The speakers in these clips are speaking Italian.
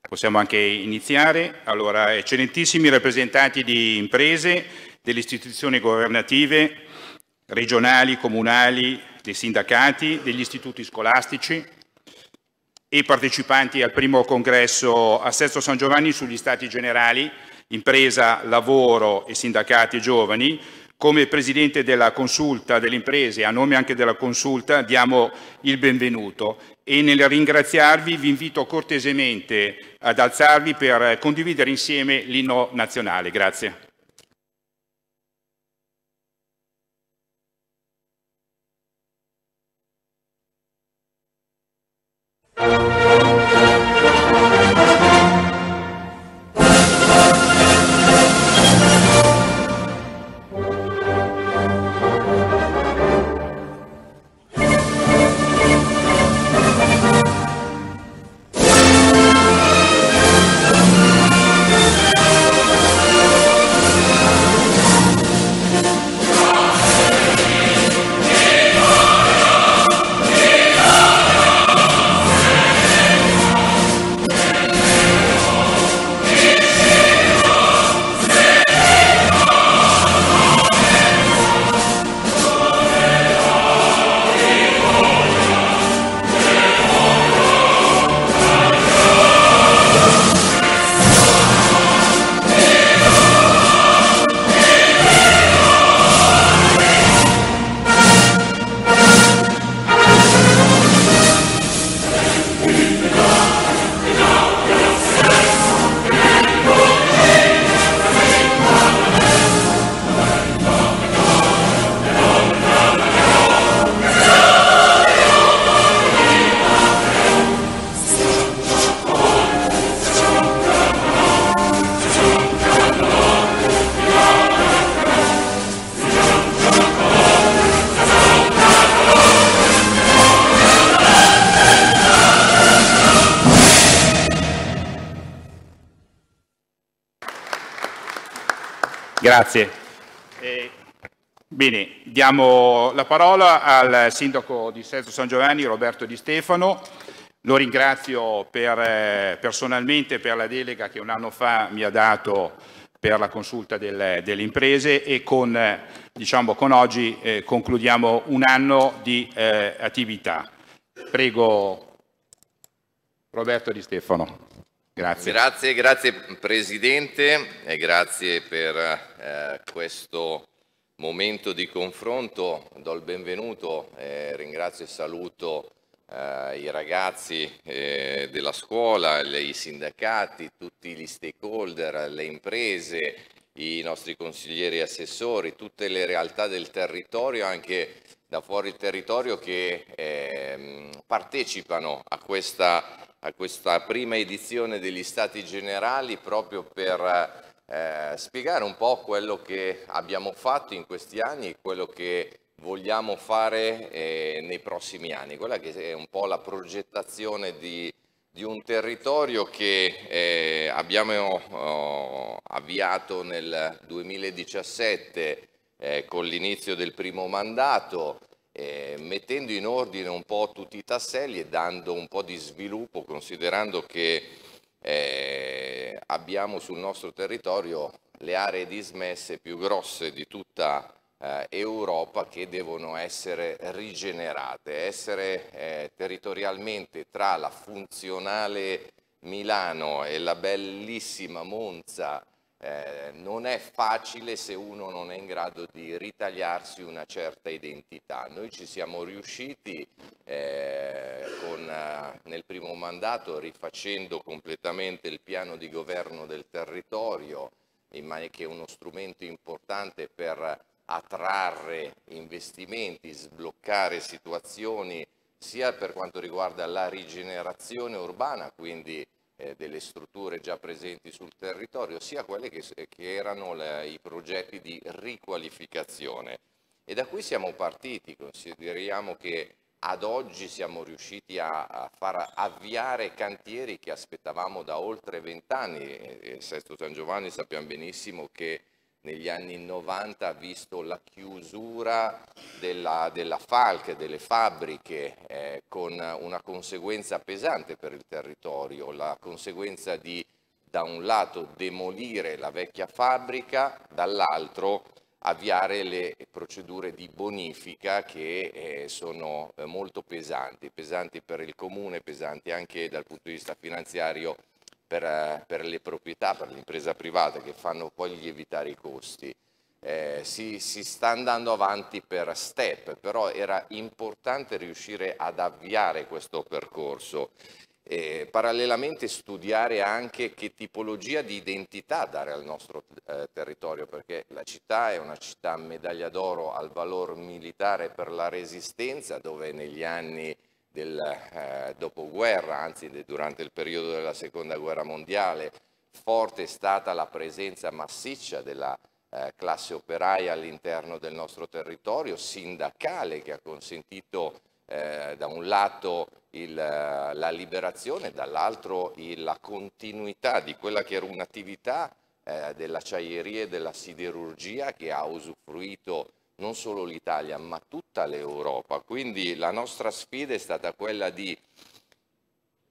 Possiamo anche iniziare. Allora, eccellentissimi eh, rappresentanti di imprese, delle istituzioni governative, regionali, comunali, dei sindacati, degli istituti scolastici e partecipanti al primo congresso a Sesto San Giovanni sugli Stati Generali, impresa, lavoro e sindacati giovani, come Presidente della Consulta delle imprese, a nome anche della Consulta, diamo il benvenuto e nel ringraziarvi vi invito cortesemente ad alzarvi per condividere insieme l'inno nazionale. Grazie. Thank Grazie. Eh, bene, diamo la parola al Sindaco di Sesto San Giovanni, Roberto Di Stefano. Lo ringrazio per, eh, personalmente per la delega che un anno fa mi ha dato per la consulta del, delle imprese e con, eh, diciamo, con oggi eh, concludiamo un anno di eh, attività. Prego Roberto Di Stefano. Grazie. Grazie, grazie Presidente e grazie per eh, questo momento di confronto. Do il benvenuto, eh, ringrazio e saluto eh, i ragazzi eh, della scuola, i sindacati, tutti gli stakeholder, le imprese, i nostri consiglieri e assessori, tutte le realtà del territorio, anche da fuori il territorio, che ehm, partecipano a questa, a questa prima edizione degli Stati Generali proprio per eh, spiegare un po' quello che abbiamo fatto in questi anni e quello che vogliamo fare eh, nei prossimi anni, quella che è un po' la progettazione di, di un territorio che eh, abbiamo oh, avviato nel 2017 eh, con l'inizio del primo mandato, eh, mettendo in ordine un po' tutti i tasselli e dando un po' di sviluppo, considerando che eh, abbiamo sul nostro territorio le aree dismesse più grosse di tutta eh, Europa che devono essere rigenerate, essere eh, territorialmente tra la funzionale Milano e la bellissima Monza eh, non è facile se uno non è in grado di ritagliarsi una certa identità. Noi ci siamo riusciti eh, con, eh, nel primo mandato rifacendo completamente il piano di governo del territorio, che è uno strumento importante per attrarre investimenti, sbloccare situazioni sia per quanto riguarda la rigenerazione urbana, quindi eh, delle strutture già presenti sul territorio, sia quelle che, che erano la, i progetti di riqualificazione. E da qui siamo partiti, consideriamo che ad oggi siamo riusciti a, a far avviare cantieri che aspettavamo da oltre vent'anni. Sesto San Giovanni sappiamo benissimo che negli anni 90 ha visto la chiusura della, della Falc, delle fabbriche, eh, con una conseguenza pesante per il territorio, la conseguenza di da un lato demolire la vecchia fabbrica, dall'altro avviare le procedure di bonifica che eh, sono eh, molto pesanti, pesanti per il comune, pesanti anche dal punto di vista finanziario per, eh, per le proprietà, per l'impresa privata che fanno poi lievitare i costi. Eh, si, si, sta andando avanti per step, però era importante riuscire ad avviare questo percorso. Eh, parallelamente studiare anche che tipologia di identità dare al nostro eh, territorio, perché la città è una città medaglia d'oro al valor militare per la resistenza, dove negli anni del eh, dopoguerra, anzi de, durante il periodo della seconda guerra mondiale, forte è stata la presenza massiccia della eh, classe operaia all'interno del nostro territorio, sindacale che ha consentito eh, da un lato il, eh, la liberazione, dall'altro la continuità di quella che era un'attività eh, dell'acciaieria e della siderurgia che ha usufruito non solo l'Italia ma tutta l'Europa. Quindi la nostra sfida è stata quella di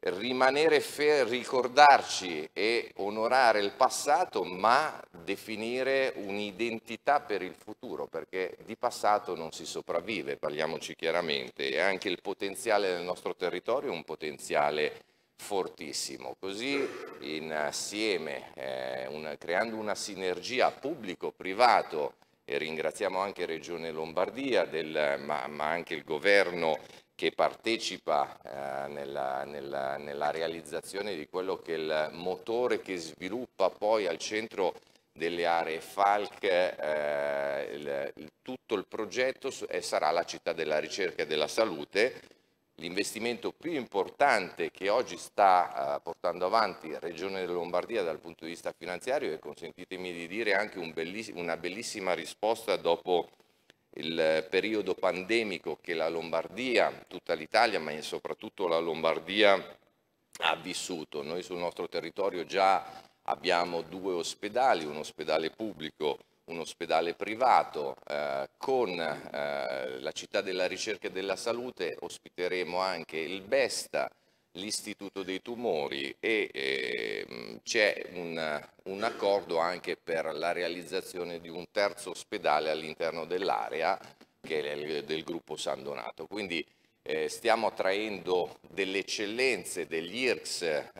rimanere fermi, ricordarci e onorare il passato, ma definire un'identità per il futuro, perché di passato non si sopravvive, parliamoci chiaramente, e anche il potenziale del nostro territorio è un potenziale fortissimo. Così insieme, eh, una, creando una sinergia pubblico-privato, e ringraziamo anche Regione Lombardia, del, ma, ma, anche il governo che partecipa eh, nella, nella, nella, realizzazione di quello che è il motore che sviluppa poi al centro delle aree FALC, eh, il, il, tutto il progetto è, sarà la città della ricerca e della salute l'investimento più importante che oggi sta eh, portando avanti Regione Lombardia dal punto di vista finanziario e consentitemi di dire anche un belliss una bellissima risposta dopo il periodo pandemico che la Lombardia, tutta l'Italia, ma soprattutto la Lombardia ha vissuto. Noi sul nostro territorio già abbiamo due ospedali, un ospedale pubblico un ospedale privato, eh, con eh, la città della ricerca e della salute ospiteremo anche il Besta, l'Istituto dei Tumori e eh, c'è un, un, accordo anche per la realizzazione di un terzo ospedale all'interno dell'area che è il, del gruppo San Donato. Quindi eh, stiamo attraendo delle eccellenze degli IRCS eh,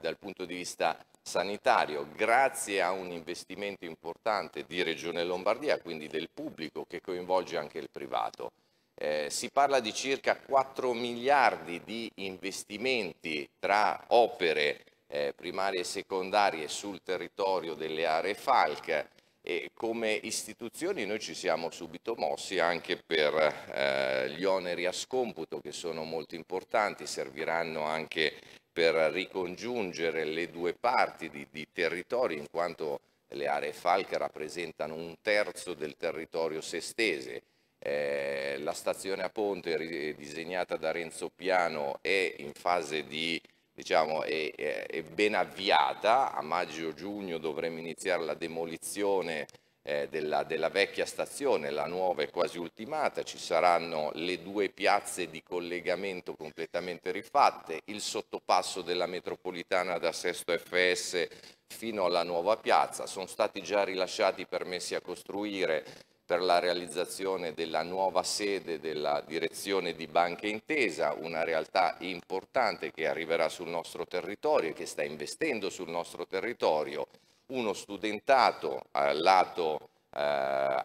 dal punto di vista sanitario, grazie a un investimento importante di Regione Lombardia, quindi del pubblico che coinvolge anche il privato. Eh, si parla di circa 4 miliardi di investimenti tra opere eh, primarie e secondarie sul territorio delle aree FALC e come istituzioni noi ci siamo subito mossi anche per eh, gli oneri a scomputo che sono molto importanti, serviranno anche per ricongiungere le due parti di, di territorio in quanto le aree falche rappresentano un terzo del territorio sestese. Eh, la stazione a ponte eh, disegnata da Renzo Piano è in fase di diciamo, è, è ben avviata, a maggio-giugno dovremo iniziare la demolizione eh, della, della, vecchia stazione, la nuova è quasi ultimata, ci saranno le due piazze di collegamento completamente rifatte, il sottopasso della metropolitana da Sesto FS fino alla nuova piazza, sono stati già rilasciati i permessi a costruire per la realizzazione della nuova sede della direzione di Banca Intesa, una realtà importante che arriverà sul nostro territorio e che sta investendo sul nostro territorio uno studentato al lato eh,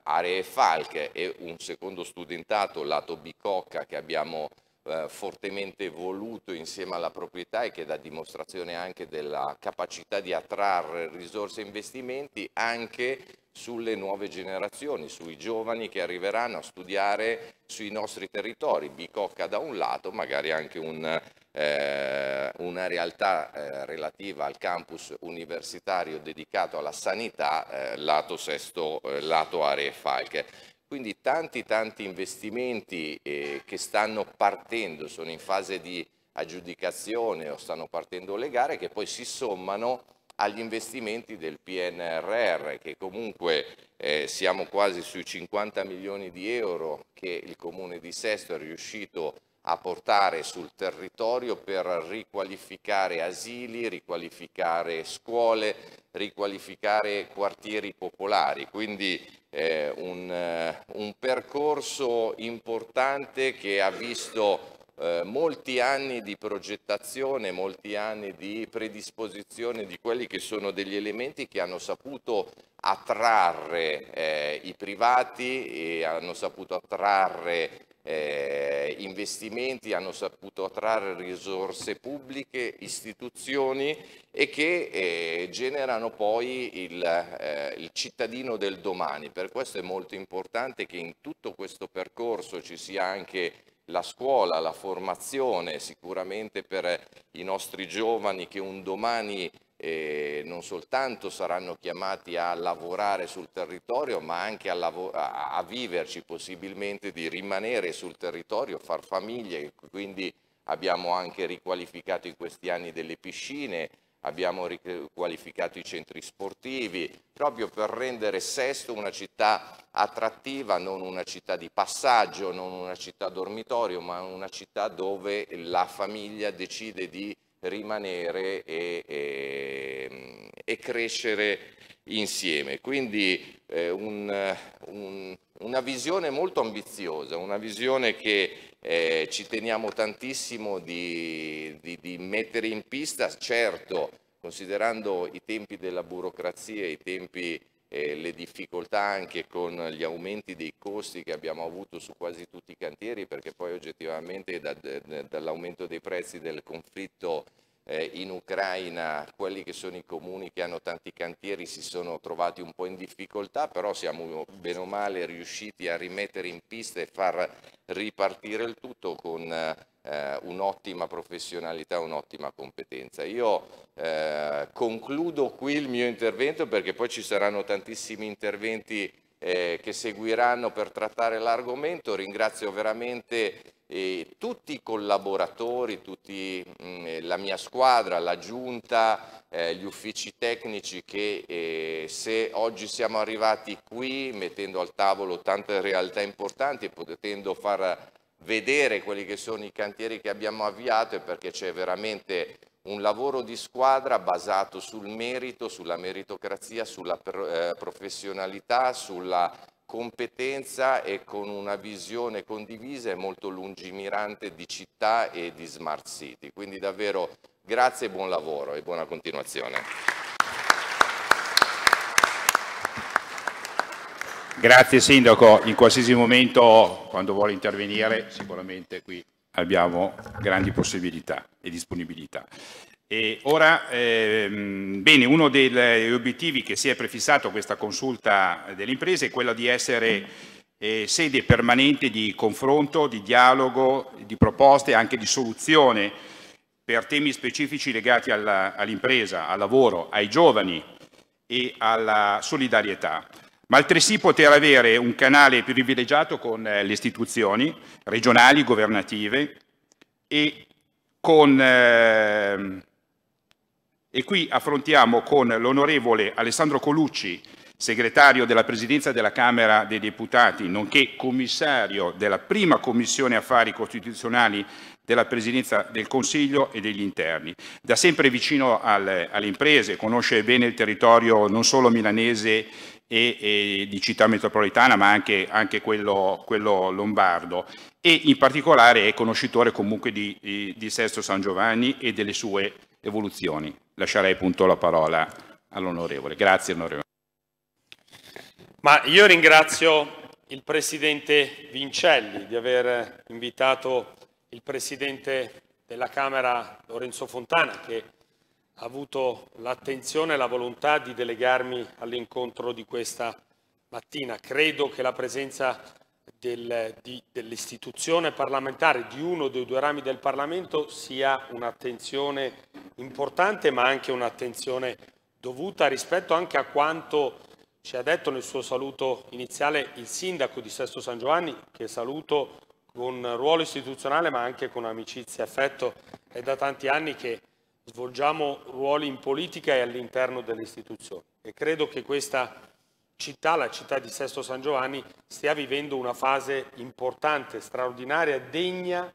aree falche e un secondo studentato lato bicocca che abbiamo eh, fortemente voluto insieme alla proprietà e che dà dimostrazione anche della capacità di attrarre risorse e investimenti anche sulle nuove generazioni, sui giovani che arriveranno a studiare sui nostri territori, Bicocca da un lato, magari anche un, eh, una realtà eh, relativa al campus universitario dedicato alla sanità, eh, lato, sesto, eh, lato aree falche. Quindi tanti tanti investimenti eh, che stanno partendo, sono in fase di aggiudicazione o stanno partendo le gare che poi si sommano agli investimenti del PNRR che comunque eh, siamo quasi sui 50 milioni di euro che il Comune di Sesto è riuscito a portare sul territorio per riqualificare asili, riqualificare scuole, riqualificare quartieri popolari. Quindi eh, un, eh, un percorso importante che ha visto eh, molti anni di progettazione, molti anni di predisposizione di quelli che sono degli elementi che hanno saputo attrarre eh, i privati e hanno saputo attrarre eh, investimenti, hanno saputo attrarre risorse pubbliche, istituzioni e che eh, generano poi il, eh, il, cittadino del domani. Per questo è molto importante che in tutto questo percorso ci sia anche la scuola, la formazione sicuramente per i nostri giovani che un domani eh, non soltanto saranno chiamati a lavorare sul territorio ma anche a, a, a viverci possibilmente di rimanere sul territorio, far famiglie, quindi abbiamo anche riqualificato in questi anni delle piscine, abbiamo riqualificato i centri sportivi, proprio per rendere Sesto una città attrattiva, non una città di passaggio, non una città dormitorio, ma una città dove la famiglia decide di rimanere e, e, e crescere insieme. Quindi eh, un, un, una visione molto ambiziosa, una visione che eh, ci teniamo tantissimo di, di, di mettere in pista, certo considerando i tempi della burocrazia, i tempi eh, le difficoltà anche con gli aumenti dei costi che abbiamo avuto su quasi tutti i cantieri perché poi oggettivamente da, da, dall'aumento dei prezzi del conflitto eh, in Ucraina quelli che sono i comuni che hanno tanti cantieri si sono trovati un po' in difficoltà, però siamo bene o male riusciti a rimettere in pista e far ripartire il tutto con eh, un'ottima professionalità, un'ottima competenza. Io eh, concludo qui il mio intervento perché poi ci saranno tantissimi interventi eh, che seguiranno per trattare l'argomento. Ringrazio veramente eh, tutti i collaboratori, tutti, mh, mm, eh, la mia squadra, la giunta, eh, gli uffici tecnici che eh, se oggi siamo arrivati qui mettendo al tavolo tante realtà importanti e potendo far vedere quelli che sono i cantieri che abbiamo avviato è perché c'è veramente un lavoro di squadra basato sul merito, sulla meritocrazia, sulla eh, professionalità, sulla competenza e con una visione condivisa e molto lungimirante di città e di smart city. Quindi davvero grazie e buon lavoro e buona continuazione. Grazie Sindaco, in qualsiasi momento quando vuole intervenire sicuramente qui abbiamo grandi possibilità e disponibilità. E ora, ehm, bene, uno degli obiettivi che si è prefissato questa consulta delle imprese è quello di essere eh, sede permanente di confronto, di dialogo, di proposte e anche di soluzione per temi specifici legati all'impresa, all al lavoro, ai giovani e alla solidarietà ma altresì poter avere un canale privilegiato con eh, le istituzioni regionali, governative e, con, eh, e qui affrontiamo con l'onorevole Alessandro Colucci, segretario della Presidenza della Camera dei Deputati, nonché commissario della prima Commissione Affari Costituzionali della Presidenza del Consiglio e degli Interni. Da sempre vicino al, alle imprese, conosce bene il territorio non solo milanese e, e di città metropolitana, ma anche, anche quello, quello, lombardo, e in particolare è conoscitore comunque di, di, di Sesto San Giovanni e delle sue evoluzioni. Lascerei appunto la parola all'onorevole. Grazie onorevole. Ma io ringrazio il Presidente Vincelli di aver invitato il Presidente della Camera Lorenzo Fontana che ha avuto l'attenzione e la volontà di delegarmi all'incontro di questa mattina. Credo che la presenza del, dell'istituzione parlamentare, di uno dei due rami del Parlamento, sia un'attenzione importante ma anche un'attenzione dovuta rispetto anche a quanto ci ha detto nel suo saluto iniziale il sindaco di Sesto San Giovanni, che saluto con ruolo istituzionale ma anche con amicizia e affetto. È da tanti anni che svolgiamo ruoli in politica e all'interno delle istituzioni e credo che questa città, la città di Sesto San Giovanni, stia vivendo una fase importante, straordinaria, degna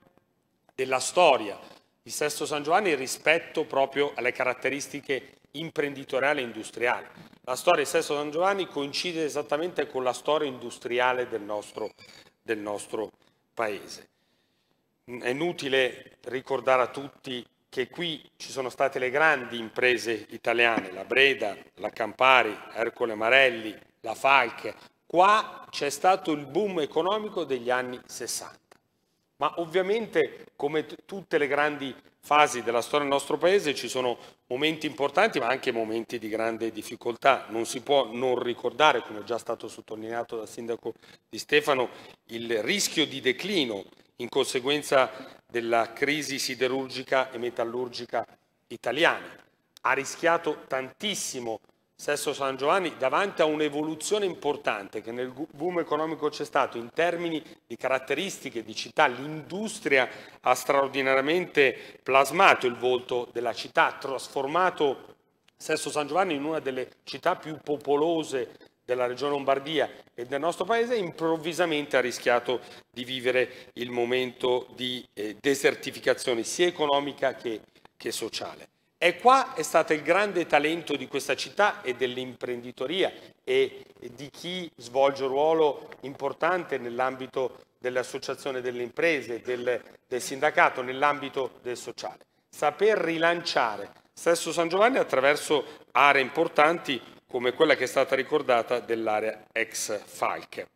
della storia di Sesto San Giovanni rispetto proprio alle caratteristiche imprenditoriali e industriali. La storia di Sesto San Giovanni coincide esattamente con la storia industriale del nostro, del nostro paese. È inutile ricordare a tutti che qui ci sono state le grandi imprese italiane, la Breda, la Campari, Ercole Marelli, la Falche, qua c'è stato il boom economico degli anni 60. Ma ovviamente, come tutte le grandi fasi della storia del nostro paese, ci sono momenti importanti, ma anche momenti di grande difficoltà. Non si può non ricordare, come è già stato sottolineato dal sindaco Di Stefano, il rischio di declino in conseguenza della crisi siderurgica e metallurgica italiana. Ha rischiato tantissimo Sesto San Giovanni davanti a un'evoluzione importante che nel boom economico c'è stato in termini di caratteristiche di città. L'industria ha straordinariamente plasmato il volto della città, ha trasformato Sesto San Giovanni in una delle città più popolose della regione Lombardia e del nostro paese improvvisamente ha rischiato di vivere il momento di eh, desertificazione sia economica che, che sociale. E qua è stato il grande talento di questa città e dell'imprenditoria e di chi svolge un ruolo importante nell'ambito dell'associazione delle imprese, del, del sindacato, nell'ambito del sociale. Saper rilanciare Stesso San Giovanni attraverso aree importanti come quella che è stata ricordata dell'area ex Falche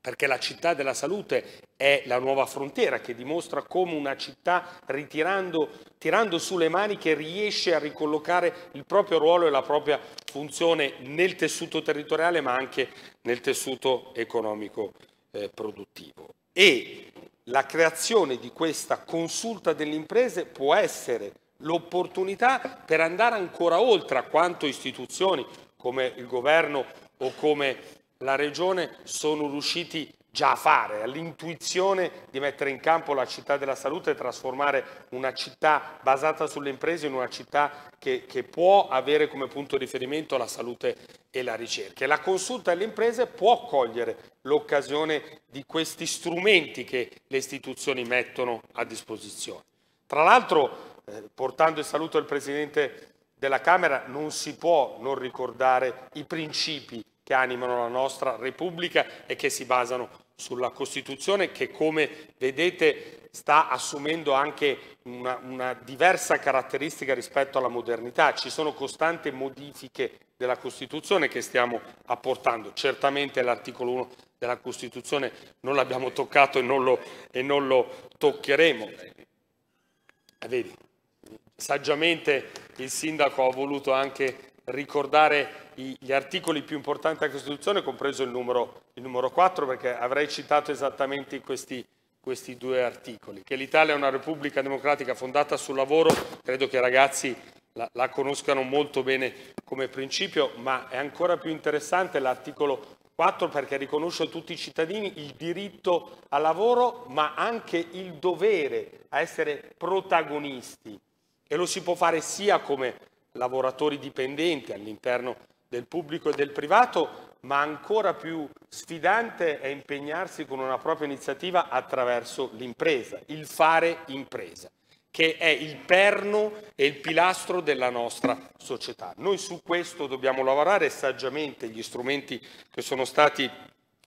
perché la città della salute è la nuova frontiera che dimostra come una città ritirando, tirando su le maniche riesce a ricollocare il proprio ruolo e la propria funzione nel tessuto territoriale ma anche nel tessuto economico eh, produttivo. E la creazione di questa consulta delle imprese può essere l'opportunità per andare ancora oltre a quanto istituzioni come il governo o come la regione sono riusciti già a fare, all'intuizione di mettere in campo la città della salute e trasformare una città basata sulle imprese in una città che, che può avere come punto di riferimento la salute e la ricerca. E la consulta alle imprese può cogliere l'occasione di questi strumenti che le istituzioni mettono a disposizione. Tra l'altro, eh, portando il saluto del Presidente della Camera non si può non ricordare i principi che animano la nostra Repubblica e che si basano sulla Costituzione che come vedete sta assumendo anche una, una diversa caratteristica rispetto alla modernità. Ci sono costanti modifiche della Costituzione che stiamo apportando. Certamente l'articolo 1 della Costituzione non l'abbiamo toccato e non lo, e non lo toccheremo. Vedi? saggiamente il sindaco ha voluto anche ricordare gli articoli più importanti della Costituzione, compreso il numero, il numero 4, perché avrei citato esattamente questi, questi due articoli. Che l'Italia è una repubblica democratica fondata sul lavoro, credo che i ragazzi la, la conoscano molto bene come principio, ma è ancora più interessante l'articolo 4 perché riconosce a tutti i cittadini il diritto al lavoro, ma anche il dovere a essere protagonisti e lo si può fare sia come lavoratori dipendenti all'interno del pubblico e del privato, ma ancora più sfidante è impegnarsi con una propria iniziativa attraverso l'impresa, il fare impresa, che è il perno e il pilastro della nostra società. Noi su questo dobbiamo lavorare saggiamente, gli strumenti che sono stati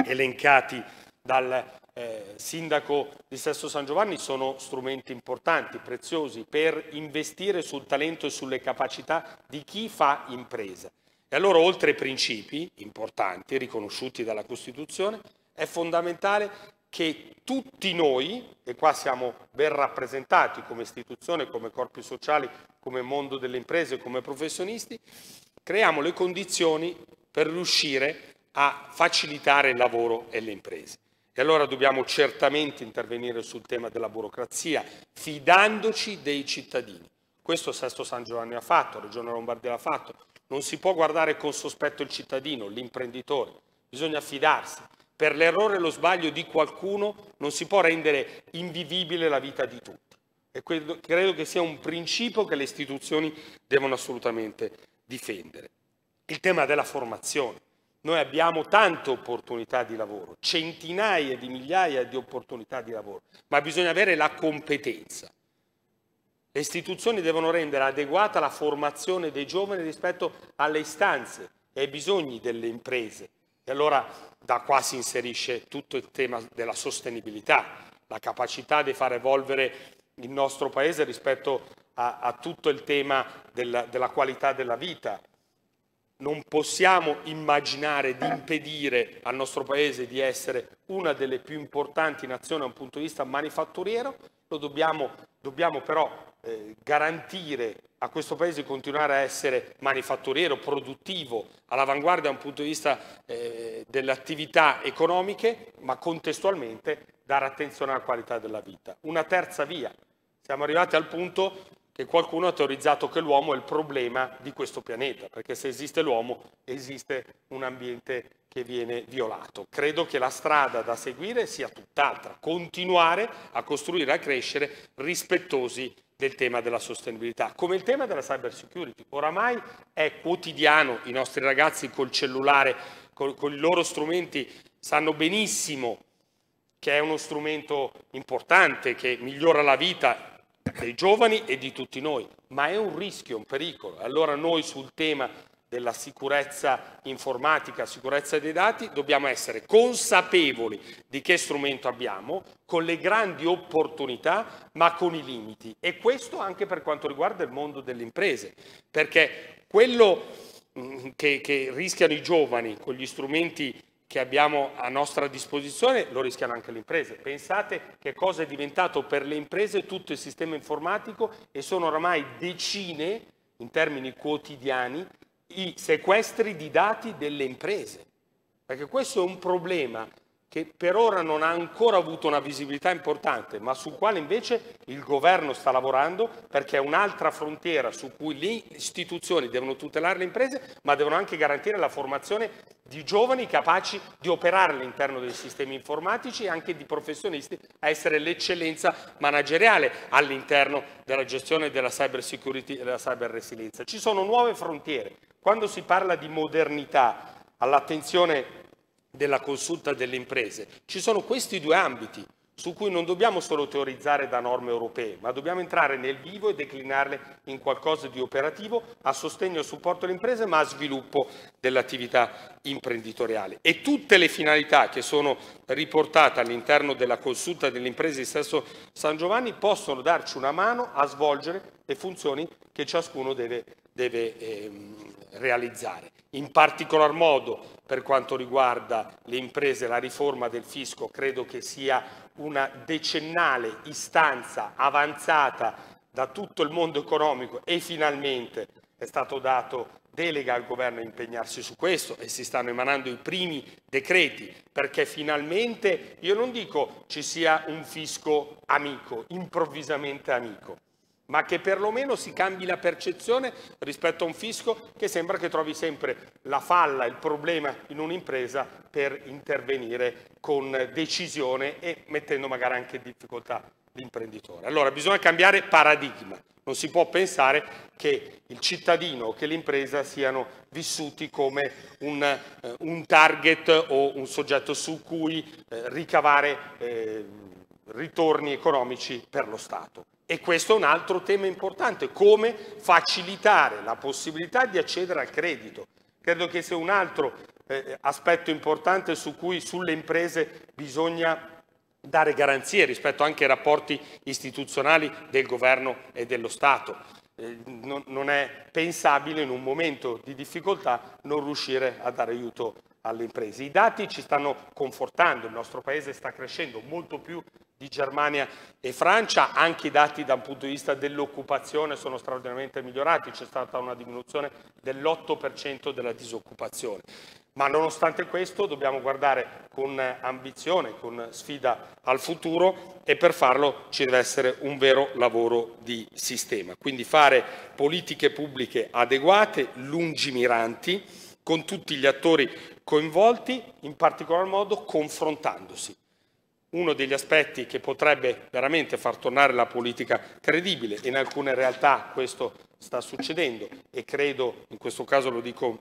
elencati dal eh, sindaco di Sesto San Giovanni sono strumenti importanti, preziosi per investire sul talento e sulle capacità di chi fa impresa. E allora oltre ai principi importanti riconosciuti dalla Costituzione è fondamentale che tutti noi, e qua siamo ben rappresentati come istituzione, come corpi sociali, come mondo delle imprese, come professionisti, creiamo le condizioni per riuscire a facilitare il lavoro e le imprese. E allora dobbiamo certamente intervenire sul tema della burocrazia, fidandoci dei cittadini. Questo Sesto San Giovanni ha fatto, la Regione Lombardia l'ha fatto. Non si può guardare con sospetto il cittadino, l'imprenditore, bisogna fidarsi. Per l'errore e lo sbaglio di qualcuno non si può rendere invivibile la vita di tutti. E credo, credo che sia un principio che le istituzioni devono assolutamente difendere. Il tema della formazione. Noi abbiamo tante opportunità di lavoro, centinaia di migliaia di opportunità di lavoro, ma bisogna avere la competenza. Le istituzioni devono rendere adeguata la formazione dei giovani rispetto alle istanze e ai bisogni delle imprese. E allora da qua si inserisce tutto il tema della sostenibilità, la capacità di far evolvere il nostro Paese rispetto a, a tutto il tema della, della qualità della vita, non possiamo immaginare di impedire al nostro Paese di essere una delle più importanti nazioni da un punto di vista manifatturiero, lo dobbiamo, dobbiamo però eh, garantire a questo Paese di continuare a essere manifatturiero, produttivo, all'avanguardia da un punto di vista eh, delle attività economiche, ma contestualmente dare attenzione alla qualità della vita. Una terza via. Siamo arrivati al punto che qualcuno ha teorizzato che l'uomo è il problema di questo pianeta, perché se esiste l'uomo esiste un ambiente che viene violato. Credo che la strada da seguire sia tutt'altra, continuare a costruire, a crescere rispettosi del tema della sostenibilità, come il tema della cyber security. Oramai è quotidiano, i nostri ragazzi col cellulare, col, con i loro strumenti, sanno benissimo che è uno strumento importante che migliora la vita, dei giovani e di tutti noi, ma è un rischio, un pericolo. Allora noi sul tema della sicurezza informatica, sicurezza dei dati, dobbiamo essere consapevoli di che strumento abbiamo, con le grandi opportunità, ma con i limiti. E questo anche per quanto riguarda il mondo delle imprese, perché quello mm, che, che rischiano i giovani con gli strumenti che abbiamo a nostra disposizione lo rischiano anche le imprese. Pensate che cosa è diventato per le imprese tutto il sistema informatico e sono oramai decine, in termini quotidiani, i sequestri di dati delle imprese. Perché questo è un problema che per ora non ha ancora avuto una visibilità importante, ma sul quale invece il governo sta lavorando perché è un'altra frontiera su cui le istituzioni devono tutelare le imprese, ma devono anche garantire la formazione di giovani capaci di operare all'interno dei sistemi informatici e anche di professionisti a essere l'eccellenza manageriale all'interno della gestione della cyber security e della cyber resilienza. Ci sono nuove frontiere. Quando si parla di modernità, all'attenzione della consulta delle imprese. Ci sono questi due ambiti su cui non dobbiamo solo teorizzare da norme europee, ma dobbiamo entrare nel vivo e declinarle in qualcosa di operativo a sostegno e supporto alle imprese, ma a sviluppo dell'attività imprenditoriale. E tutte le finalità che sono riportate all'interno della consulta delle imprese di stesso San Giovanni possono darci una mano a svolgere le funzioni che ciascuno deve, deve ehm, realizzare. In particolar modo per quanto riguarda le imprese, la riforma del fisco credo che sia una decennale istanza avanzata da tutto il mondo economico e finalmente è stato dato delega al governo a impegnarsi su questo e si stanno emanando i primi decreti perché finalmente io non dico ci sia un fisco amico, improvvisamente amico, ma che perlomeno si cambi la percezione rispetto a un fisco che sembra che trovi sempre la falla, il problema in un'impresa per intervenire con decisione e mettendo magari anche in difficoltà l'imprenditore. Allora bisogna cambiare paradigma, non si può pensare che il cittadino o che l'impresa siano vissuti come un, eh, un, target o un soggetto su cui eh, ricavare eh, ritorni economici per lo Stato. E questo è un altro tema importante, come facilitare la possibilità di accedere al credito. Credo che sia un altro eh, aspetto importante su cui sulle imprese bisogna dare garanzie rispetto anche ai rapporti istituzionali del governo e dello Stato. Eh, non, non è pensabile in un momento di difficoltà non riuscire a dare aiuto alle imprese. I dati ci stanno confortando, il nostro Paese sta crescendo molto più di Germania e Francia, anche i dati da un punto di vista dell'occupazione sono straordinariamente migliorati, c'è stata una diminuzione dell'8% della disoccupazione. Ma nonostante questo dobbiamo guardare con ambizione, con sfida al futuro e per farlo ci deve essere un vero lavoro di sistema. Quindi fare politiche pubbliche adeguate, lungimiranti, con tutti gli attori coinvolti, in particolar modo confrontandosi uno degli aspetti che potrebbe veramente far tornare la politica credibile, in alcune realtà questo sta succedendo e credo, in questo caso lo dico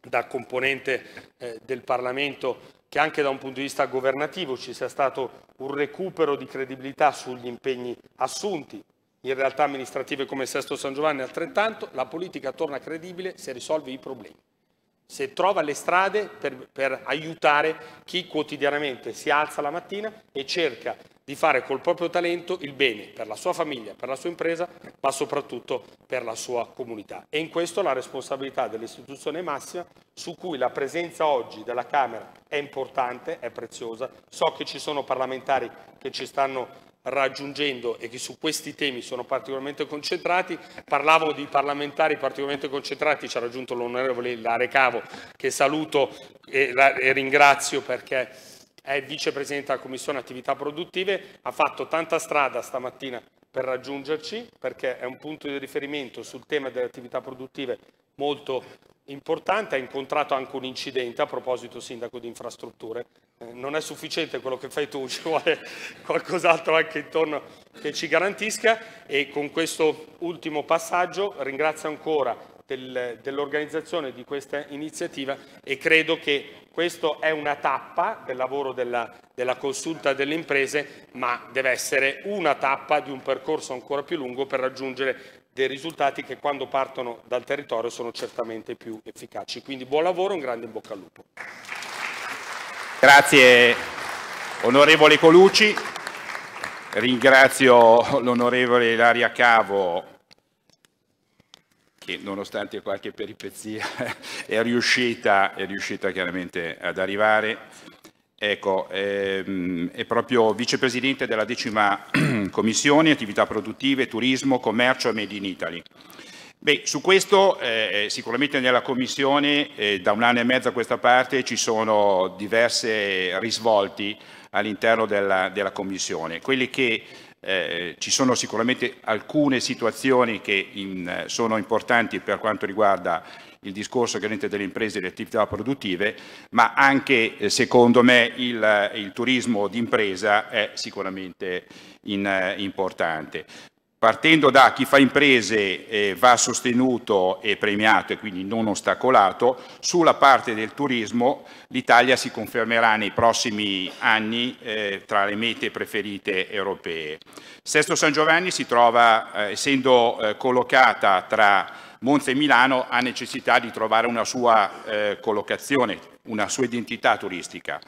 da componente eh, del Parlamento, che anche da un punto di vista governativo ci sia stato un recupero di credibilità sugli impegni assunti, in realtà amministrative come Sesto San Giovanni altrettanto, la politica torna credibile se risolve i problemi se trova le strade per, per, aiutare chi quotidianamente si alza la mattina e cerca di fare col proprio talento il bene per la sua famiglia, per la sua impresa, ma soprattutto per la sua comunità. E in questo la responsabilità dell'istituzione massima, su cui la presenza oggi della Camera è importante, è preziosa. So che ci sono parlamentari che ci stanno raggiungendo e che su questi temi sono particolarmente concentrati. Parlavo di parlamentari particolarmente concentrati, ci ha raggiunto l'onorevole Larecavo che saluto e, la, e ringrazio perché è vicepresidente della Commissione Attività Produttive, ha fatto tanta strada stamattina per raggiungerci, perché è un punto di riferimento sul tema delle attività produttive molto importante, ha incontrato anche un incidente a proposito sindaco di infrastrutture, eh, non è sufficiente quello che fai tu, ci vuole qualcos'altro anche intorno che ci garantisca e con questo ultimo passaggio ringrazio ancora del, dell'organizzazione di questa iniziativa e credo che questa è una tappa del lavoro della, della consulta delle imprese, ma deve essere una tappa di un percorso ancora più lungo per raggiungere dei risultati che quando partono dal territorio sono certamente più efficaci. Quindi buon lavoro, un grande in bocca al lupo. Grazie onorevole Colucci, ringrazio l'onorevole Ilaria Cavo che nonostante qualche peripezia è, riuscita, è riuscita chiaramente ad arrivare. Ecco, è, ehm, è proprio vicepresidente della decima commissione, attività produttive, turismo, commercio e Made in Italy. Beh, su questo eh, eh, sicuramente nella Commissione eh, da un anno e mezzo a questa parte ci sono diversi risvolti all'interno della, della, Commissione. Quelli che eh, ci sono sicuramente alcune situazioni che in, sono importanti per quanto riguarda il discorso delle imprese e le attività produttive, ma anche eh, secondo me il, il turismo d'impresa è sicuramente in, eh, importante. Partendo da chi fa imprese eh, va sostenuto e premiato e quindi non ostacolato, sulla parte del turismo l'Italia si confermerà nei prossimi anni eh, tra le mete preferite europee. Sesto San Giovanni si trova, eh, essendo eh, collocata tra Monza e Milano, ha necessità di trovare una sua eh, collocazione, una sua identità turistica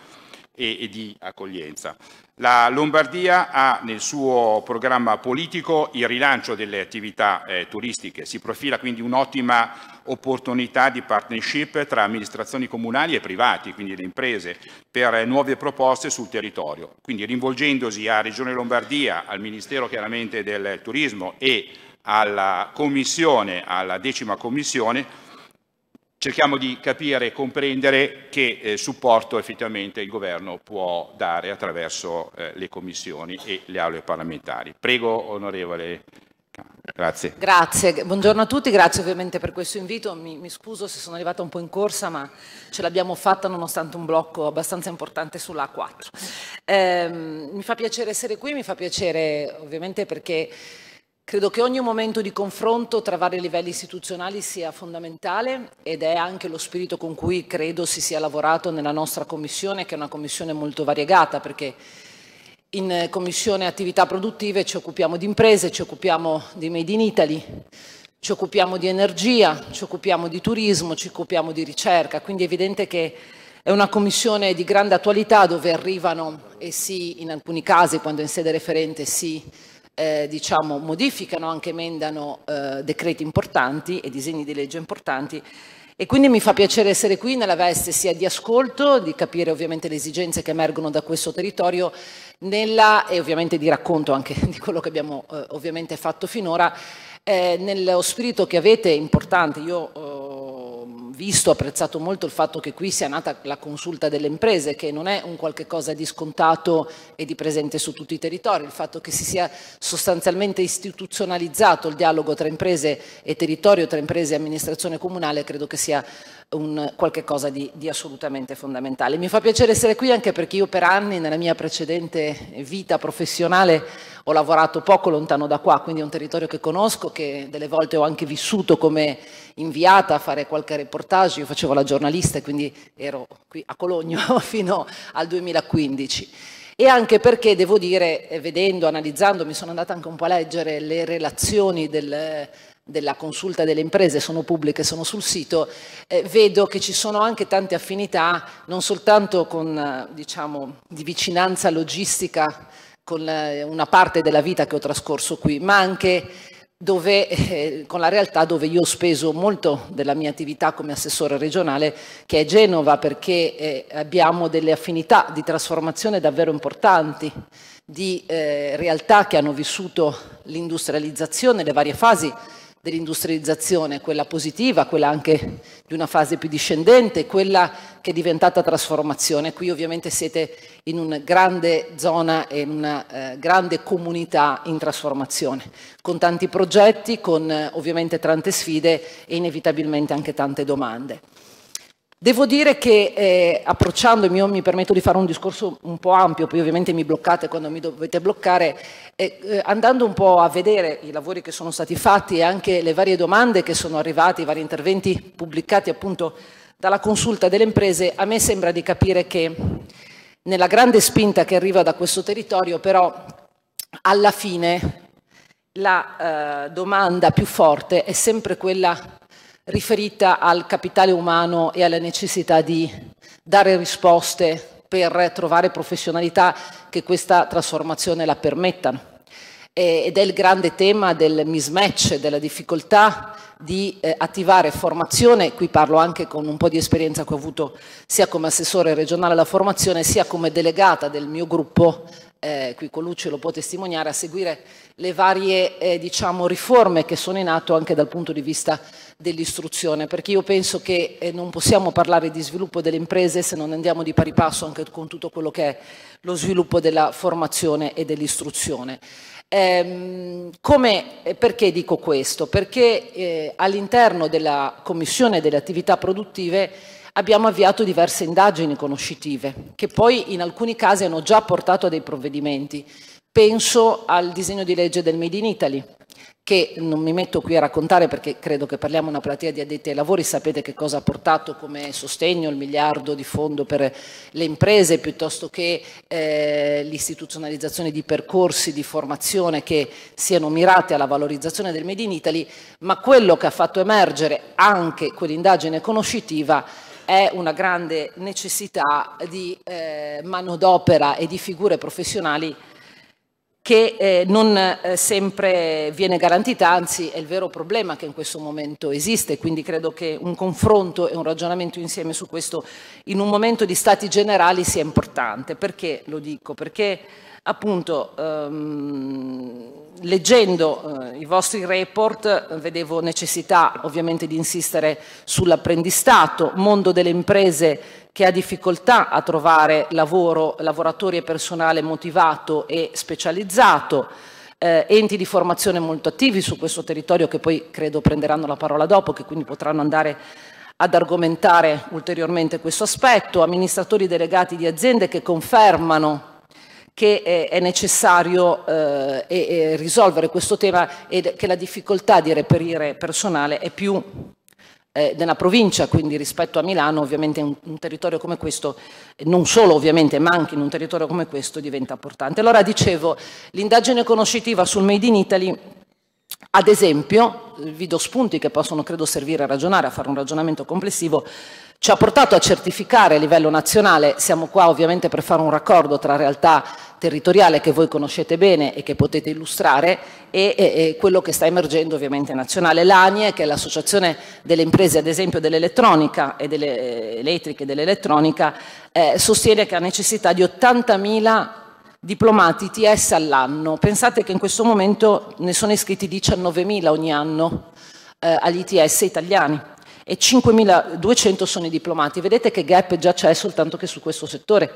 e, e di accoglienza. La Lombardia ha nel suo programma politico il rilancio delle attività eh, turistiche, si profila quindi un'ottima opportunità di partnership tra amministrazioni comunali e privati, quindi le imprese, per eh, nuove proposte sul territorio. Quindi rinvolgendosi a Regione Lombardia, al Ministero chiaramente del Turismo e alla Commissione, alla decima Commissione, cerchiamo di capire e comprendere che eh, supporto effettivamente il governo può dare attraverso eh, le commissioni e le aule parlamentari. Prego onorevole Grazie. Grazie, buongiorno a tutti, grazie ovviamente per questo invito, mi, mi scuso se sono arrivata un po' in corsa ma ce l'abbiamo fatta nonostante un blocco abbastanza importante sulla A4. Eh, mi fa piacere essere qui, mi fa piacere ovviamente perché Credo che ogni momento di confronto tra vari livelli istituzionali sia fondamentale ed è anche lo spirito con cui credo si sia lavorato nella nostra commissione, che è una commissione molto variegata perché in commissione attività produttive ci occupiamo di imprese, ci occupiamo di Made in Italy, ci occupiamo di energia, ci occupiamo di turismo, ci occupiamo di ricerca, quindi è evidente che è una commissione di grande attualità dove arrivano e si, in alcuni casi, quando in sede referente si eh, diciamo, modificano, anche emendano eh, decreti importanti e disegni di legge importanti. E quindi mi fa piacere essere qui nella veste sia di ascolto, di capire ovviamente le esigenze che emergono da questo territorio, nella, e ovviamente di racconto anche di quello che abbiamo eh, ovviamente fatto finora, eh, nello spirito che avete importante. Io eh, visto, apprezzato molto il fatto che qui sia nata la consulta delle imprese, che non è un qualche cosa di scontato e di presente su tutti i territori, il fatto che si sia sostanzialmente istituzionalizzato il dialogo tra imprese e territorio, tra imprese e amministrazione comunale, credo che sia un qualche cosa di, di assolutamente fondamentale. Mi fa piacere essere qui anche perché io per anni nella mia precedente vita professionale ho lavorato poco lontano da qua, quindi è un territorio che conosco, che delle volte ho anche vissuto come inviata a fare qualche reportage, io facevo la giornalista e quindi ero qui a Cologno fino al 2015 e anche perché devo dire, eh, vedendo, analizzando, mi sono andata anche un po' a leggere le relazioni del, della consulta delle imprese, sono pubbliche, sono sul sito, eh, vedo che ci sono anche tante affinità, non soltanto con, eh, diciamo, di vicinanza logistica con eh, una parte della vita che ho trascorso qui, ma anche dove, eh, con la realtà dove io ho speso molto della mia attività come assessore regionale, che è Genova, perché eh, abbiamo delle affinità di trasformazione davvero importanti, di eh, realtà che hanno vissuto l'industrializzazione, le varie fasi dell'industrializzazione, quella positiva, quella anche di una fase più discendente, quella che è diventata trasformazione. Qui ovviamente siete in una grande zona e in una eh, grande comunità in trasformazione, con tanti progetti, con eh, ovviamente tante sfide e inevitabilmente anche tante domande. Devo dire che eh, approcciandomi, io mi permetto di fare un discorso un po' ampio, poi ovviamente mi bloccate quando mi dovete bloccare, eh, eh, andando un po' a vedere i lavori che sono stati fatti e anche le varie domande che sono arrivate, i vari interventi pubblicati appunto dalla consulta delle imprese, a me sembra di capire che nella grande spinta che arriva da questo territorio, però alla fine la eh, domanda più forte è sempre quella riferita al capitale umano e alla necessità di dare risposte per trovare professionalità che questa trasformazione la permettano. Ed è il grande tema del mismatch, della difficoltà di eh, attivare formazione, qui parlo anche con un po' di esperienza che ho avuto sia come assessore regionale alla formazione sia come delegata del mio gruppo eh, qui Colucci lo può testimoniare, a seguire le varie eh, diciamo, riforme che sono in atto anche dal punto di vista dell'istruzione, perché io penso che eh, non possiamo parlare di sviluppo delle imprese se non andiamo di pari passo anche con tutto quello che è lo sviluppo della formazione e dell'istruzione. Ehm, eh, perché dico questo? Perché eh, all'interno della Commissione delle attività produttive abbiamo avviato diverse indagini conoscitive che poi in alcuni casi hanno già portato a dei provvedimenti. Penso al disegno di legge del Made in Italy, che non mi metto qui a raccontare perché credo che parliamo una platea di addetti ai lavori, sapete che cosa ha portato come sostegno il miliardo di fondo per le imprese piuttosto che eh, l'istituzionalizzazione di percorsi di formazione che siano mirati alla valorizzazione del Made in Italy, ma quello che ha fatto emergere anche quell'indagine conoscitiva è una grande necessità di eh, manodopera e di figure professionali che eh, non eh, sempre viene garantita, anzi è il vero problema che in questo momento esiste, quindi credo che un confronto e un ragionamento insieme su questo in un momento di stati generali sia importante. Perché lo dico? Perché appunto... Ehm, leggendo eh, i vostri report eh, vedevo necessità ovviamente di insistere sull'apprendistato, mondo delle imprese che ha difficoltà a trovare lavoro, lavoratori e personale motivato e specializzato, eh, enti di formazione molto attivi su questo territorio che poi credo prenderanno la parola dopo, che quindi potranno andare ad argomentare ulteriormente questo aspetto, amministratori delegati di aziende che confermano che eh, è necessario eh, e, e risolvere questo tema e che la difficoltà di reperire personale è più eh, nella provincia, quindi rispetto a Milano, ovviamente un, un, territorio come questo, non solo ovviamente, ma anche in un territorio come questo diventa importante. Allora dicevo, l'indagine conoscitiva sul Made in Italy, ad esempio, vi do spunti che possono credo servire a ragionare, a fare un ragionamento complessivo, ci ha portato a certificare a livello nazionale, siamo qua ovviamente per fare un raccordo tra realtà territoriale che voi conoscete bene e che potete illustrare e, e, e quello che sta emergendo ovviamente nazionale. L'ANIE, che è l'associazione delle imprese ad esempio dell'elettronica e delle eh, elettriche dell'elettronica, eh, sostiene che ha necessità di 80.000 diplomati TS all'anno. Pensate che in questo momento ne sono iscritti 19.000 ogni anno eh, agli ITS italiani e 5.200 sono i diplomati. Vedete che gap già c'è soltanto che su questo settore,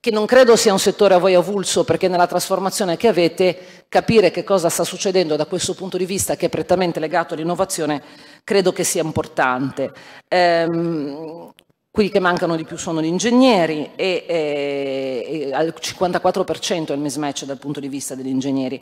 che non credo sia un settore a voi avulso, perché nella trasformazione che avete capire che cosa sta succedendo da questo punto di vista, che è prettamente legato all'innovazione, credo che sia importante. Ehm, quelli che mancano di più sono gli ingegneri e, e, eh, e al 54% è il mismatch dal punto di vista degli ingegneri.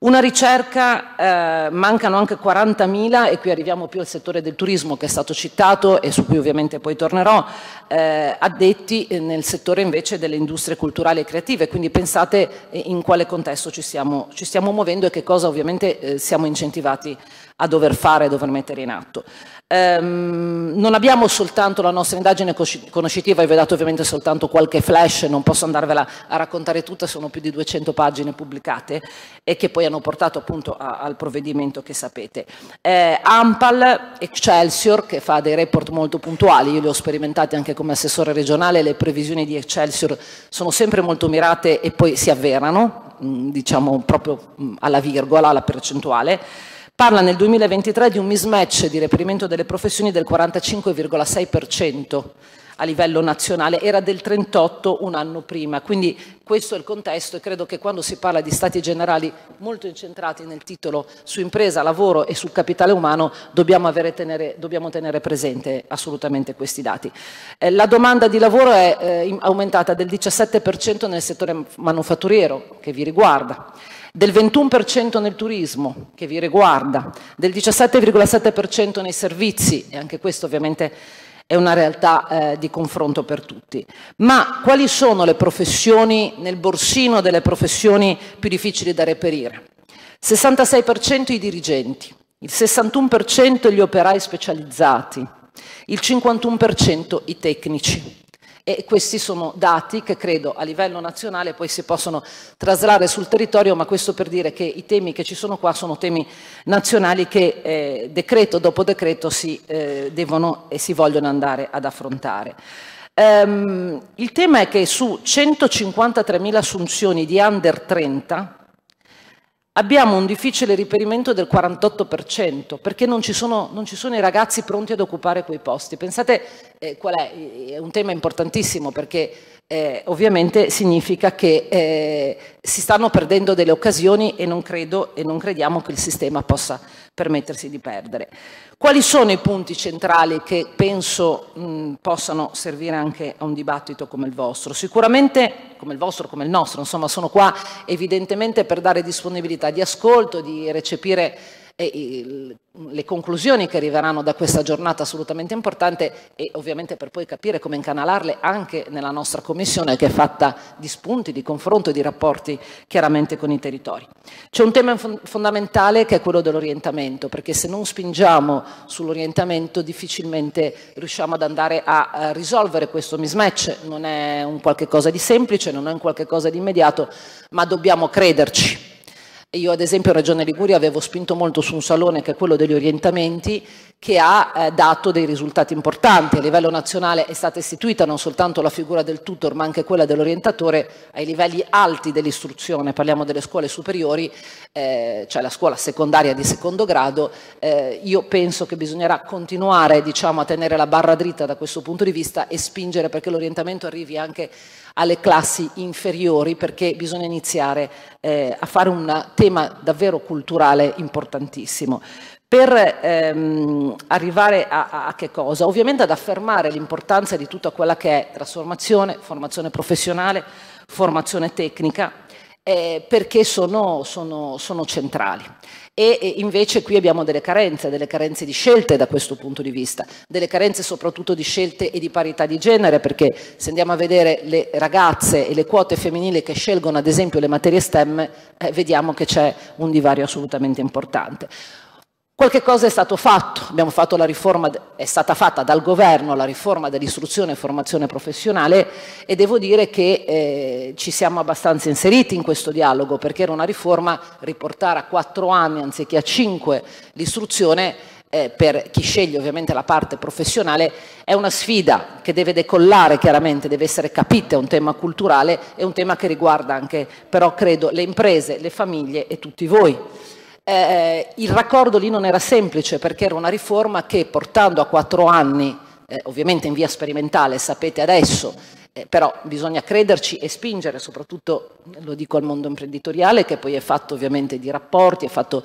Una ricerca, eh, mancano anche 40.000 e qui arriviamo più al settore del turismo che è stato citato e su cui ovviamente poi tornerò, eh, addetti eh, nel settore invece delle industrie culturali e creative, quindi pensate eh, in quale contesto ci stiamo, ci stiamo muovendo e che cosa ovviamente eh, siamo incentivati a dover fare e dover mettere in atto. Um, non abbiamo soltanto la nostra indagine conoscitiva, vi ho dato ovviamente soltanto qualche flash, non posso andarvela a raccontare tutta, sono più di 200 pagine pubblicate e che poi hanno portato appunto a, al provvedimento che sapete. Eh, Ampal, Excelsior, che fa dei report molto puntuali, io li ho sperimentati anche come assessore regionale, le previsioni di Excelsior sono sempre molto mirate e poi si avverano, mm, diciamo proprio mm, alla virgola, alla percentuale parla nel 2023 di un mismatch di reperimento delle professioni del 45,6% a livello nazionale, era del 38 un anno prima, quindi questo è il contesto e credo che quando si parla di stati generali molto incentrati nel titolo su impresa, lavoro e sul capitale umano dobbiamo, tenere, dobbiamo tenere, presente assolutamente questi dati. Eh, la domanda di lavoro è eh, aumentata del 17% nel settore manufatturiero che vi riguarda del 21% nel turismo che vi riguarda, del 17,7% nei servizi e anche questo ovviamente è una realtà eh, di confronto per tutti. Ma quali sono le professioni nel borsino delle professioni più difficili da reperire? 66% i dirigenti, il 61% gli operai specializzati, il 51% i tecnici e questi sono dati che credo a livello nazionale poi si possono traslare sul territorio, ma questo per dire che i temi che ci sono qua sono temi nazionali che eh, decreto dopo decreto si eh, devono e si vogliono andare ad affrontare. Um, il tema è che su 153.000 assunzioni di under 30, abbiamo un difficile riperimento del 48% perché non ci, sono, non ci, sono, i ragazzi pronti ad occupare quei posti. Pensate eh, qual è, eh, è un tema importantissimo perché eh, ovviamente significa che eh, si stanno perdendo delle occasioni e non, credo, e non crediamo che il sistema possa permettersi di perdere. Quali sono i punti centrali che penso mh, possano servire anche a un dibattito come il vostro? Sicuramente, come il vostro, come il nostro, insomma sono qua evidentemente per dare disponibilità di ascolto, di recepire e le conclusioni che arriveranno da questa giornata assolutamente importante e ovviamente per poi capire come incanalarle anche nella nostra commissione che è fatta di spunti, di confronto e di rapporti chiaramente con i territori. C'è un tema fondamentale che è quello dell'orientamento perché se non spingiamo sull'orientamento difficilmente riusciamo ad andare a risolvere questo mismatch, non è un qualche cosa di semplice, non è un qualche cosa di immediato ma dobbiamo crederci io ad esempio in Regione Liguria avevo spinto molto su un salone che è quello degli orientamenti che ha eh, dato dei risultati importanti. A livello nazionale è stata istituita non soltanto la figura del tutor ma anche quella dell'orientatore ai livelli alti dell'istruzione, parliamo delle scuole superiori, eh, cioè la scuola secondaria di secondo grado. Eh, io penso che bisognerà continuare diciamo, a tenere la barra dritta da questo punto di vista e spingere perché l'orientamento arrivi anche alle classi inferiori perché bisogna iniziare eh, a fare un tema davvero culturale importantissimo. Per ehm, arrivare a, a, che cosa? Ovviamente ad affermare l'importanza di tutta quella che è trasformazione, formazione professionale, formazione tecnica, eh, perché sono, sono, sono centrali. E, invece qui abbiamo delle carenze, delle carenze di scelte da questo punto di vista, delle carenze soprattutto di scelte e di parità di genere, perché se andiamo a vedere le ragazze e le quote femminili che scelgono ad esempio le materie STEM, eh, vediamo che c'è un divario assolutamente importante. Qualche cosa è stato fatto, fatto riforma, è stata fatta dal governo la riforma dell'istruzione e formazione professionale e devo dire che eh, ci siamo abbastanza inseriti in questo dialogo perché era una riforma riportare a quattro anni anziché a cinque l'istruzione eh, per chi sceglie ovviamente la parte professionale è una sfida che deve decollare chiaramente, deve essere capita, è un tema culturale, è un tema che riguarda anche però credo le imprese, le famiglie e tutti voi. Eh, il raccordo lì non era semplice perché era una riforma che portando a quattro anni, eh, ovviamente in via sperimentale, sapete adesso, eh, però bisogna crederci e spingere, soprattutto lo dico al mondo imprenditoriale che poi è fatto ovviamente di rapporti, è fatto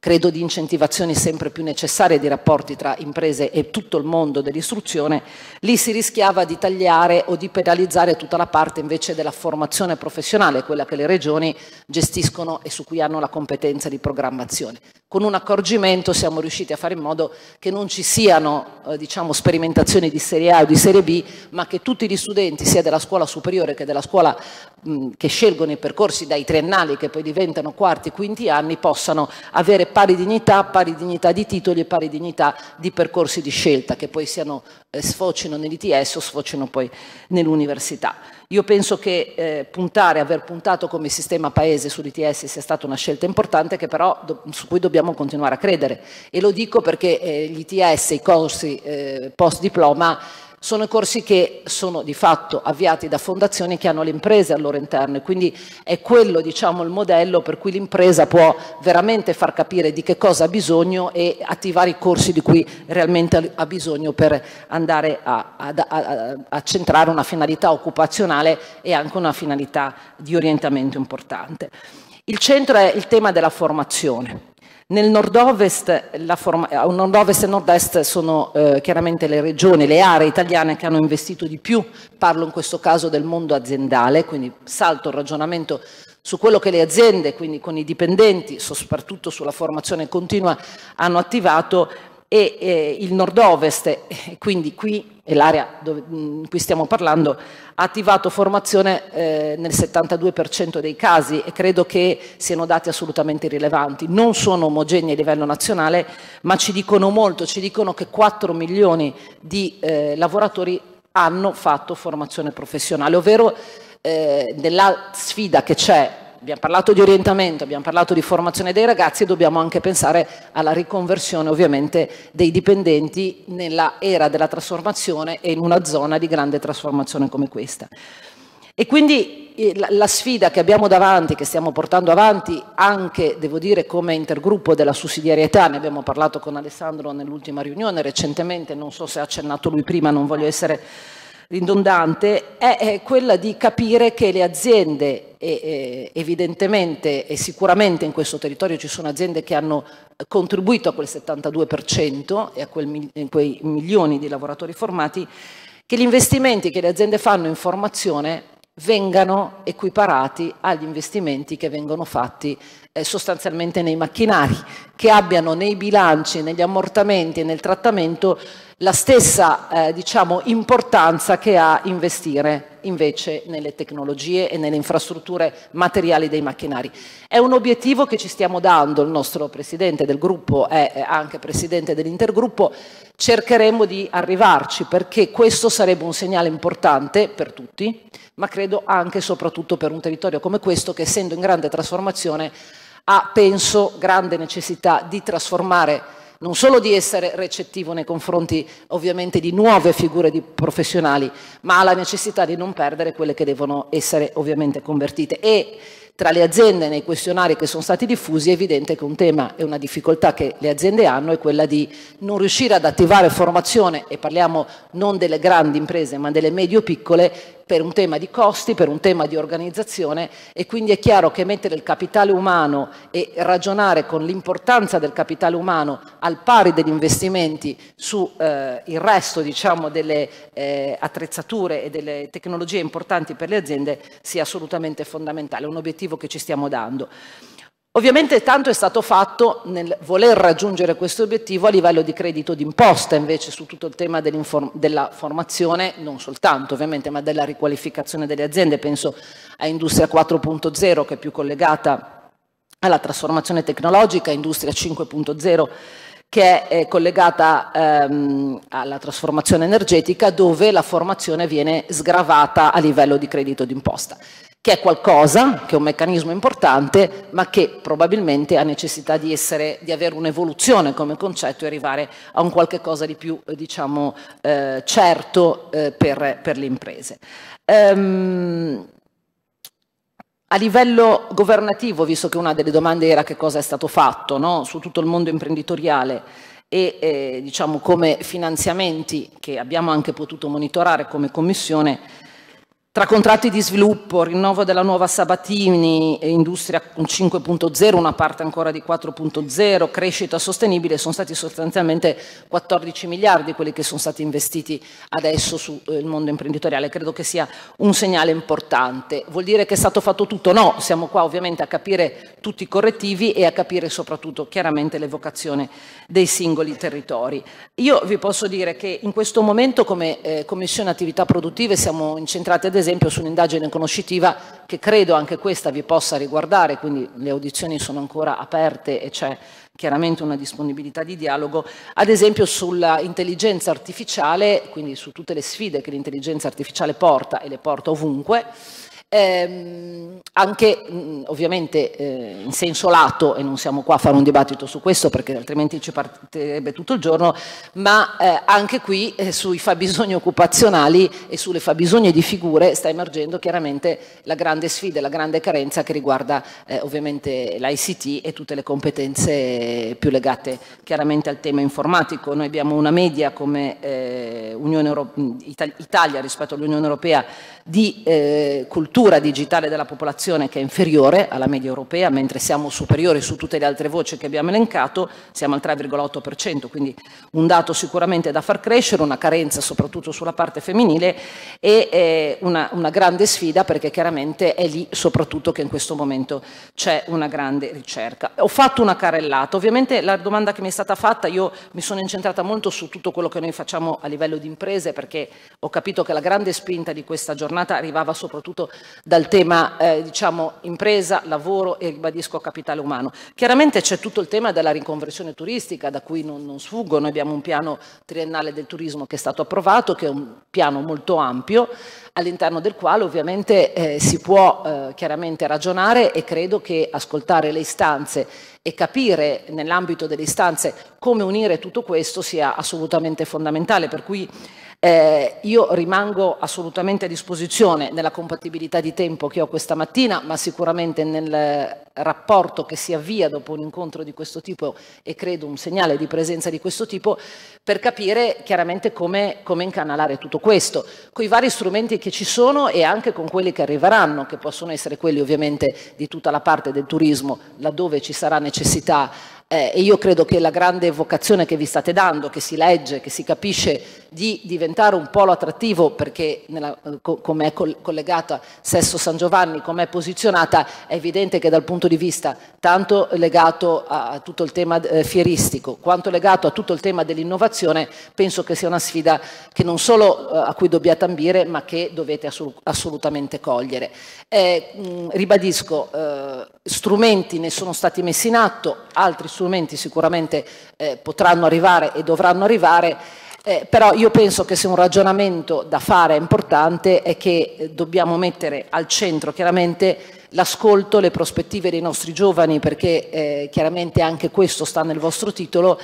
credo di incentivazioni sempre più necessarie di rapporti tra imprese e tutto il mondo dell'istruzione, lì si rischiava di tagliare o di penalizzare tutta la parte invece della formazione professionale, quella che le regioni gestiscono e su cui hanno la competenza di programmazione. Con un accorgimento siamo riusciti a fare in modo che non ci siano eh, diciamo, sperimentazioni di serie A o di serie B, ma che tutti gli studenti, sia della scuola superiore che della scuola mh, che scelgono i percorsi dai triennali che poi diventano quarti, e quinti anni, possano avere pari dignità, pari dignità di titoli e pari dignità di percorsi di scelta che poi siano, eh, sfocino nell'ITS o sfocino poi nell'università. Io penso che eh, puntare, aver puntato come sistema paese sull'ITS sia stata una scelta importante che però do, su cui dobbiamo continuare a credere e lo dico perché eh, gli ITS, i corsi eh, post diploma sono corsi che sono di fatto avviati da fondazioni che hanno le imprese al loro interno e quindi è quello diciamo, il modello per cui l'impresa può veramente far capire di che cosa ha bisogno e attivare i corsi di cui realmente ha bisogno per andare a, a, a, a centrare una finalità occupazionale e anche una finalità di orientamento importante. Il centro è il tema della formazione. Nel nord-ovest, eh, nord-ovest e nord-est sono eh, chiaramente le regioni, le aree italiane che hanno investito di più, parlo in questo caso del mondo aziendale, quindi salto il ragionamento su quello che le aziende, quindi con i dipendenti, soprattutto sulla formazione continua, hanno attivato e eh, il nord-ovest, eh, quindi qui è l'area di mm, cui stiamo parlando, ha attivato formazione eh, nel 72% dei casi e credo che siano dati assolutamente rilevanti. Non sono omogenei a livello nazionale, ma ci dicono molto, ci dicono che 4 milioni di eh, lavoratori hanno fatto formazione professionale, ovvero eh, nella sfida che c'è abbiamo parlato di orientamento, abbiamo parlato di formazione dei ragazzi, dobbiamo anche pensare alla riconversione ovviamente dei dipendenti nella era della trasformazione e in una zona di grande trasformazione come questa. E quindi eh, la sfida che abbiamo davanti, che stiamo portando avanti anche, devo dire, come intergruppo della sussidiarietà, ne abbiamo parlato con Alessandro nell'ultima riunione recentemente, non so se ha accennato lui prima, non voglio essere ridondante, è quella di capire che le aziende, e evidentemente e sicuramente in questo territorio ci sono aziende che hanno contribuito a quel 72% e a, quel, a quei milioni di lavoratori formati, che gli investimenti che le aziende fanno in formazione vengano equiparati agli investimenti che vengono fatti eh, sostanzialmente nei macchinari, che abbiano nei bilanci, negli ammortamenti e nel trattamento la stessa eh, diciamo, importanza che ha investire invece nelle tecnologie e nelle infrastrutture materiali dei macchinari. È un obiettivo che ci stiamo dando, il nostro presidente del gruppo è anche presidente dell'intergruppo, cercheremo di arrivarci perché questo sarebbe un segnale importante per tutti, ma credo anche e soprattutto per un territorio come questo che essendo in grande trasformazione ha, penso, grande necessità di trasformare non solo di essere recettivo nei confronti ovviamente di nuove figure di professionali, ma ha la necessità di non perdere quelle che devono essere ovviamente convertite. E tra le aziende nei questionari che sono stati diffusi è evidente che un tema e una difficoltà che le aziende hanno è quella di non riuscire ad attivare formazione, e parliamo non delle grandi imprese ma delle medio-piccole, per un tema di costi, per un tema di organizzazione e quindi è chiaro che mettere il capitale umano e ragionare con l'importanza del capitale umano al pari degli investimenti sul eh, resto diciamo, delle eh, attrezzature e delle tecnologie importanti per le aziende sia assolutamente fondamentale. Un obiettivo obiettivo che ci stiamo dando. Ovviamente tanto è stato fatto nel voler raggiungere questo obiettivo a livello di credito d'imposta, invece su tutto il tema della formazione, non soltanto ovviamente, ma della riqualificazione delle aziende, penso a Industria 4.0 che è più collegata alla trasformazione tecnologica, Industria 5.0 che è collegata ehm, alla trasformazione energetica dove la formazione viene sgravata a livello di credito d'imposta che è qualcosa, che è un meccanismo importante, ma che probabilmente ha necessità di, essere, di avere un'evoluzione come concetto e arrivare a un qualche cosa di più eh, diciamo, eh, certo eh, per, per, le imprese. Um, a livello governativo, visto che una delle domande era che cosa è stato fatto no? su tutto il mondo imprenditoriale e eh, diciamo come finanziamenti che abbiamo anche potuto monitorare come Commissione, tra contratti di sviluppo, rinnovo della nuova Sabatini, industria 5.0, una parte ancora di 4.0, crescita sostenibile, sono stati sostanzialmente 14 miliardi quelli che sono stati investiti adesso sul eh, mondo imprenditoriale. Credo che sia un segnale importante. Vuol dire che è stato fatto tutto? No, siamo qua ovviamente a capire tutti i correttivi e a capire soprattutto chiaramente l'evocazione dei singoli territori. Io vi posso dire che in questo momento come eh, Commissione Attività Produttive siamo incentrati ad esempio su un'indagine conoscitiva che credo anche questa vi possa riguardare, quindi le audizioni sono ancora aperte e c'è chiaramente una disponibilità di dialogo, ad esempio sull'intelligenza artificiale, quindi su tutte le sfide che l'intelligenza artificiale porta e le porta ovunque, Ehm, anche mh, mm, ovviamente eh, in senso lato, e non siamo qua a fare un dibattito su questo perché altrimenti ci partirebbe tutto il giorno, ma eh, anche qui eh, sui fabbisogni occupazionali e sulle fabbisogne di figure sta emergendo chiaramente la grande sfida, la grande carenza che riguarda eh, ovviamente l'ICT e tutte le competenze più legate chiaramente al tema informatico. Noi abbiamo una media come eh, Unione Europea, Italia rispetto all'Unione Europea di eh, cultura cultura digitale della popolazione che è inferiore alla media europea, mentre siamo superiori su tutte le altre voci che abbiamo elencato, siamo al 3,8%, quindi un dato sicuramente da far crescere, una carenza soprattutto sulla parte femminile e eh, una, una grande sfida perché chiaramente è lì soprattutto che in questo momento c'è una grande ricerca. Ho fatto una carellata, ovviamente la domanda che mi è stata fatta, io mi sono incentrata molto su tutto quello che noi facciamo a livello di imprese perché ho capito che la grande spinta di questa giornata arrivava soprattutto dal tema eh, diciamo, impresa, lavoro e ribadisco capitale umano. Chiaramente c'è tutto il tema della riconversione turistica da cui non, non sfuggo, noi abbiamo un piano triennale del turismo che è stato approvato, che è un piano molto ampio, all'interno del quale ovviamente eh, si può eh, chiaramente ragionare e credo che ascoltare le istanze e capire nell'ambito delle istanze come unire tutto questo sia assolutamente fondamentale, per cui eh, io rimango assolutamente a disposizione nella compatibilità di tempo che ho questa mattina, ma sicuramente nel rapporto che si avvia dopo un incontro di questo tipo e credo un segnale di presenza di questo tipo per capire chiaramente come, come incanalare tutto questo, con i vari strumenti che ci sono e anche con quelli che arriveranno, che possono essere quelli ovviamente di tutta la parte del turismo, laddove ci sarà necessità eh, e io credo che la grande vocazione che vi state dando, che si legge, che si capisce di diventare un polo attrattivo perché eh, come è collegata Sesso San Giovanni, come è posizionata, è evidente che dal punto di vista tanto legato a, a tutto il tema eh, fieristico quanto legato a tutto il tema dell'innovazione, penso che sia una sfida che non solo eh, a cui dobbiate ambire ma che dovete assolut assolutamente cogliere. Eh, mh, ribadisco, eh, strumenti ne sono stati messi in atto, altri strumenti strumenti sicuramente eh, potranno arrivare e dovranno arrivare, eh, però io penso che se un ragionamento da fare è importante è che eh, dobbiamo mettere al centro chiaramente l'ascolto, le prospettive dei nostri giovani, perché eh, chiaramente anche questo sta nel vostro titolo,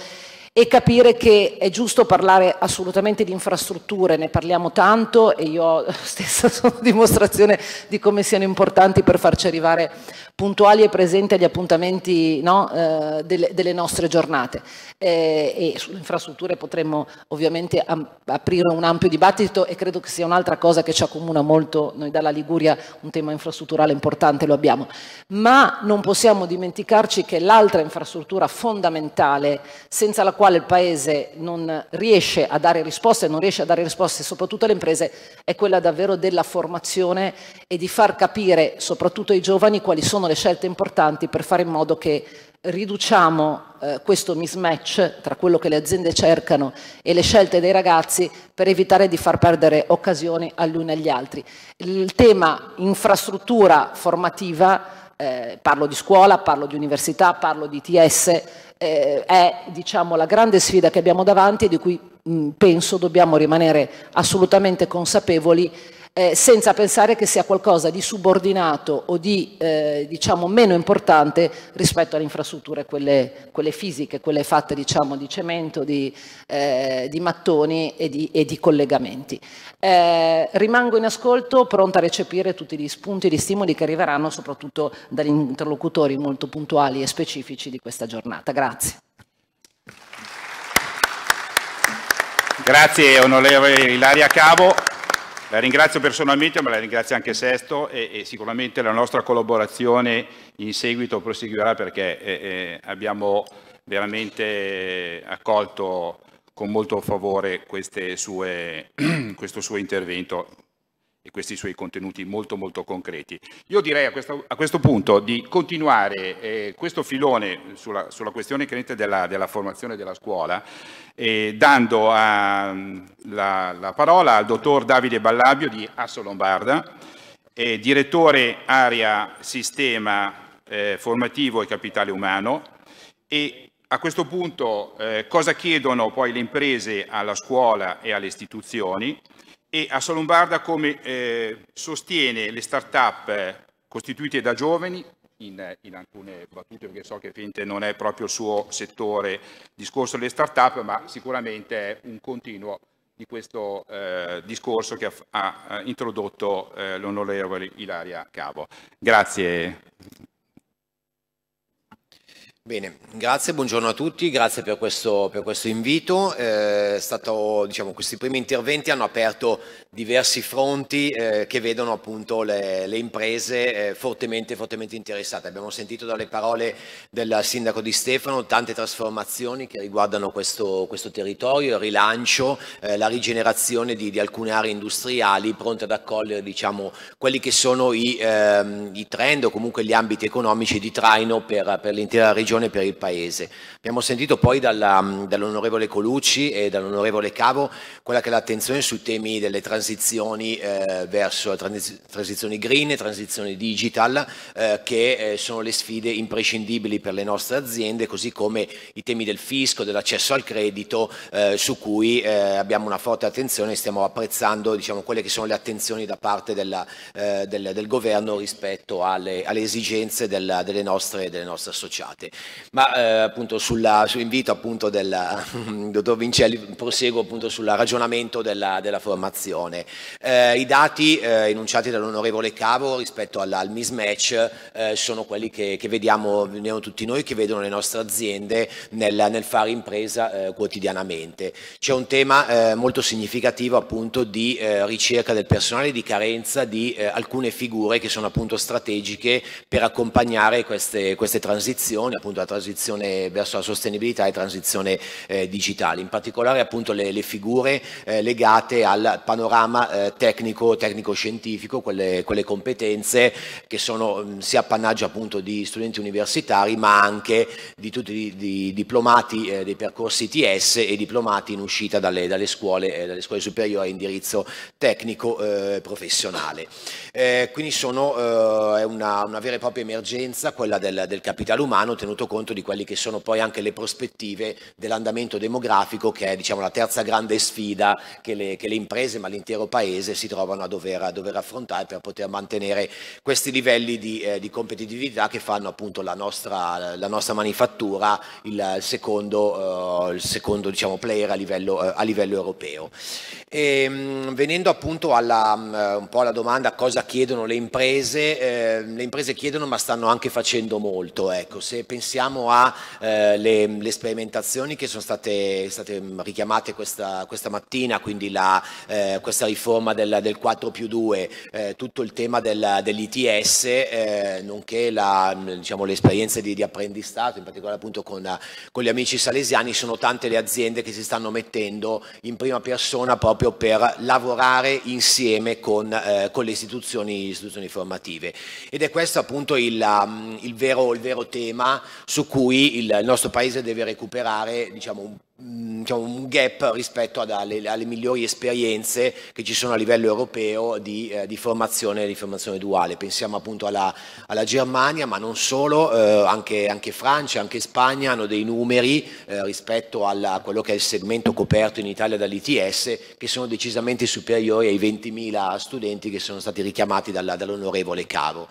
e capire che è giusto parlare assolutamente di infrastrutture, ne parliamo tanto e io stessa sono dimostrazione di come siano importanti per farci arrivare puntuali e presenti agli appuntamenti no, eh, delle, delle, nostre giornate. Eh, e sulle infrastrutture potremmo ovviamente aprire un ampio dibattito e credo che sia un'altra cosa che ci accomuna molto, noi dalla Liguria un tema infrastrutturale importante lo abbiamo, ma non possiamo dimenticarci che l'altra infrastruttura fondamentale senza la quale il Paese non riesce a dare risposte, non riesce a dare risposte soprattutto alle imprese, è quella davvero della formazione e di far capire soprattutto ai giovani quali sono sono le scelte importanti per fare in modo che riduciamo eh, questo mismatch tra quello che le aziende cercano e le scelte dei ragazzi per evitare di far perdere occasioni agli uni e agli altri. Il tema infrastruttura formativa eh, parlo di scuola, parlo di università, parlo di TS, eh, è diciamo, la grande sfida che abbiamo davanti e di cui mh, penso dobbiamo rimanere assolutamente consapevoli eh, senza pensare che sia qualcosa di subordinato o di eh, diciamo meno importante rispetto alle infrastrutture, quelle, quelle fisiche, quelle fatte diciamo, di cemento, di, eh, di mattoni e di, e di collegamenti. Eh, rimango in ascolto, pronta a recepire tutti gli spunti e gli stimoli che arriveranno soprattutto dagli interlocutori molto puntuali e specifici di questa giornata. Grazie. Grazie onorevole Ilaria Cavo. La ringrazio personalmente, ma la ringrazio anche Sesto e, e sicuramente la nostra collaborazione in seguito proseguirà perché eh, eh abbiamo veramente accolto con molto favore sue, questo suo intervento e questi suoi contenuti molto molto concreti. Io direi a questo, a questo punto di continuare eh, questo filone sulla, sulla questione della, della, formazione della scuola, eh, dando a, la, la, parola al dottor Davide Ballabio di Asso Lombarda, eh, direttore area sistema eh, formativo e capitale umano e a questo punto eh, cosa chiedono poi le imprese alla scuola e alle istituzioni? e a Salombarda come eh, sostiene le start-up eh, costituite da giovani, in, eh, in, alcune battute perché so che Finte non è proprio il suo settore discorso delle start-up, ma sicuramente è un continuo di questo eh, discorso che ha, ha introdotto eh, l'onorevole Ilaria Cavo. Grazie Bene, grazie, buongiorno a tutti, grazie per questo, per questo invito. Eh, stato, diciamo, questi primi interventi hanno aperto diversi fronti eh, che vedono appunto le, le imprese eh, fortemente, fortemente, interessate. Abbiamo sentito dalle parole del sindaco di Stefano tante trasformazioni che riguardano questo, questo territorio, il rilancio, eh, la rigenerazione di, di, alcune aree industriali pronte ad accogliere diciamo, quelli che sono i, ehm, i, trend o comunque gli ambiti economici di traino per, per l'intera regione visione per il Paese. Abbiamo sentito poi mm, dall'onorevole dall Colucci e dall'onorevole Cavo quella che è l'attenzione sui temi delle transizioni eh, verso transizioni green e transizioni digital, eh, che eh, sono le sfide imprescindibili per le nostre aziende, così come i temi del fisco, dell'accesso al credito, eh, su cui eh, abbiamo una forte attenzione e stiamo apprezzando diciamo, quelle che sono le attenzioni da parte della, eh, del, del, governo rispetto alle, alle esigenze della, delle, nostre, delle nostre associate. Ma eh, appunto sulla, sull'invito appunto del dottor Vincelli proseguo appunto sul ragionamento della, della formazione. Eh, I dati eh, enunciati dall'onorevole Cavo rispetto alla, al mismatch eh, sono quelli che, che vediamo, vediamo, tutti noi, che vedono le nostre aziende nel, nel fare impresa eh, quotidianamente. C'è un tema eh, molto significativo appunto di ricerca del personale, di carenza di alcune figure che sono appunto strategiche per accompagnare queste, queste transizioni appunto appunto la transizione verso la sostenibilità e transizione eh, digitale, in particolare appunto le, le figure eh, legate al panorama eh, tecnico, tecnico-scientifico, quelle, quelle, competenze che sono mh, mm, sia appannaggio appunto di studenti universitari ma anche di tutti i di diplomati eh, dei percorsi TS e diplomati in uscita dalle, dalle, scuole, eh, dalle scuole, superiori a indirizzo tecnico eh, professionale. quindi sono, è una, una, vera e propria emergenza quella del, del capitale umano tenuto tenuto conto di quelle che sono poi anche le prospettive dell'andamento demografico che è diciamo, la terza grande sfida che le, che le imprese ma l'intero paese si trovano a dover, a dover, affrontare per poter mantenere questi livelli di, eh, di competitività che fanno appunto la nostra, la nostra manifattura il secondo, eh, il secondo diciamo, player a livello, eh, a livello europeo. E, ehm, venendo appunto alla, eh, un po' alla domanda cosa chiedono le imprese, ehm, le imprese chiedono ma stanno anche facendo molto. Ecco, se pensiamo pensiamo alle eh, sperimentazioni che sono state, state richiamate questa, questa, mattina, quindi la, eh, questa riforma del, del, 4 più 2, eh, tutto il tema del, dell'ITS, eh, nonché la, diciamo, le esperienze di, di, apprendistato, in particolare appunto con, con, gli amici salesiani, sono tante le aziende che si stanno mettendo in prima persona proprio per lavorare insieme con, eh, con le istituzioni, istituzioni formative. Ed è questo appunto il, il, vero, il vero tema su cui il, nostro Paese deve recuperare diciamo, un Mm, diciamo, un gap rispetto ad, alle, alle, migliori esperienze che ci sono a livello europeo di, eh, di, formazione, di formazione, duale. Pensiamo appunto alla, alla Germania, ma non solo, eh, anche, anche, Francia, anche Spagna hanno dei numeri eh, rispetto alla, a quello che è il segmento coperto in Italia dall'ITS che sono decisamente superiori ai 20.000 studenti che sono stati richiamati dall'onorevole dall Caro.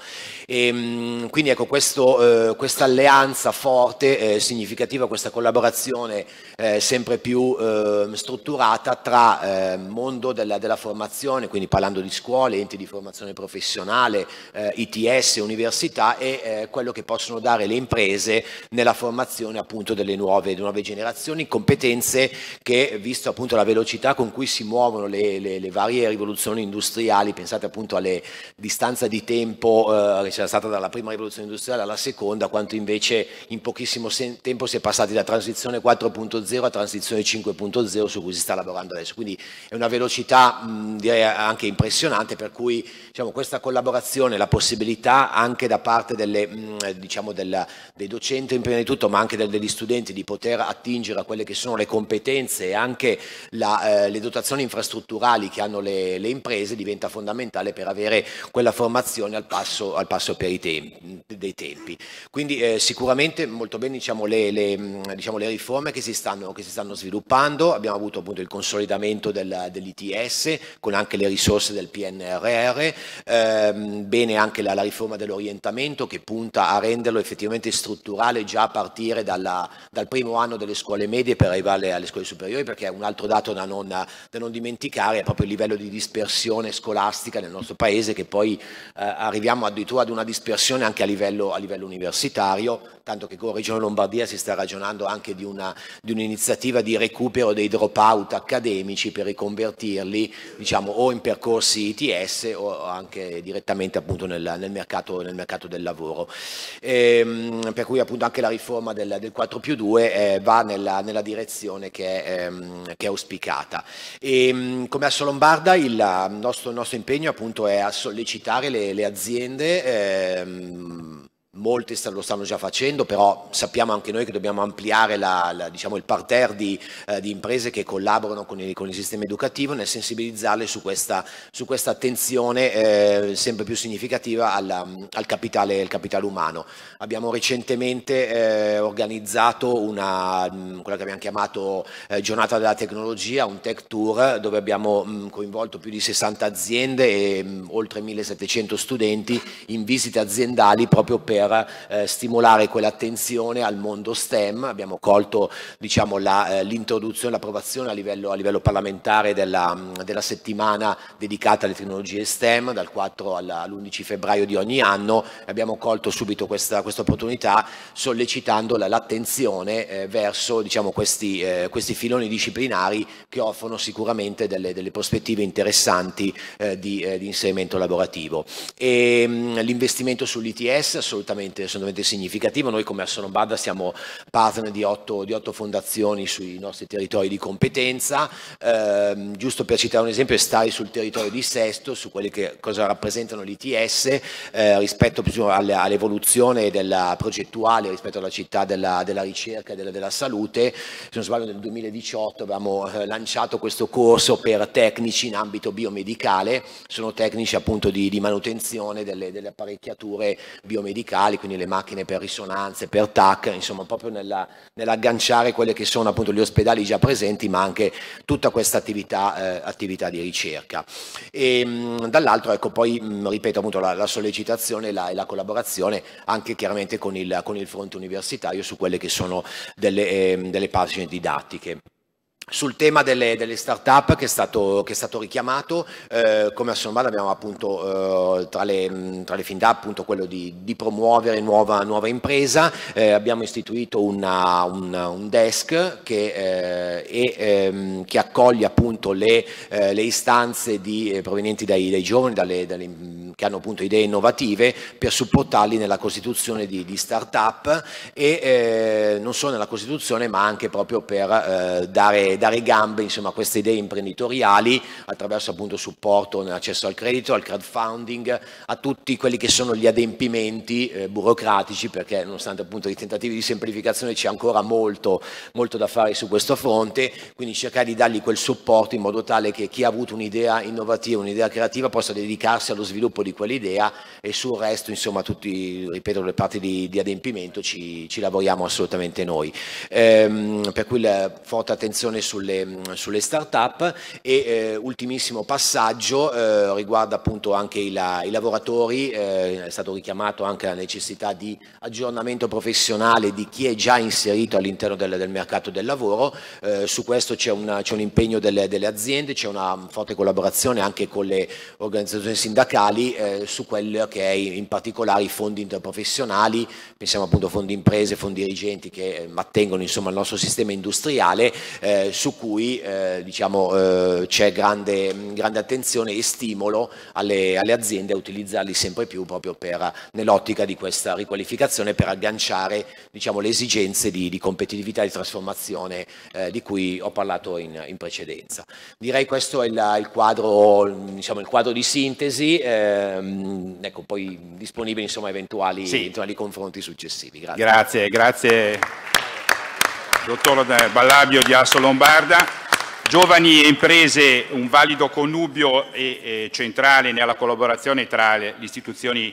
E, ehm, quindi ecco, eh, questa alleanza forte, eh, significativa, questa collaborazione eh, sempre più eh, strutturata tra eh, mondo della, della, formazione, quindi parlando di scuole, enti di formazione professionale, eh, ITS, università e eh, quello che possono dare le imprese nella formazione appunto delle nuove, nuove generazioni, competenze che visto appunto la velocità con cui si muovono le, le, le varie rivoluzioni industriali, pensate appunto alle distanze di tempo eh, che c'era stata dalla prima rivoluzione industriale alla seconda, quanto invece in pochissimo tempo si è passati da transizione 4.0 a transizione 5.0 su cui si sta lavorando adesso, quindi è una velocità mh, direi anche impressionante per cui diciamo, questa collaborazione, la possibilità anche da parte delle, mh, diciamo, della, dei docenti prima di tutto ma anche del, degli studenti di poter attingere a quelle che sono le competenze e anche la, eh, le dotazioni infrastrutturali che hanno le, le, imprese diventa fondamentale per avere quella formazione al passo, al passo per i tempi, dei tempi. Quindi eh, sicuramente molto bene diciamo, le, le, diciamo, le riforme che si stanno che si stanno sviluppando, abbiamo avuto appunto il consolidamento del, dell'ITS con anche le risorse del PNRR, ehm, bene anche la, la riforma dell'orientamento che punta a renderlo effettivamente strutturale già a partire dalla, dal primo anno delle scuole medie per arrivare alle scuole superiori perché è un altro dato da non, da non dimenticare, è proprio il livello di dispersione scolastica nel nostro paese che poi eh, arriviamo addirittura ad una dispersione anche a livello, a livello universitario tanto che con Regione Lombardia si sta ragionando anche di, un'iniziativa di, un di recupero dei dropout accademici per riconvertirli diciamo, o in percorsi ITS o anche direttamente appunto nel, nel, mercato, nel mercato, del lavoro. E, ehm, per cui appunto anche la riforma del, del 4 più 2 eh, va nella, nella, direzione che è, ehm, che è auspicata. E, ehm, come Asso Lombarda il nostro, nostro, impegno appunto è a sollecitare le, le aziende ehm, molti lo stanno già facendo, però sappiamo anche noi che dobbiamo ampliare la, la, diciamo, il parterre di, eh, di, imprese che collaborano con il, con il, sistema educativo nel sensibilizzarle su questa, su questa attenzione eh, sempre più significativa alla, al, capitale, al, capitale, umano. Abbiamo recentemente eh, organizzato una, mm, quella che abbiamo chiamato eh, giornata della tecnologia, un tech tour dove abbiamo mh, mm, coinvolto più di 60 aziende e mh, mm, oltre 1700 studenti in visite aziendali proprio per per eh, stimolare quell'attenzione al mondo STEM. Abbiamo colto diciamo, l'introduzione, la, eh, l'approvazione a livello, a livello parlamentare della, della, settimana dedicata alle tecnologie STEM dal 4 all'11 febbraio di ogni anno. Abbiamo colto subito questa, questa opportunità sollecitando l'attenzione eh, verso diciamo, questi, eh, questi, filoni disciplinari che offrono sicuramente delle, delle prospettive interessanti eh, di, eh, di, inserimento lavorativo. Ehm, l'investimento sull'ITS assolutamente assolutamente, assolutamente significativa. Noi come Assonombada siamo partner di otto, di otto, fondazioni sui nostri territori di competenza. Eh, giusto per citare un esempio, stai sul territorio di Sesto, su quelli che cosa rappresentano l'ITS eh, rispetto all'evoluzione della progettuale rispetto alla città della, della ricerca e della, della, salute. Se non sbaglio nel 2018 abbiamo eh, lanciato questo corso per tecnici in ambito biomedicale, sono tecnici appunto di, di manutenzione delle, delle apparecchiature biomedicali digitali, quindi le macchine per risonanze, per TAC, insomma proprio nella, nell'agganciare quelle che sono appunto gli ospedali già presenti, ma anche tutta questa attività, eh, attività di ricerca. E, ehm, mh, dall'altro, ecco, poi mh, mm, ripeto appunto la, la sollecitazione e la, la, collaborazione anche chiaramente con il, con il fronte universitario su quelle che sono delle, eh, delle pagine didattiche. Sul tema delle, delle start-up che è stato, che è stato richiamato, eh, come a Sonombad abbiamo appunto eh, tra, le, tra le FINDA appunto quello di, di promuovere nuova, nuova impresa, eh, abbiamo istituito una, una, un desk che, eh, e, ehm, che accoglie appunto le, eh, le istanze di, eh, provenienti dai, dai giovani, dalle, dalle che hanno appunto idee innovative per supportarli nella costituzione di, di start-up e eh, non solo nella costituzione ma anche proprio per eh, dare, dare, gambe insomma, a queste idee imprenditoriali attraverso appunto supporto nell'accesso al credito, al crowdfunding, a tutti quelli che sono gli adempimenti eh, burocratici perché nonostante appunto i tentativi di semplificazione c'è ancora molto, molto da fare su questo fronte, quindi cercare di dargli quel supporto in modo tale che chi ha avuto un'idea innovativa, un'idea creativa possa dedicarsi allo sviluppo di quell'idea e sul resto, insomma, tutti, ripeto, le parti di, di adempimento ci, ci, lavoriamo assolutamente noi. Ehm, per cui la, forte attenzione sulle, sulle start-up e eh, ultimissimo passaggio eh, riguarda appunto anche i, la, i lavoratori, eh, è stato richiamato anche la necessità di aggiornamento professionale di chi è già inserito all'interno del, del, mercato del lavoro, eh, su questo c'è, un impegno delle, delle aziende, c'è una forte collaborazione anche con le organizzazioni sindacali eh, su quello che è in particolare i fondi interprofessionali, pensiamo appunto a fondi imprese, fondi dirigenti che eh, mantengono insomma, il nostro sistema industriale, eh, su cui eh, diciamo, eh, c'è grande, grande, attenzione e stimolo alle, alle, aziende a utilizzarli sempre più proprio nell'ottica di questa riqualificazione per agganciare diciamo, le esigenze di, di competitività e di trasformazione eh, di cui ho parlato in, in precedenza. Direi questo è il, il, quadro, diciamo, il quadro di sintesi. Eh, ehm, ecco, poi disponibili insomma, eventuali, sì. eventuali, confronti successivi. Grazie, grazie, grazie dottor Ballabio di Asso Lombarda. Giovani e imprese, un valido connubio e, e centrale nella collaborazione tra le, le istituzioni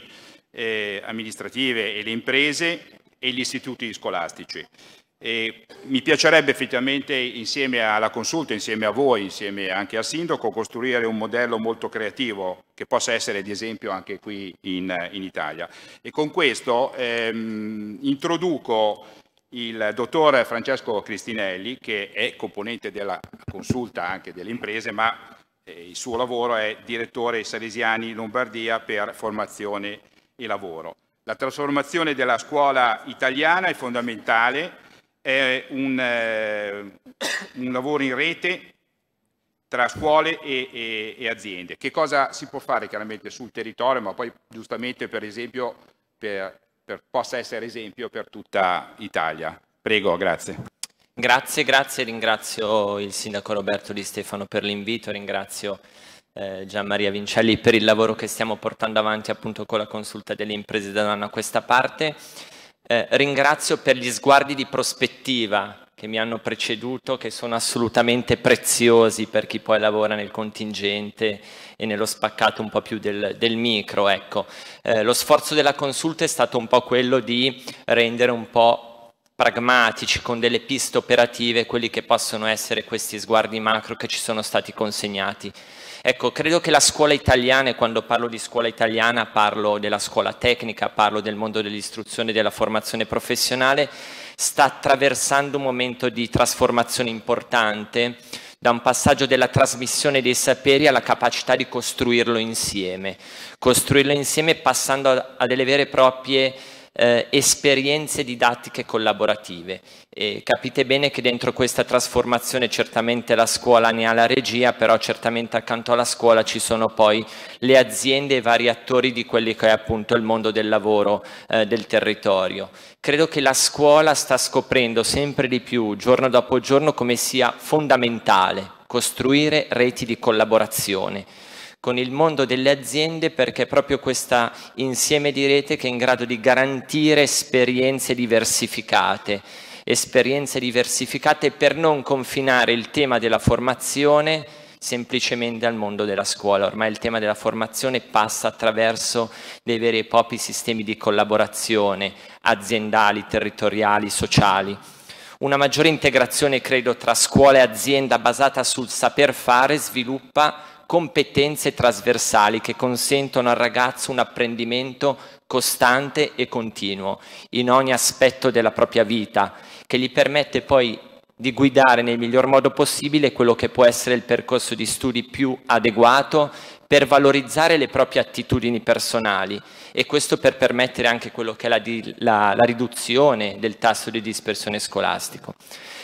eh, amministrative e le imprese e gli istituti scolastici. E mi piacerebbe effettivamente insieme alla consulta, insieme a voi, insieme anche al sindaco, costruire un modello molto creativo che possa essere di esempio anche qui in, in Italia. E con questo ehm, introduco il dottor Francesco Cristinelli che è componente della consulta anche delle imprese, ma eh, il suo lavoro è direttore Salesiani Lombardia per formazione e lavoro. La trasformazione della scuola italiana è fondamentale è un, eh, un lavoro in rete tra scuole e, e, e, aziende. Che cosa si può fare chiaramente sul territorio, ma poi giustamente per esempio per, per, possa essere esempio per tutta Italia. Prego, grazie. Grazie, grazie, ringrazio il sindaco Roberto Di Stefano per l'invito, ringrazio eh, Maria Vincelli per il lavoro che stiamo portando avanti appunto con la consulta delle imprese da un anno a questa parte. Eh, ringrazio per gli sguardi di prospettiva che mi hanno preceduto, che sono assolutamente preziosi per chi poi lavora nel contingente e nello spaccato un po' più del, del micro. Ecco. Eh, lo sforzo della consulta è stato un po' quello di rendere un po' pragmatici, con delle piste operative, quelli che possono essere questi sguardi macro che ci sono stati consegnati. Ecco, credo che la scuola italiana, e quando parlo di scuola italiana parlo della scuola tecnica, parlo del mondo dell'istruzione e della formazione professionale, sta attraversando un momento di trasformazione importante da un passaggio della trasmissione dei saperi alla capacità di costruirlo insieme, costruirlo insieme passando a, delle vere e proprie eh, esperienze didattiche collaborative. E capite bene che dentro questa trasformazione certamente la scuola ne ha la regia, però certamente accanto alla scuola ci sono poi le aziende e vari attori di quelli che è appunto il mondo del lavoro eh, del territorio. Credo che la scuola sta scoprendo sempre di più, giorno dopo giorno, come sia fondamentale costruire reti di collaborazione con il mondo delle aziende perché è proprio questo insieme di rete che è in grado di garantire esperienze diversificate, esperienze diversificate per non confinare il tema della formazione semplicemente al mondo della scuola. Ormai il tema della formazione passa attraverso dei veri e propri sistemi di collaborazione aziendali, territoriali, sociali. Una maggiore integrazione, credo, tra scuola e azienda basata sul saper fare sviluppa competenze trasversali che consentono al ragazzo un apprendimento costante e continuo in ogni aspetto della propria vita, che gli permette poi di guidare nel miglior modo possibile quello che può essere il percorso di studi più adeguato per valorizzare le proprie attitudini personali e questo per permettere anche quello che è la, la, la riduzione del tasso di dispersione scolastico.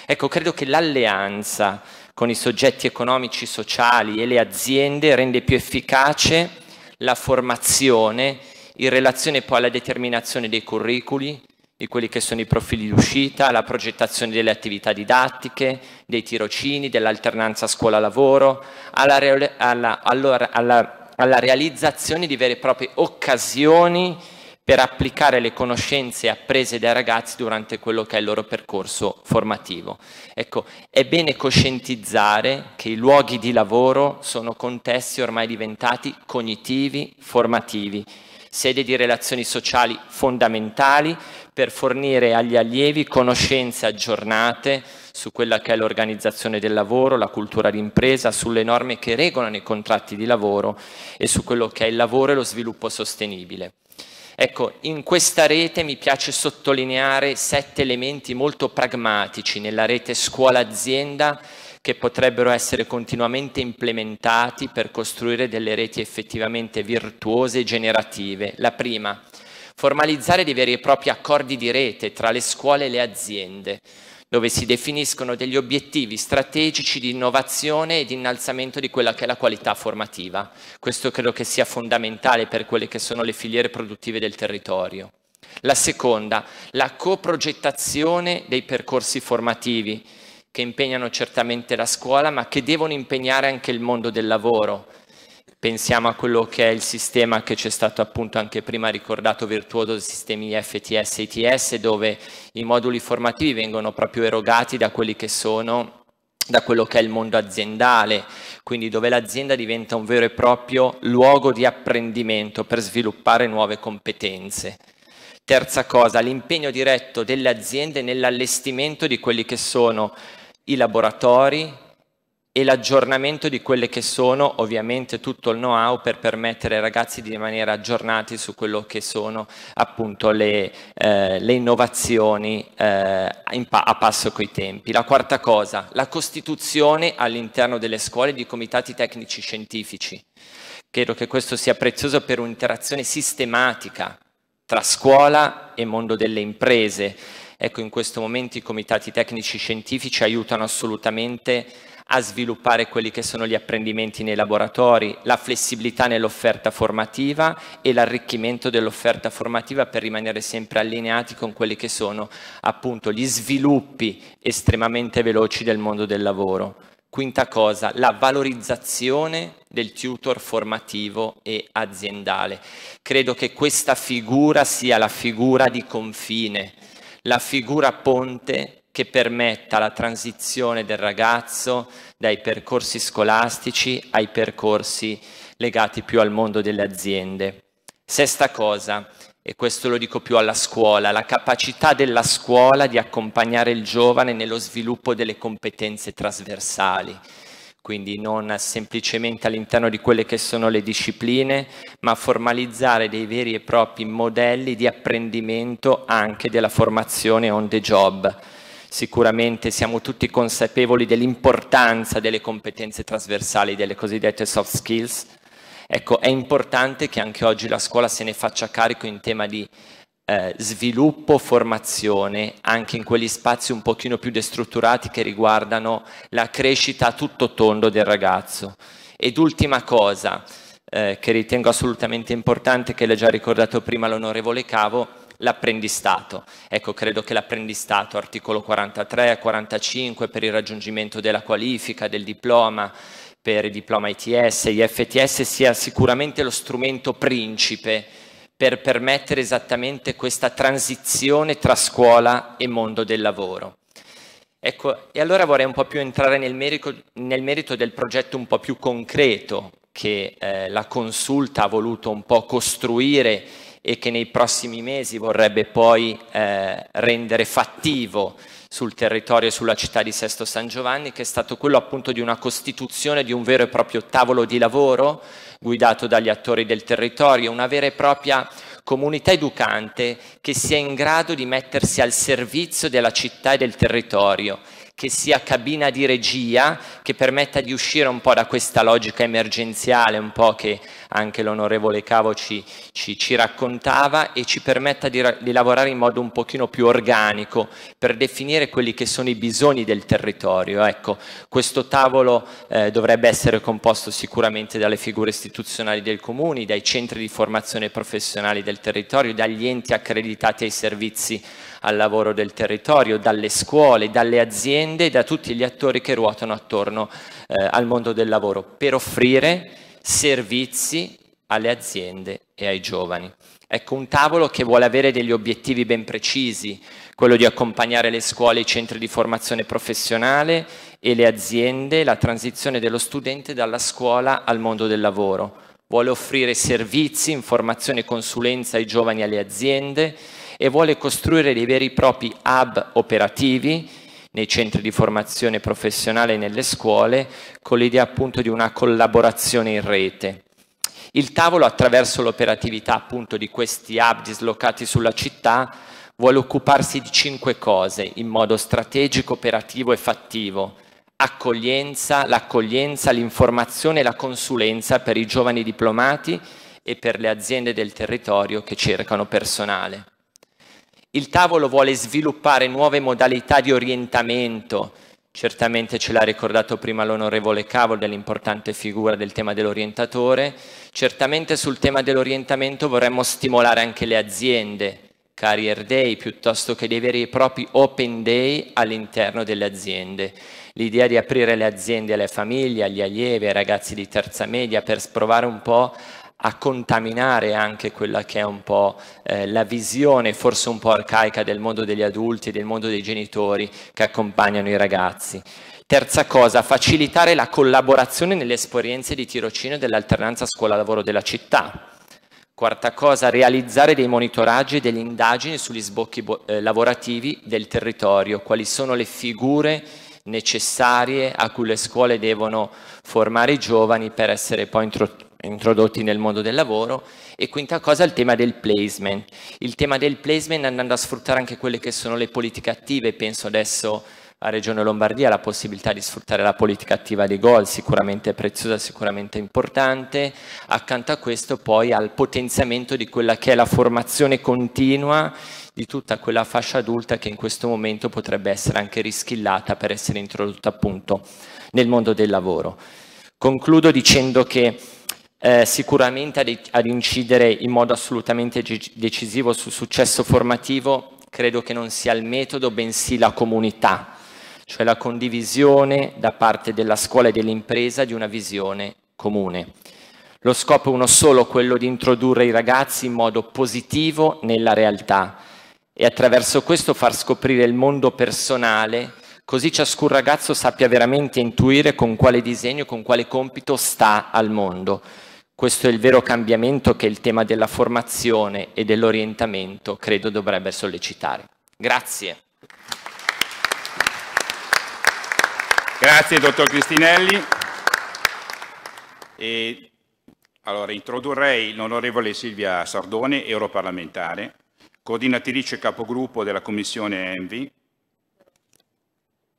Ecco, credo che l'alleanza con i soggetti economici, sociali e le aziende rende più efficace la formazione in relazione poi alla determinazione dei curriculi, di quelli che sono i profili di uscita, la progettazione delle attività didattiche, dei tirocini, dell'alternanza scuola-lavoro, alla, alla, alla, alla realizzazione di vere e proprie occasioni per applicare le conoscenze apprese dai ragazzi durante quello che è il loro percorso formativo. Ecco, è bene coscientizzare che i luoghi di lavoro sono contesti ormai diventati cognitivi, formativi, sede di relazioni sociali fondamentali per fornire agli allievi conoscenze aggiornate su quella che è l'organizzazione del lavoro, la cultura d'impresa, sulle norme che regolano i contratti di lavoro e su quello che è il lavoro e lo sviluppo sostenibile. Ecco, in questa rete mi piace sottolineare sette elementi molto pragmatici nella rete scuola-azienda che potrebbero essere continuamente implementati per costruire delle reti effettivamente virtuose e generative. La prima, formalizzare dei veri e propri accordi di rete tra le scuole e le aziende dove si definiscono degli obiettivi strategici di innovazione e di innalzamento di quella che è la qualità formativa. Questo credo che sia fondamentale per quelle che sono le filiere produttive del territorio. La seconda, la coprogettazione dei percorsi formativi che impegnano certamente la scuola ma che devono impegnare anche il mondo del lavoro pensiamo a quello che è il sistema che c'è stato appunto anche prima ricordato virtuoso dei sistemi FTS e ITS dove i moduli formativi vengono proprio erogati da quelli che sono da quello che è il mondo aziendale, quindi dove l'azienda diventa un vero e proprio luogo di apprendimento per sviluppare nuove competenze. Terza cosa, l'impegno diretto delle aziende nell'allestimento di quelli che sono i laboratori, e l'aggiornamento di quelle che sono ovviamente tutto il know-how per permettere ai ragazzi di rimanere aggiornati su quello che sono appunto le, eh, le innovazioni eh, in pa a passo coi tempi. La quarta cosa, la costituzione all'interno delle scuole di comitati tecnici scientifici. Credo che questo sia prezioso per un'interazione sistematica tra scuola e mondo delle imprese. Ecco, in questo momento i comitati tecnici scientifici aiutano assolutamente a a sviluppare quelli che sono gli apprendimenti nei laboratori, la flessibilità nell'offerta formativa e l'arricchimento dell'offerta formativa per rimanere sempre allineati con quelli che sono appunto gli sviluppi estremamente veloci del mondo del lavoro. Quinta cosa, la valorizzazione del tutor formativo e aziendale. Credo che questa figura sia la figura di confine, la figura ponte che permetta la transizione del ragazzo dai percorsi scolastici ai percorsi legati più al mondo delle aziende. Sesta cosa, e questo lo dico più alla scuola, la capacità della scuola di accompagnare il giovane nello sviluppo delle competenze trasversali, quindi non semplicemente all'interno di quelle che sono le discipline, ma formalizzare dei veri e propri modelli di apprendimento anche della formazione on the job Sicuramente siamo tutti consapevoli dell'importanza delle competenze trasversali, delle cosiddette soft skills. Ecco, è importante che anche oggi la scuola se ne faccia carico in tema di eh, sviluppo, formazione, anche in quegli spazi un pochino più destrutturati che riguardano la crescita a tutto tondo del ragazzo. Ed ultima cosa, eh, che ritengo assolutamente importante, che l'ha già ricordato prima l'onorevole Cavo, l'apprendistato. Ecco, credo che l'apprendistato, articolo 43, 45, per il raggiungimento della qualifica, del diploma, per il diploma ITS, IFTS, sia sicuramente lo strumento principe per permettere esattamente questa transizione tra scuola e mondo del lavoro. Ecco, e allora vorrei un po' più entrare nel merito, nel merito del progetto un po' più concreto che eh, la consulta ha voluto un po' costruire e che nei prossimi mesi vorrebbe poi eh, rendere fattivo sul territorio e sulla città di Sesto San Giovanni, che è stato quello appunto di una costituzione di un vero e proprio tavolo di lavoro guidato dagli attori del territorio, una vera e propria comunità educante che sia in grado di mettersi al servizio della città e del territorio, che sia cabina di regia che permetta di uscire un po' da questa logica emergenziale, un po' che anche l'onorevole Cavo ci, ci, ci, raccontava e ci permetta di, di lavorare in modo un pochino più organico per definire quelli che sono i bisogni del territorio. Ecco, questo tavolo eh, dovrebbe essere composto sicuramente dalle figure istituzionali del comune, dai centri di formazione professionali del territorio, dagli enti accreditati ai servizi al lavoro del territorio, dalle scuole, dalle aziende e da tutti gli attori che ruotano attorno eh, al mondo del lavoro per offrire servizi alle aziende e ai giovani. Ecco, un tavolo che vuole avere degli obiettivi ben precisi, quello di accompagnare le scuole, i centri di formazione professionale e le aziende, la transizione dello studente dalla scuola al mondo del lavoro. Vuole offrire servizi, informazione e consulenza ai giovani e alle aziende e vuole costruire dei veri e propri hub operativi nei centri di formazione professionale e nelle scuole, con l'idea appunto di una collaborazione in rete. Il tavolo, attraverso l'operatività appunto di questi hub dislocati sulla città, vuole occuparsi di cinque cose in modo strategico, operativo e fattivo. Accoglienza, l'accoglienza, l'informazione e la consulenza per i giovani diplomati e per le aziende del territorio che cercano personale. Il tavolo vuole sviluppare nuove modalità di orientamento, certamente ce l'ha ricordato prima l'onorevole Cavol dell'importante figura del tema dell'orientatore, certamente sul tema dell'orientamento vorremmo stimolare anche le aziende, career day piuttosto che dei veri e propri open day all'interno delle aziende. L'idea di aprire le aziende alle famiglie, agli allievi, ai ragazzi di terza media per provare un po' a contaminare anche quella che è un po' eh, la visione forse un po' arcaica del mondo degli adulti e del mondo dei genitori che accompagnano i ragazzi. Terza cosa, facilitare la collaborazione nelle esperienze di tirocinio dell'alternanza scuola-lavoro della città. Quarta cosa, realizzare dei monitoraggi e delle indagini sugli sbocchi eh, lavorativi del territorio, quali sono le figure necessarie a cui le scuole devono formare i giovani per essere poi introdotti nel mondo del lavoro e quinta cosa il tema del placement. Il tema del placement andando a sfruttare anche quelle che sono le politiche attive, penso adesso a Regione Lombardia la possibilità di sfruttare la politica attiva dei gol, sicuramente preziosa, sicuramente importante, accanto a questo poi al potenziamento di quella che è la formazione continua di tutta quella fascia adulta che in questo momento potrebbe essere anche rischillata per essere introdotta appunto nel mondo del lavoro. Concludo dicendo che eh, sicuramente ad, ad incidere in modo assolutamente decisivo sul successo formativo credo che non sia il metodo, bensì la comunità, cioè la condivisione da parte della scuola e dell'impresa di una visione comune. Lo scopo è uno solo, quello di introdurre i ragazzi in modo positivo nella realtà e attraverso questo far scoprire il mondo personale, così ciascun ragazzo sappia veramente intuire con quale disegno, con quale compito sta al mondo. Questo è il vero cambiamento che il tema della formazione e dell'orientamento credo dovrebbe sollecitare. Grazie. Grazie dottor Cristinelli. E, allora, introdurrei l'onorevole Silvia Sardone, europarlamentare, coordinatrice capogruppo della Commissione ENVI,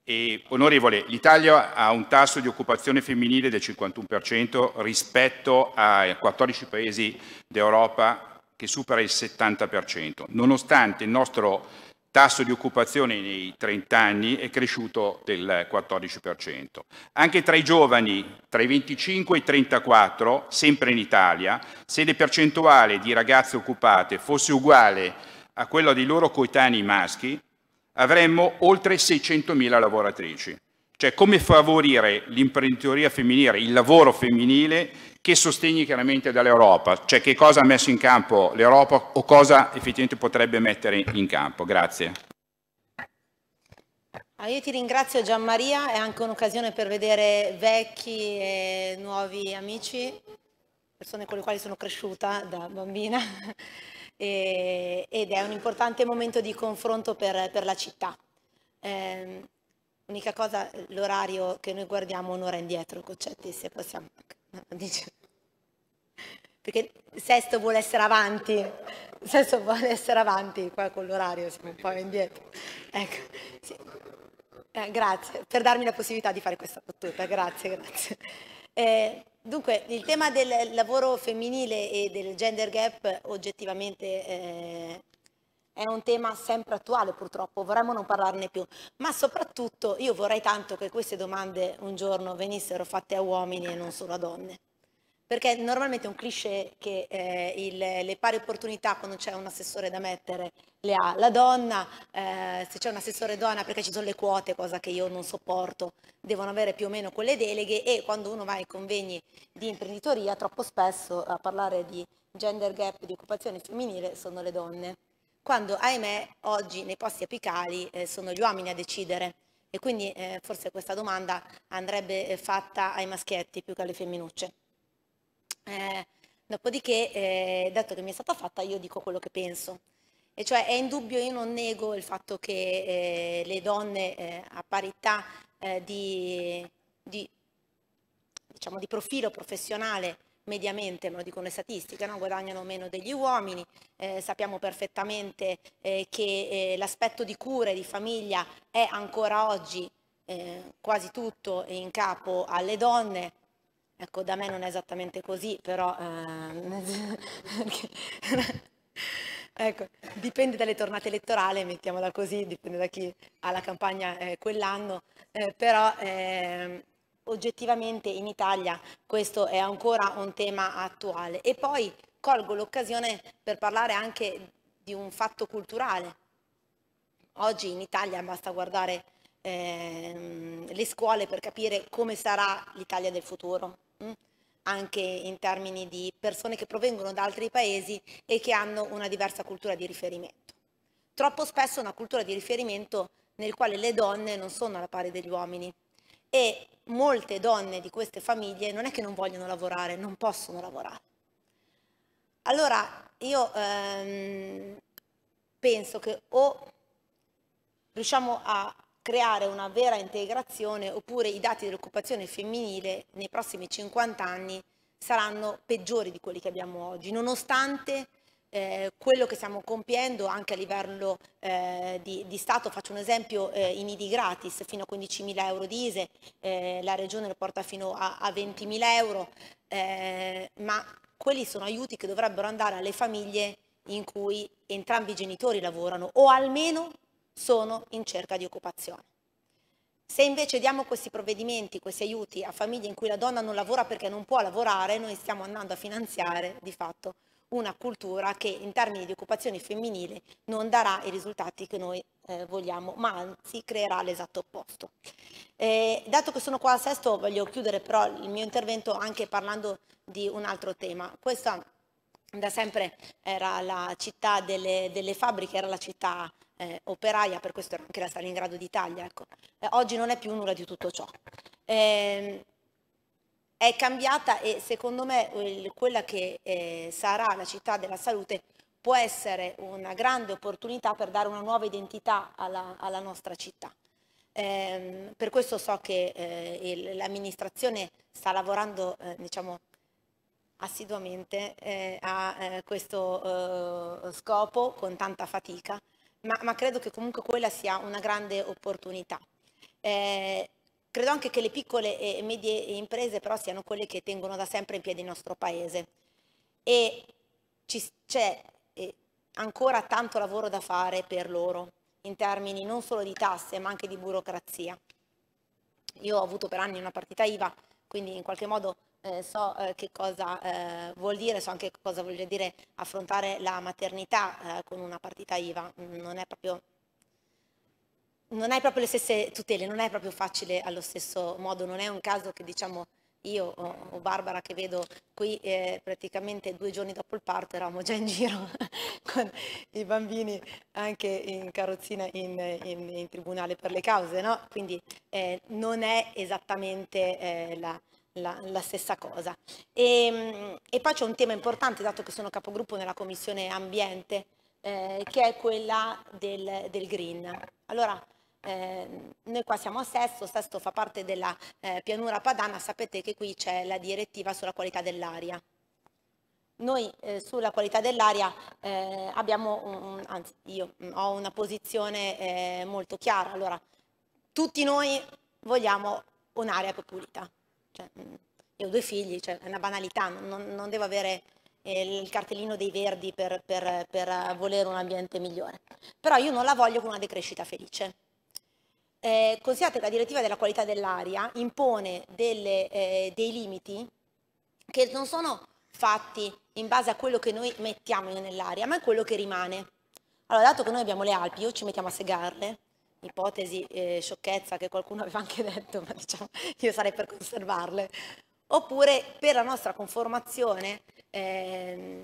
e, onorevole, l'Italia ha un tasso di occupazione femminile del 51% rispetto ai 14 paesi d'Europa che supera il 70%, nonostante il nostro tasso di occupazione nei 30 anni è cresciuto del 14%. Anche tra i giovani, tra i 25 e i 34, sempre in Italia, se le percentuali di ragazze occupate fosse uguale a quella dei loro coetanei maschi, avremmo oltre 600.000 lavoratrici. Cioè come favorire l'imprenditoria femminile, il lavoro femminile che sostegni chiaramente dall'Europa, cioè che cosa ha messo in campo l'Europa o cosa effettivamente potrebbe mettere in campo. Grazie. Ah, io ti ringrazio Gianmaria, è anche un'occasione per vedere vecchi e nuovi amici, persone con le quali sono cresciuta da bambina e, ed è un importante momento di confronto per, per la città. Eh, unica cosa, l'orario che noi guardiamo un'ora indietro, concetti se possiamo... Perché Sesto vuole essere avanti, Sesto vuole essere avanti, qua con l'orario siamo un po' indietro. Ecco, sì. eh, grazie per darmi la possibilità di fare questa battuta, grazie, grazie. Eh, Dunque, il tema del lavoro femminile e del gender gap oggettivamente eh, è un tema sempre attuale purtroppo, vorremmo non parlarne più, ma soprattutto io vorrei tanto che queste domande un giorno venissero fatte a uomini e non solo a donne perché normalmente è un cliché che eh, il, le pari opportunità quando c'è un assessore da mettere le ha la donna, eh, se c'è un assessore donna perché ci sono le quote, cosa che io non sopporto, devono avere più o meno quelle deleghe e quando uno va ai convegni di imprenditoria troppo spesso a parlare di gender gap, di occupazione femminile sono le donne, quando ahimè oggi nei posti apicali eh, sono gli uomini a decidere e quindi eh, forse questa domanda andrebbe eh, fatta ai maschietti più che alle femminucce. Eh, dopodiché, eh, dato che mi è stata fatta, io dico quello che penso. E cioè è indubbio, io non nego il fatto che eh, le donne eh, a parità eh, di, di, diciamo, di profilo professionale mediamente, me lo dicono le statistiche, no? guadagnano meno degli uomini, eh, sappiamo perfettamente eh, che eh, l'aspetto di cure di famiglia è ancora oggi quasi tutto in capo alle donne, Ecco, da me non è esattamente così, però... Eh, ecco, dipende dalle tornate elettorali, mettiamola così, dipende da chi ha la campagna eh, quell'anno, eh, però ehm, oggettivamente in Italia questo è ancora un tema attuale. E poi colgo l'occasione per parlare anche di un fatto culturale. Oggi in Italia basta guardare ehm, le scuole per capire come sarà l'Italia del futuro, mh? Mm? anche in termini di persone che provengono da altri paesi e che hanno una diversa cultura di riferimento. Troppo spesso una cultura di riferimento nel quale le donne non sono alla pari degli uomini e molte donne di queste famiglie non è che non vogliono lavorare, non possono lavorare. Allora io ehm, penso che o riusciamo a creare una vera integrazione oppure i dati dell'occupazione femminile nei prossimi 50 anni saranno peggiori di quelli che abbiamo oggi, nonostante eh, quello che stiamo compiendo anche a livello eh, di, di, Stato, faccio un esempio, eh, i nidi gratis fino a 15.000 euro di ISE, eh, la Regione lo porta fino a, a 20.000 euro, eh, ma quelli sono aiuti che dovrebbero andare alle famiglie in cui entrambi i genitori lavorano o almeno sono in cerca di occupazione. Se invece diamo questi provvedimenti, questi aiuti a famiglie in cui la donna non lavora perché non può lavorare, noi stiamo andando a finanziare di fatto una cultura che in termini di occupazione femminile non darà i risultati che noi eh, vogliamo, ma anzi creerà l'esatto opposto. Eh, dato che sono qua a Sesto, voglio chiudere però il mio intervento anche parlando di un altro tema. Questa da sempre era la città delle, delle fabbriche, era la città eh, operaia, per questo era anche la Stalingrado d'Italia. Ecco. Eh, oggi non è più nulla di tutto ciò. Eh, è cambiata e secondo me il, quella che eh, sarà la città della salute può essere una grande opportunità per dare una nuova identità alla, alla nostra città. Ehm, per questo so che eh, l'amministrazione sta lavorando eh, diciamo, assiduamente eh, a eh, questo eh, scopo con tanta fatica, ma, ma, credo che comunque quella sia una grande opportunità. Eh, credo anche che le piccole e medie imprese però siano quelle che tengono da sempre in piedi il nostro paese e c'è ancora tanto lavoro da fare per loro in termini non solo di tasse ma anche di burocrazia. Io ho avuto per anni una partita IVA, quindi in qualche modo eh, so eh, che cosa eh, vuol dire, so anche cosa vuol dire affrontare la maternità eh, con una partita IVA, mm, non è proprio non hai proprio le stesse tutele, non è proprio facile allo stesso modo, non è un caso che diciamo io o, Barbara che vedo qui eh, praticamente due giorni dopo il parto eravamo già in giro con i bambini anche in carrozzina in, in, in tribunale per le cause, no? quindi eh, non è esattamente eh, la, la, la stessa cosa. E, mm, e poi c'è un tema importante, dato che sono capogruppo nella Commissione Ambiente, eh, che è quella del, del green. Allora, eh, noi qua siamo a Sesto, Sesto fa parte della eh, pianura padana, sapete che qui c'è la direttiva sulla qualità dell'aria. Noi eh, sulla qualità dell'aria eh, abbiamo, un, anzi io mm, ho una posizione eh, molto chiara, allora tutti noi vogliamo un'aria più pulita, cioè, mm, io ho due figli, cioè, è una banalità, non, non devo avere eh, il cartellino dei verdi per, per, per, eh, volere un ambiente migliore. Però io non la voglio con una decrescita felice. Eh, considerate che la direttiva della qualità dell'aria impone delle, eh, dei limiti che non sono fatti in base a quello che noi mettiamo nell'aria, ma a quello che rimane. Allora, dato che noi abbiamo le Alpi, o ci mettiamo a segarle, ipotesi eh, sciocchezza che qualcuno aveva anche detto, ma diciamo io sarei per conservarle, oppure per la nostra conformazione eh,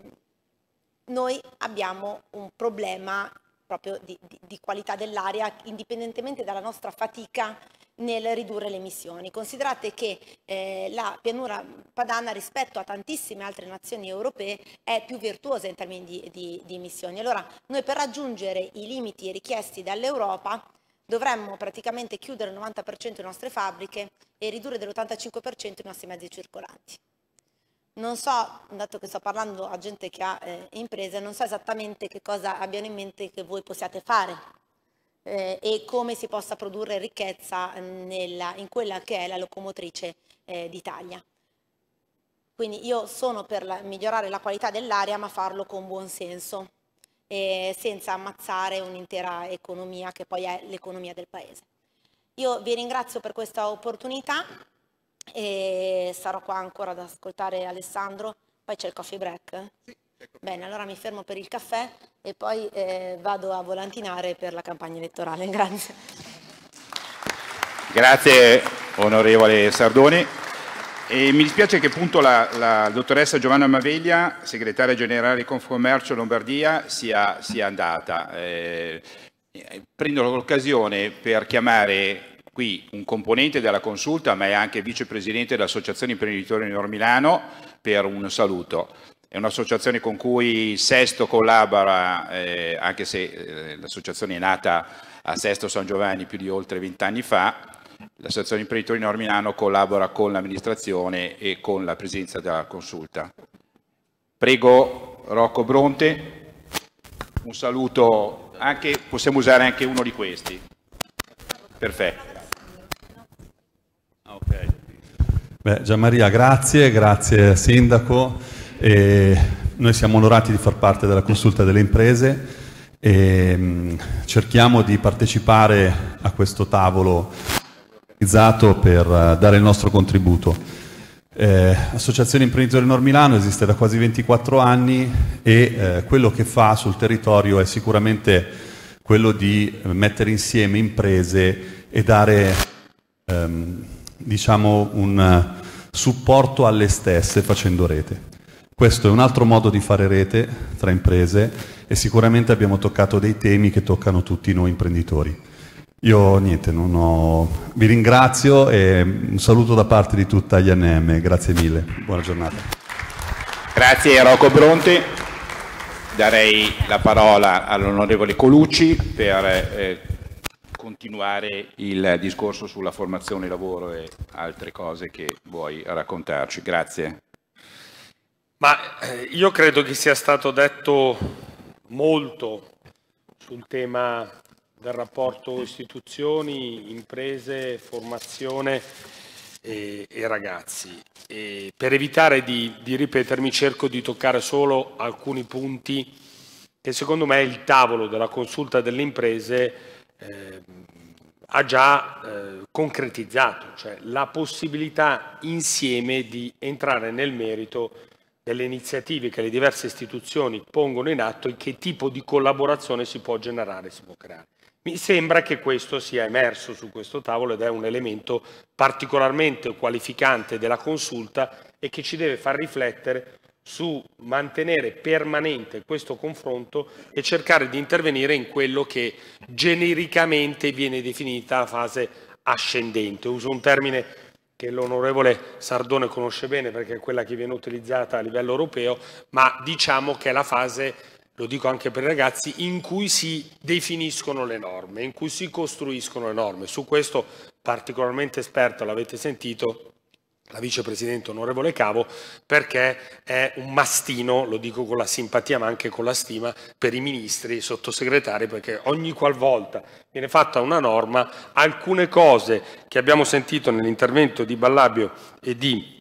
noi abbiamo un problema proprio di, di, di qualità dell'aria indipendentemente dalla nostra fatica nel ridurre le emissioni. Considerate che eh, la pianura padana rispetto a tantissime altre nazioni europee è più virtuosa in termini di, di, di emissioni. Allora noi per raggiungere i limiti richiesti dall'Europa dovremmo praticamente chiudere il 90% delle nostre fabbriche e ridurre dell'85% i nostri mezzi circolanti. Non so, dato che sto parlando a gente che ha eh, imprese, non so esattamente che cosa abbiano in mente che voi possiate fare eh, e come si possa produrre ricchezza mm, nella, in quella che è la locomotrice eh, d'Italia. Quindi io sono per la, migliorare la qualità dell'aria ma farlo con buon senso eh, senza ammazzare un'intera economia che poi è l'economia del paese. Io vi ringrazio per questa opportunità e sarò qua ancora ad ascoltare Alessandro, poi c'è il coffee break. Sì. Ecco. Bene, allora mi fermo per il caffè e poi eh, vado a volantinare per la campagna elettorale. Grazie. Grazie onorevole Sardoni. E mi dispiace che appunto la, la dottoressa Giovanna Maveglia, segretaria generale Confcommercio Lombardia, sia, sia andata. Eh, prendo l'occasione per chiamare qui un componente della consulta, ma è anche vicepresidente dell'Associazione Imprenditori Nord Milano, per un saluto. È un'associazione con cui Sesto collabora, eh, anche se eh, l'associazione è nata a Sesto San Giovanni più di oltre vent'anni fa, L'associazione imprenditori Nord Milano collabora con l'amministrazione e con la presenza della consulta. Prego Rocco Bronte, un saluto, anche, possiamo usare anche uno di questi. Perfetto. Ah, okay. Beh, Gianmaria, grazie, grazie Sindaco. E noi siamo onorati di far parte della consulta delle imprese e mm, cerchiamo di partecipare a questo tavolo organizzato per eh, dare il nostro contributo. Eh, Associazione Imprenditori Nord Milano esiste da quasi 24 anni e eh, quello che fa sul territorio è sicuramente quello di mettere insieme imprese e dare ehm, diciamo un eh, supporto alle stesse facendo rete. Questo è un altro modo di fare rete tra imprese e sicuramente abbiamo toccato dei temi che toccano tutti noi imprenditori. Io niente, non ho... vi ringrazio e un saluto da parte di tutta gli INM, grazie mille, buona giornata. Grazie Rocco Bronti, darei la parola all'onorevole Colucci per eh, continuare il discorso sulla formazione lavoro e altre cose che vuoi raccontarci, grazie. Ma eh, io credo che sia stato detto molto sul tema del rapporto istituzioni, imprese, formazione e, e ragazzi. E per evitare di, di ripetermi cerco di toccare solo alcuni punti che secondo me il tavolo della consulta delle imprese eh, ha già eh, concretizzato, cioè la possibilità insieme di entrare nel merito delle iniziative che le diverse istituzioni pongono in atto e che tipo di collaborazione si può generare, si può creare. Mi sembra che questo sia emerso su questo tavolo ed è un elemento particolarmente qualificante della consulta e che ci deve far riflettere su mantenere permanente questo confronto e cercare di intervenire in quello che genericamente viene definita la fase ascendente. Uso un termine che l'onorevole Sardone conosce bene perché è quella che viene utilizzata a livello europeo, ma diciamo che è la fase lo dico anche per i ragazzi, in cui si definiscono le norme, in cui si costruiscono le norme. Su questo particolarmente esperto, l'avete sentito, la vicepresidente onorevole Cavo, perché è un mastino, lo dico con la simpatia ma anche con la stima, per i ministri e i sottosegretari, perché ogni qualvolta viene fatta una norma, alcune cose che abbiamo sentito nell'intervento di Ballabio e di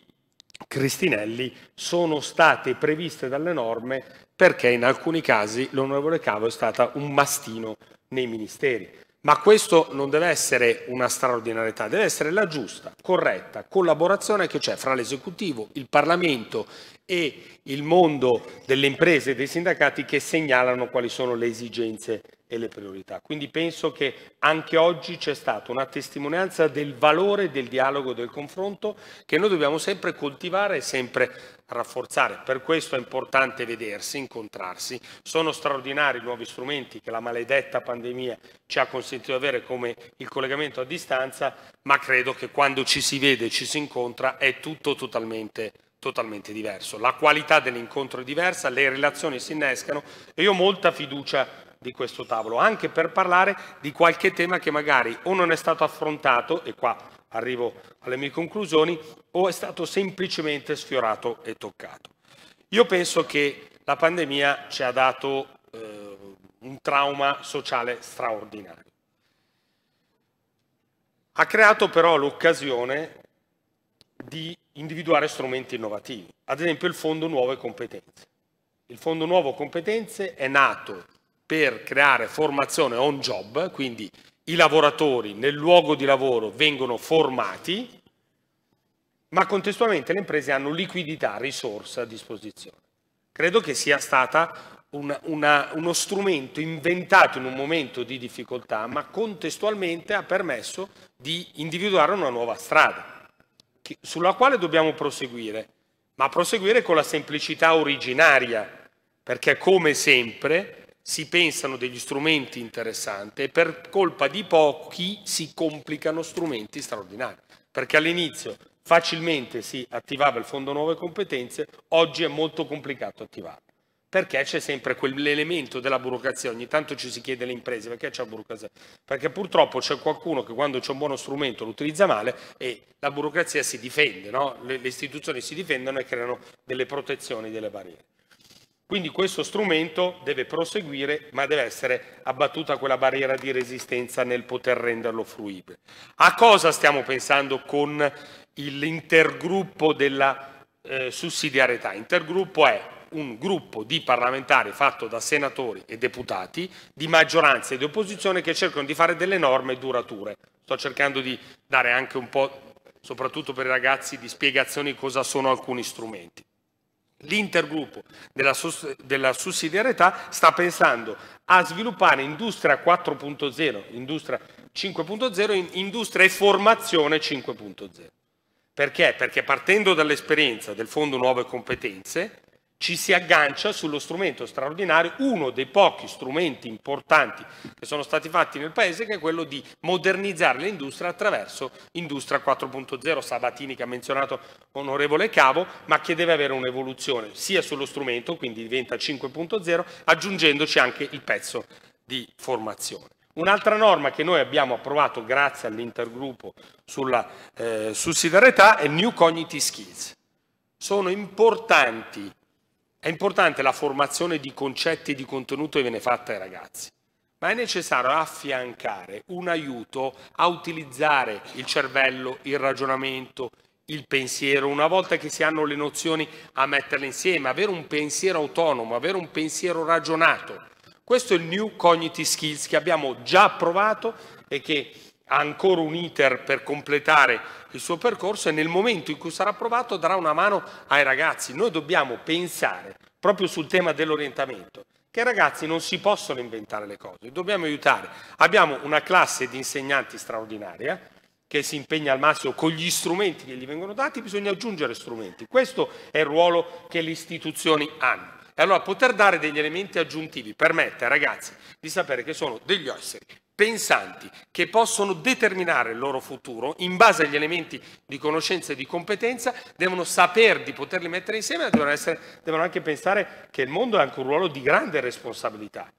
Cristinelli sono state previste dalle norme perché in alcuni casi l'onorevole Cavo è stata un mastino nei ministeri. Ma questo non deve essere una straordinarietà, deve essere la giusta, corretta collaborazione che c'è fra l'esecutivo, il Parlamento e il mondo delle imprese e dei sindacati che segnalano quali sono le esigenze e le priorità. Quindi penso che anche oggi c'è stata una testimonianza del valore del dialogo e del confronto che noi dobbiamo sempre coltivare e sempre rafforzare. Per questo è importante vedersi, incontrarsi. Sono straordinari i nuovi strumenti che la maledetta pandemia ci ha consentito di avere come il collegamento a distanza, ma credo che quando ci si vede e ci si incontra è tutto totalmente totalmente diverso. La qualità dell'incontro è diversa, le relazioni si innescano e io ho molta fiducia di questo tavolo, anche per parlare di qualche tema che magari o non è stato affrontato, e qua arrivo alle mie conclusioni, o è stato semplicemente sfiorato e toccato. Io penso che la pandemia ci ha dato eh, un trauma sociale straordinario. Ha creato però l'occasione di individuare strumenti innovativi, ad esempio il Fondo Nuove Competenze. Il Fondo Nuovo Competenze è nato per creare formazione on job, quindi i lavoratori nel luogo di lavoro vengono formati, ma contestualmente le imprese hanno liquidità, risorse a disposizione. Credo che sia stata una, una, uno strumento inventato in un momento di difficoltà, ma contestualmente ha permesso di individuare una nuova strada sulla quale dobbiamo proseguire, ma proseguire con la semplicità originaria, perché come sempre si pensano degli strumenti interessanti e per colpa di pochi si complicano strumenti straordinari, perché all'inizio facilmente si attivava il Fondo Nuove Competenze, oggi è molto complicato attivarlo perché c'è sempre quell'elemento della burocrazia, ogni tanto ci si chiede alle imprese perché c'è la burocrazia, perché purtroppo c'è qualcuno che quando c'è un buono strumento lo utilizza male e la burocrazia si difende, no? le, le, istituzioni si difendono e creano delle protezioni, delle barriere. Quindi questo strumento deve proseguire ma deve essere abbattuta quella barriera di resistenza nel poter renderlo fruibile. A cosa stiamo pensando con l'intergruppo della eh, sussidiarietà? Intergruppo è un gruppo di parlamentari fatto da senatori e deputati di maggioranza e di opposizione che cercano di fare delle norme durature. Sto cercando di dare anche un po', soprattutto per i ragazzi, di spiegazioni cosa sono alcuni strumenti. L'intergruppo della, della, sussidiarietà sta pensando a sviluppare industria 4.0, industria 5.0, industria e formazione 5.0. Perché? Perché partendo dall'esperienza del Fondo Nuove Competenze ci si aggancia sullo strumento straordinario, uno dei pochi strumenti importanti che sono stati fatti nel Paese, che è quello di modernizzare l'industria attraverso Industria 4.0, Sabatini che ha menzionato onorevole Cavo, ma che deve avere un'evoluzione sia sullo strumento, quindi diventa 5.0, aggiungendoci anche il pezzo di formazione. Un'altra norma che noi abbiamo approvato grazie all'intergruppo sulla eh, sussidiarietà è New Cognitive Skills. Sono importanti è importante la formazione di concetti e di contenuto che viene fatta ai ragazzi, ma è necessario affiancare un aiuto a utilizzare il cervello, il ragionamento, il pensiero, una volta che si hanno le nozioni a metterle insieme, avere un pensiero autonomo, avere un pensiero ragionato. Questo è il New Cognitive Skills che abbiamo già provato e che ha ancora un iter per completare il suo percorso e nel momento in cui sarà approvato darà una mano ai ragazzi. Noi dobbiamo pensare proprio sul tema dell'orientamento che i ragazzi non si possono inventare le cose, dobbiamo aiutare. Abbiamo una classe di insegnanti straordinaria che si impegna al massimo con gli strumenti che gli vengono dati, bisogna aggiungere strumenti. Questo è il ruolo che le istituzioni hanno. E allora poter dare degli elementi aggiuntivi permette ai ragazzi di sapere che sono degli esseri pensanti che possono determinare il loro futuro in base agli elementi di conoscenza e di competenza, devono saper di poterli mettere insieme, ma devono, essere, devono anche pensare che il mondo ha anche un ruolo di grande responsabilità.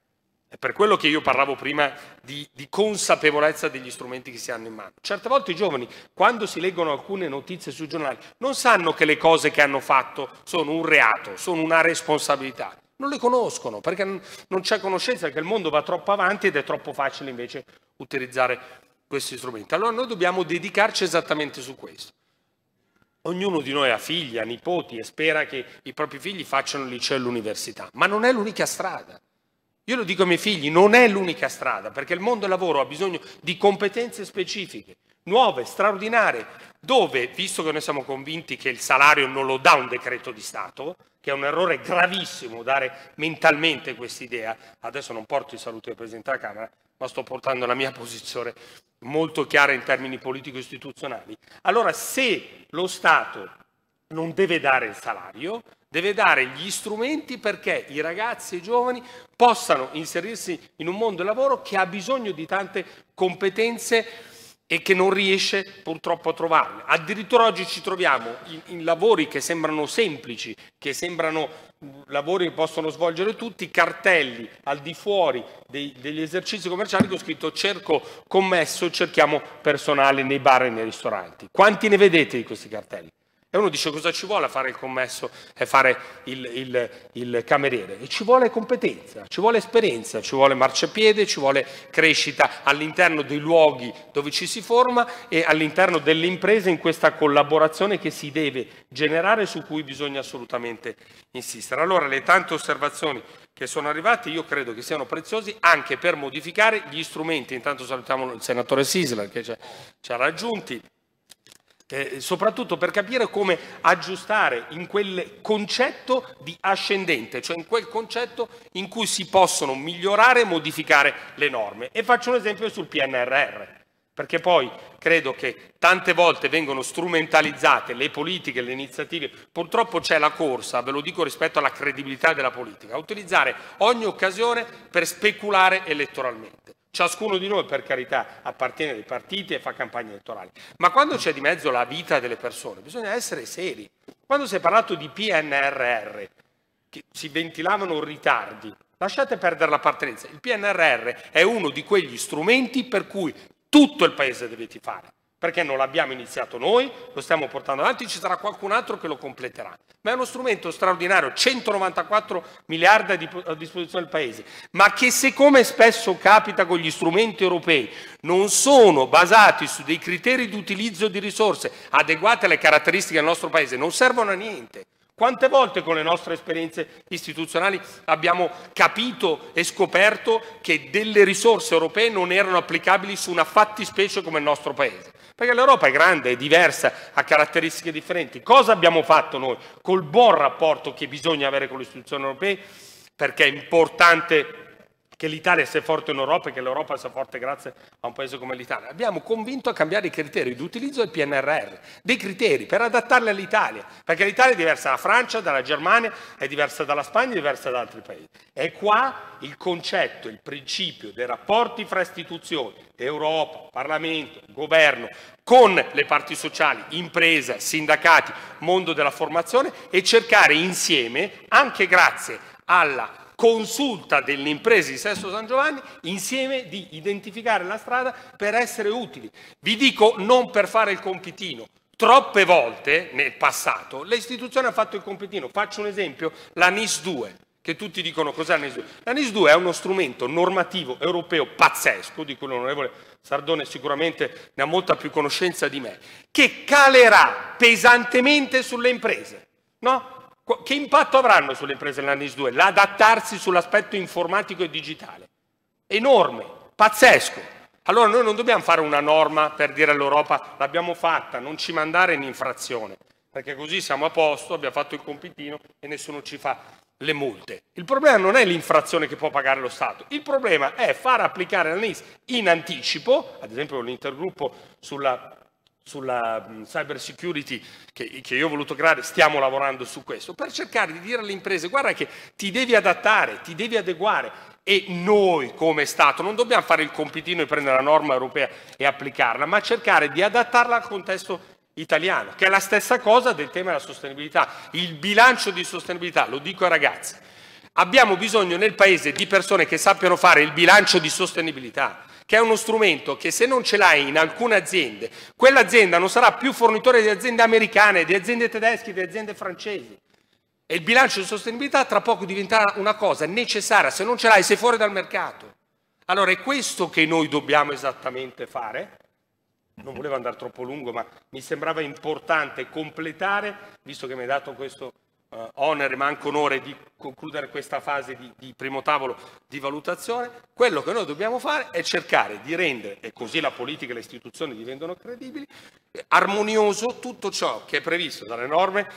È per quello che io parlavo prima di, di, consapevolezza degli strumenti che si hanno in mano. Certe volte i giovani, quando si leggono alcune notizie sui giornali, non sanno che le cose che hanno fatto sono un reato, sono una responsabilità. Non le conoscono perché non c'è conoscenza, perché il mondo va troppo avanti ed è troppo facile invece utilizzare questi strumenti. Allora noi dobbiamo dedicarci esattamente su questo. Ognuno di noi ha figli, ha nipoti e spera che i propri figli facciano il liceo e l'università, ma non è l'unica strada. Io lo dico ai miei figli, non è l'unica strada, perché il mondo del lavoro ha bisogno di competenze specifiche, nuove, straordinarie, dove, visto che noi siamo convinti che il salario non lo dà un decreto di Stato, che è un errore gravissimo dare mentalmente quest'idea. Adesso non porto i saluti del Presidente della Camera, ma sto portando la mia posizione molto chiara in termini politico-istituzionali. Allora, se lo Stato non deve dare il salario, deve dare gli strumenti perché i ragazzi e i giovani possano inserirsi in un mondo del lavoro che ha bisogno di tante competenze e che non riesce purtroppo a trovarle. Addirittura oggi ci troviamo in, in lavori che sembrano semplici, che sembrano lavori che possono svolgere tutti, cartelli al di fuori dei, degli esercizi commerciali che ho scritto cerco commesso, cerchiamo personale nei bar e nei ristoranti. Quanti ne vedete di questi cartelli? E uno dice cosa ci vuole a fare il commesso e fare il, il, il, cameriere? E ci vuole competenza, ci vuole esperienza, ci vuole marciapiede, ci vuole crescita all'interno dei luoghi dove ci si forma e all'interno delle imprese in questa collaborazione che si deve generare su cui bisogna assolutamente insistere. Allora le tante osservazioni che sono arrivate io credo che siano preziosi anche per modificare gli strumenti. Intanto salutiamo il senatore Sisler che ci ha raggiunti eh, soprattutto per capire come aggiustare in quel concetto di ascendente, cioè in quel concetto in cui si possono migliorare e modificare le norme. E faccio un esempio sul PNRR perché poi credo che tante volte vengono strumentalizzate le politiche, le iniziative, purtroppo c'è la corsa, ve lo dico rispetto alla credibilità della politica, a utilizzare ogni occasione per speculare elettoralmente. Ciascuno di noi, per carità, appartiene ai partiti e fa campagne elettorali, ma quando c'è di mezzo la vita delle persone bisogna essere seri. Quando si è parlato di PNRR, che si ventilavano ritardi, lasciate perdere la partenza. Il PNRR è uno di quegli strumenti per cui tutto il Paese deve fare perché non l'abbiamo iniziato noi, lo stiamo portando avanti, ci sarà qualcun altro che lo completerà. Ma è uno strumento straordinario, 194 miliardi a disposizione del Paese, ma che siccome spesso capita con gli strumenti europei non sono basati su dei criteri di utilizzo di risorse adeguate alle caratteristiche del nostro Paese, non servono a niente. Quante volte con le nostre esperienze istituzionali abbiamo capito e scoperto che delle risorse europee non erano applicabili su una fattispecie come il nostro Paese? Perché l'Europa è grande, è diversa, ha caratteristiche differenti. Cosa abbiamo fatto noi col buon rapporto che bisogna avere con le istituzioni europee? Perché è importante che l'Italia sia forte in Europa e che l'Europa sia forte grazie a un paese come l'Italia. Abbiamo convinto a cambiare i criteri di utilizzo del PNRR, dei criteri per adattarli all'Italia, perché l'Italia è diversa dalla Francia, dalla Germania, è diversa dalla Spagna, è diversa da altri paesi. E qua il concetto, il principio dei rapporti fra istituzioni, Europa, Parlamento, Governo, con le parti sociali, impresa, sindacati, mondo della formazione e cercare insieme, anche grazie alla consulta delle imprese di Sesto San Giovanni insieme di identificare la strada per essere utili. Vi dico non per fare il compitino, troppe volte nel passato le istituzioni hanno fatto il compitino. Faccio un esempio, la NIS 2 che tutti dicono cos'è la NIS 2. La NIS 2 è uno strumento normativo europeo pazzesco, di cui l'onorevole Sardone sicuramente ne ha molta più conoscenza di me, che calerà pesantemente sulle imprese. No? Che impatto avranno sulle imprese nell'ANIS 2? L'adattarsi sull'aspetto informatico e digitale. Enorme, pazzesco. Allora noi non dobbiamo fare una norma per dire all'Europa l'abbiamo fatta, non ci mandare in infrazione, perché così siamo a posto, abbiamo fatto il compitino e nessuno ci fa le multe. Il problema non è l'infrazione che può pagare lo Stato, il problema è far applicare al NIS in anticipo, ad esempio l'intergruppo sulla sulla cyber security che, che, io ho voluto creare, stiamo lavorando su questo, per cercare di dire alle imprese guarda che ti devi adattare, ti devi adeguare e noi come Stato non dobbiamo fare il compitino e prendere la norma europea e applicarla, ma cercare di adattarla al contesto italiano, che è la stessa cosa del tema della sostenibilità, il bilancio di sostenibilità, lo dico ai ragazzi, abbiamo bisogno nel Paese di persone che sappiano fare il bilancio di sostenibilità, che è uno strumento che se non ce l'hai in alcune aziende, quell'azienda non sarà più fornitore di aziende americane, di aziende tedesche, di aziende francesi. E il bilancio di sostenibilità tra poco diventerà una cosa necessaria, se non ce l'hai sei fuori dal mercato. Allora è questo che noi dobbiamo esattamente fare. Non volevo andare troppo lungo, ma mi sembrava importante completare, visto che mi hai dato questo eh, onere ma anche onore di concludere questa fase di, di, primo tavolo di valutazione, quello che noi dobbiamo fare è cercare di rendere, e così la politica e le istituzioni diventano credibili, armonioso tutto ciò che è previsto dalle norme,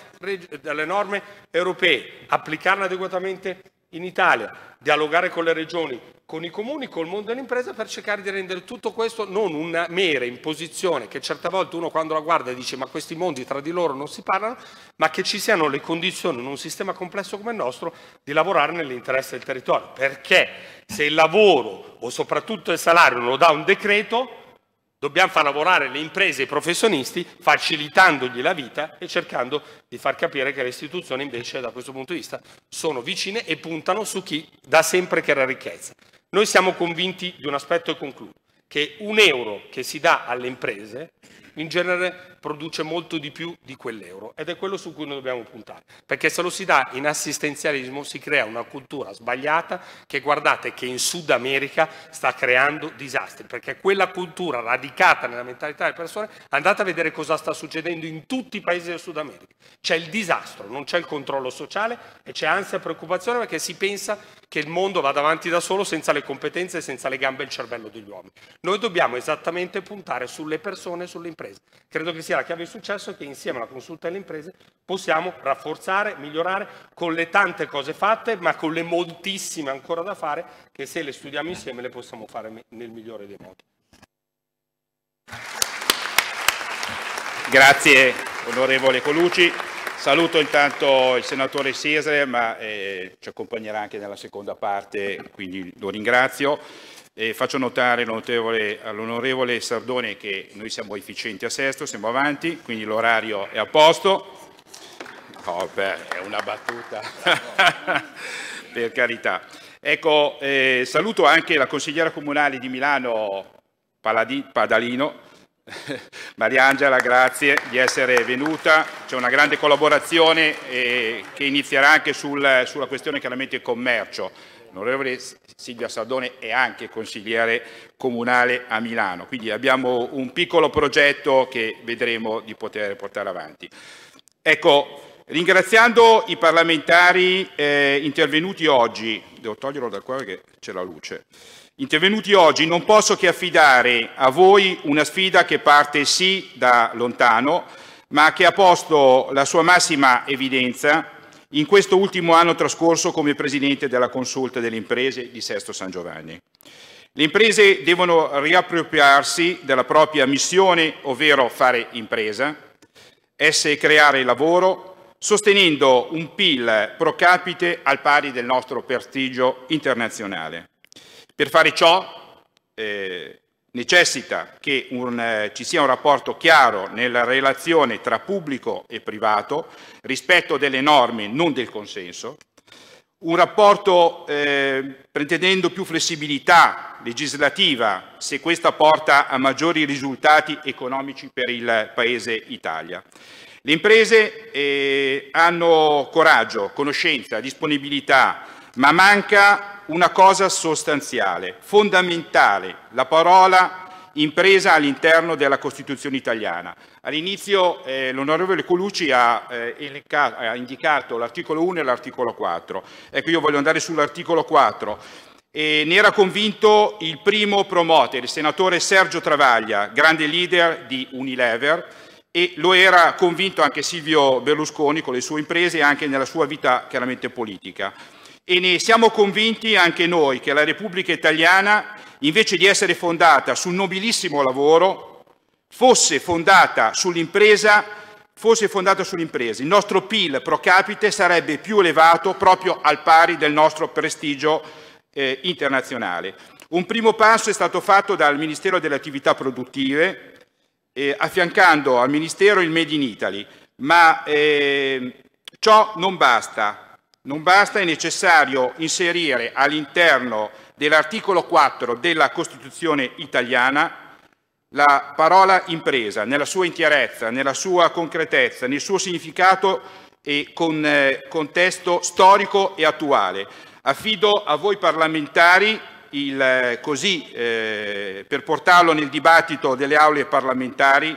dalle norme europee, applicarle adeguatamente in Italia, dialogare con le regioni, con i comuni, col mondo dell'impresa per cercare di rendere tutto questo non una mera imposizione che certe volte uno quando la guarda dice ma questi mondi tra di loro non si parlano, ma che ci siano le condizioni in un sistema complesso come il nostro di lavorare nell'interesse del territorio. Perché se il lavoro o soprattutto il salario lo dà un decreto, Dobbiamo far lavorare le imprese e i professionisti facilitandogli la vita e cercando di far capire che le istituzioni invece da questo punto di vista sono vicine e puntano su chi da sempre crea ricchezza. Noi siamo convinti di un aspetto e concludo, che un euro che si dà alle imprese in genere produce molto di più di quell'euro ed è quello su cui noi dobbiamo puntare, perché se lo si dà in assistenzialismo si crea una cultura sbagliata che guardate che in Sud America sta creando disastri, perché quella cultura radicata nella mentalità delle persone, andate a vedere cosa sta succedendo in tutti i paesi del Sud America, c'è il disastro, non c'è il controllo sociale e c'è ansia e preoccupazione perché si pensa che il mondo vada avanti da solo senza le competenze, senza le gambe e il cervello degli uomini. Noi dobbiamo esattamente puntare sulle persone sulle imprese imprese. Credo che sia la chiave di successo che insieme alla consulta alle imprese possiamo rafforzare, migliorare con le tante cose fatte, ma con le moltissime ancora da fare, che se le studiamo insieme le possiamo fare nel migliore dei modi. Grazie onorevole Colucci. Saluto intanto il senatore Cesare, ma eh, ci accompagnerà anche nella seconda parte, quindi lo ringrazio. E faccio notare all'onorevole Sardone che noi siamo efficienti a Sesto, siamo avanti, quindi l'orario è a posto. Oh, beh, è una battuta, per carità. Ecco, eh, saluto anche la consigliera comunale di Milano, Paladi, Padalino, Mariangela, grazie di essere venuta, c'è una grande collaborazione eh, che inizierà anche sul, sulla questione chiaramente commercio L'onorevole Silvia Sardone è anche consigliere comunale a Milano, quindi abbiamo un piccolo progetto che vedremo di poter portare avanti. Ecco, ringraziando i parlamentari eh, intervenuti oggi, devo toglierlo da qua perché c'è la luce, intervenuti oggi non posso che affidare a voi una sfida che parte sì da lontano, ma che ha posto la sua massima evidenza in questo ultimo anno trascorso come Presidente della Consulta delle Imprese di Sesto San Giovanni. Le imprese devono riappropriarsi della propria missione, ovvero fare impresa, essere creare lavoro, sostenendo un PIL pro capite al pari del nostro prestigio internazionale. Per fare ciò eh, necessita che un, eh, ci sia un rapporto chiaro nella relazione tra pubblico e privato, rispetto delle norme, non del consenso, un rapporto eh, pretendendo più flessibilità legislativa se questa porta a maggiori risultati economici per il Paese Italia. Le imprese eh, hanno coraggio, conoscenza, disponibilità, ma manca una cosa sostanziale, fondamentale, la parola impresa all'interno della Costituzione italiana. All'inizio eh, l'onorevole Colucci ha, eh, ha indicato l'articolo 1 e l'articolo 4. Ecco, io voglio andare sull'articolo 4. E ne era convinto il primo promoter, il senatore Sergio Travaglia, grande leader di Unilever, e lo era convinto anche Silvio Berlusconi con le sue imprese e anche nella sua vita chiaramente politica. E ne siamo convinti anche noi che la Repubblica italiana, invece di essere fondata sul nobilissimo lavoro, fosse fondata sull'impresa, fosse fondata sull'impresa. Il nostro PIL pro capite sarebbe più elevato proprio al pari del nostro prestigio eh, internazionale. Un primo passo è stato fatto dal Ministero delle Attività Produttive, eh, affiancando al Ministero il Made in Italy, ma eh, ciò non basta non basta, è necessario inserire all'interno dell'articolo 4 della Costituzione italiana la parola impresa nella sua interezza, nella sua concretezza, nel suo significato e con eh, contesto storico e attuale. Affido a voi parlamentari il, eh, così eh, per portarlo nel dibattito delle aule parlamentari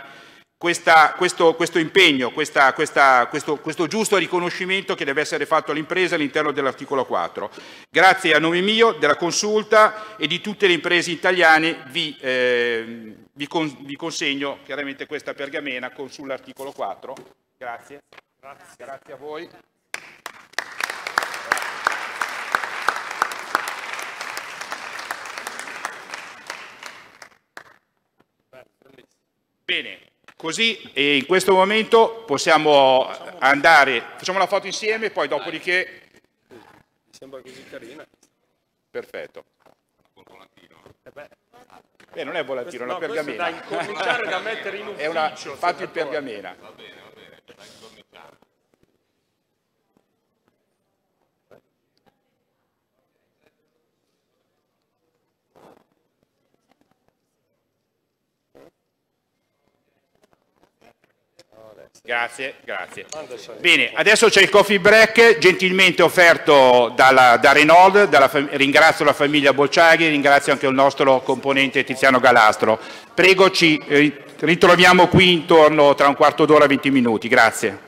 questa, questo, questo, impegno, questa, questa, questo, questo, giusto riconoscimento che deve essere fatto all'impresa all'interno dell'articolo 4. Grazie a nome mio, della Consulta e di tutte le imprese italiane vi, eh, vi, con, vi consegno chiaramente questa pergamena con, sull'articolo 4. Grazie. Grazie. Grazie a voi. Bene. Così in questo momento possiamo andare, facciamo la foto insieme e poi dopodiché... Mi sembra così carina. Perfetto. Eh, eh, non è volatile, è una pergamena. Da è una, infatti in pergamena. Va bene, va bene. Grazie, grazie. Bene, adesso c'è il coffee break, gentilmente offerto dalla, da Renault, dalla, ringrazio la famiglia Bocciaghi, ringrazio anche il nostro componente Tiziano Galastro. Prego, ci eh, ritroviamo qui intorno tra un quarto d'ora e 20 minuti, grazie.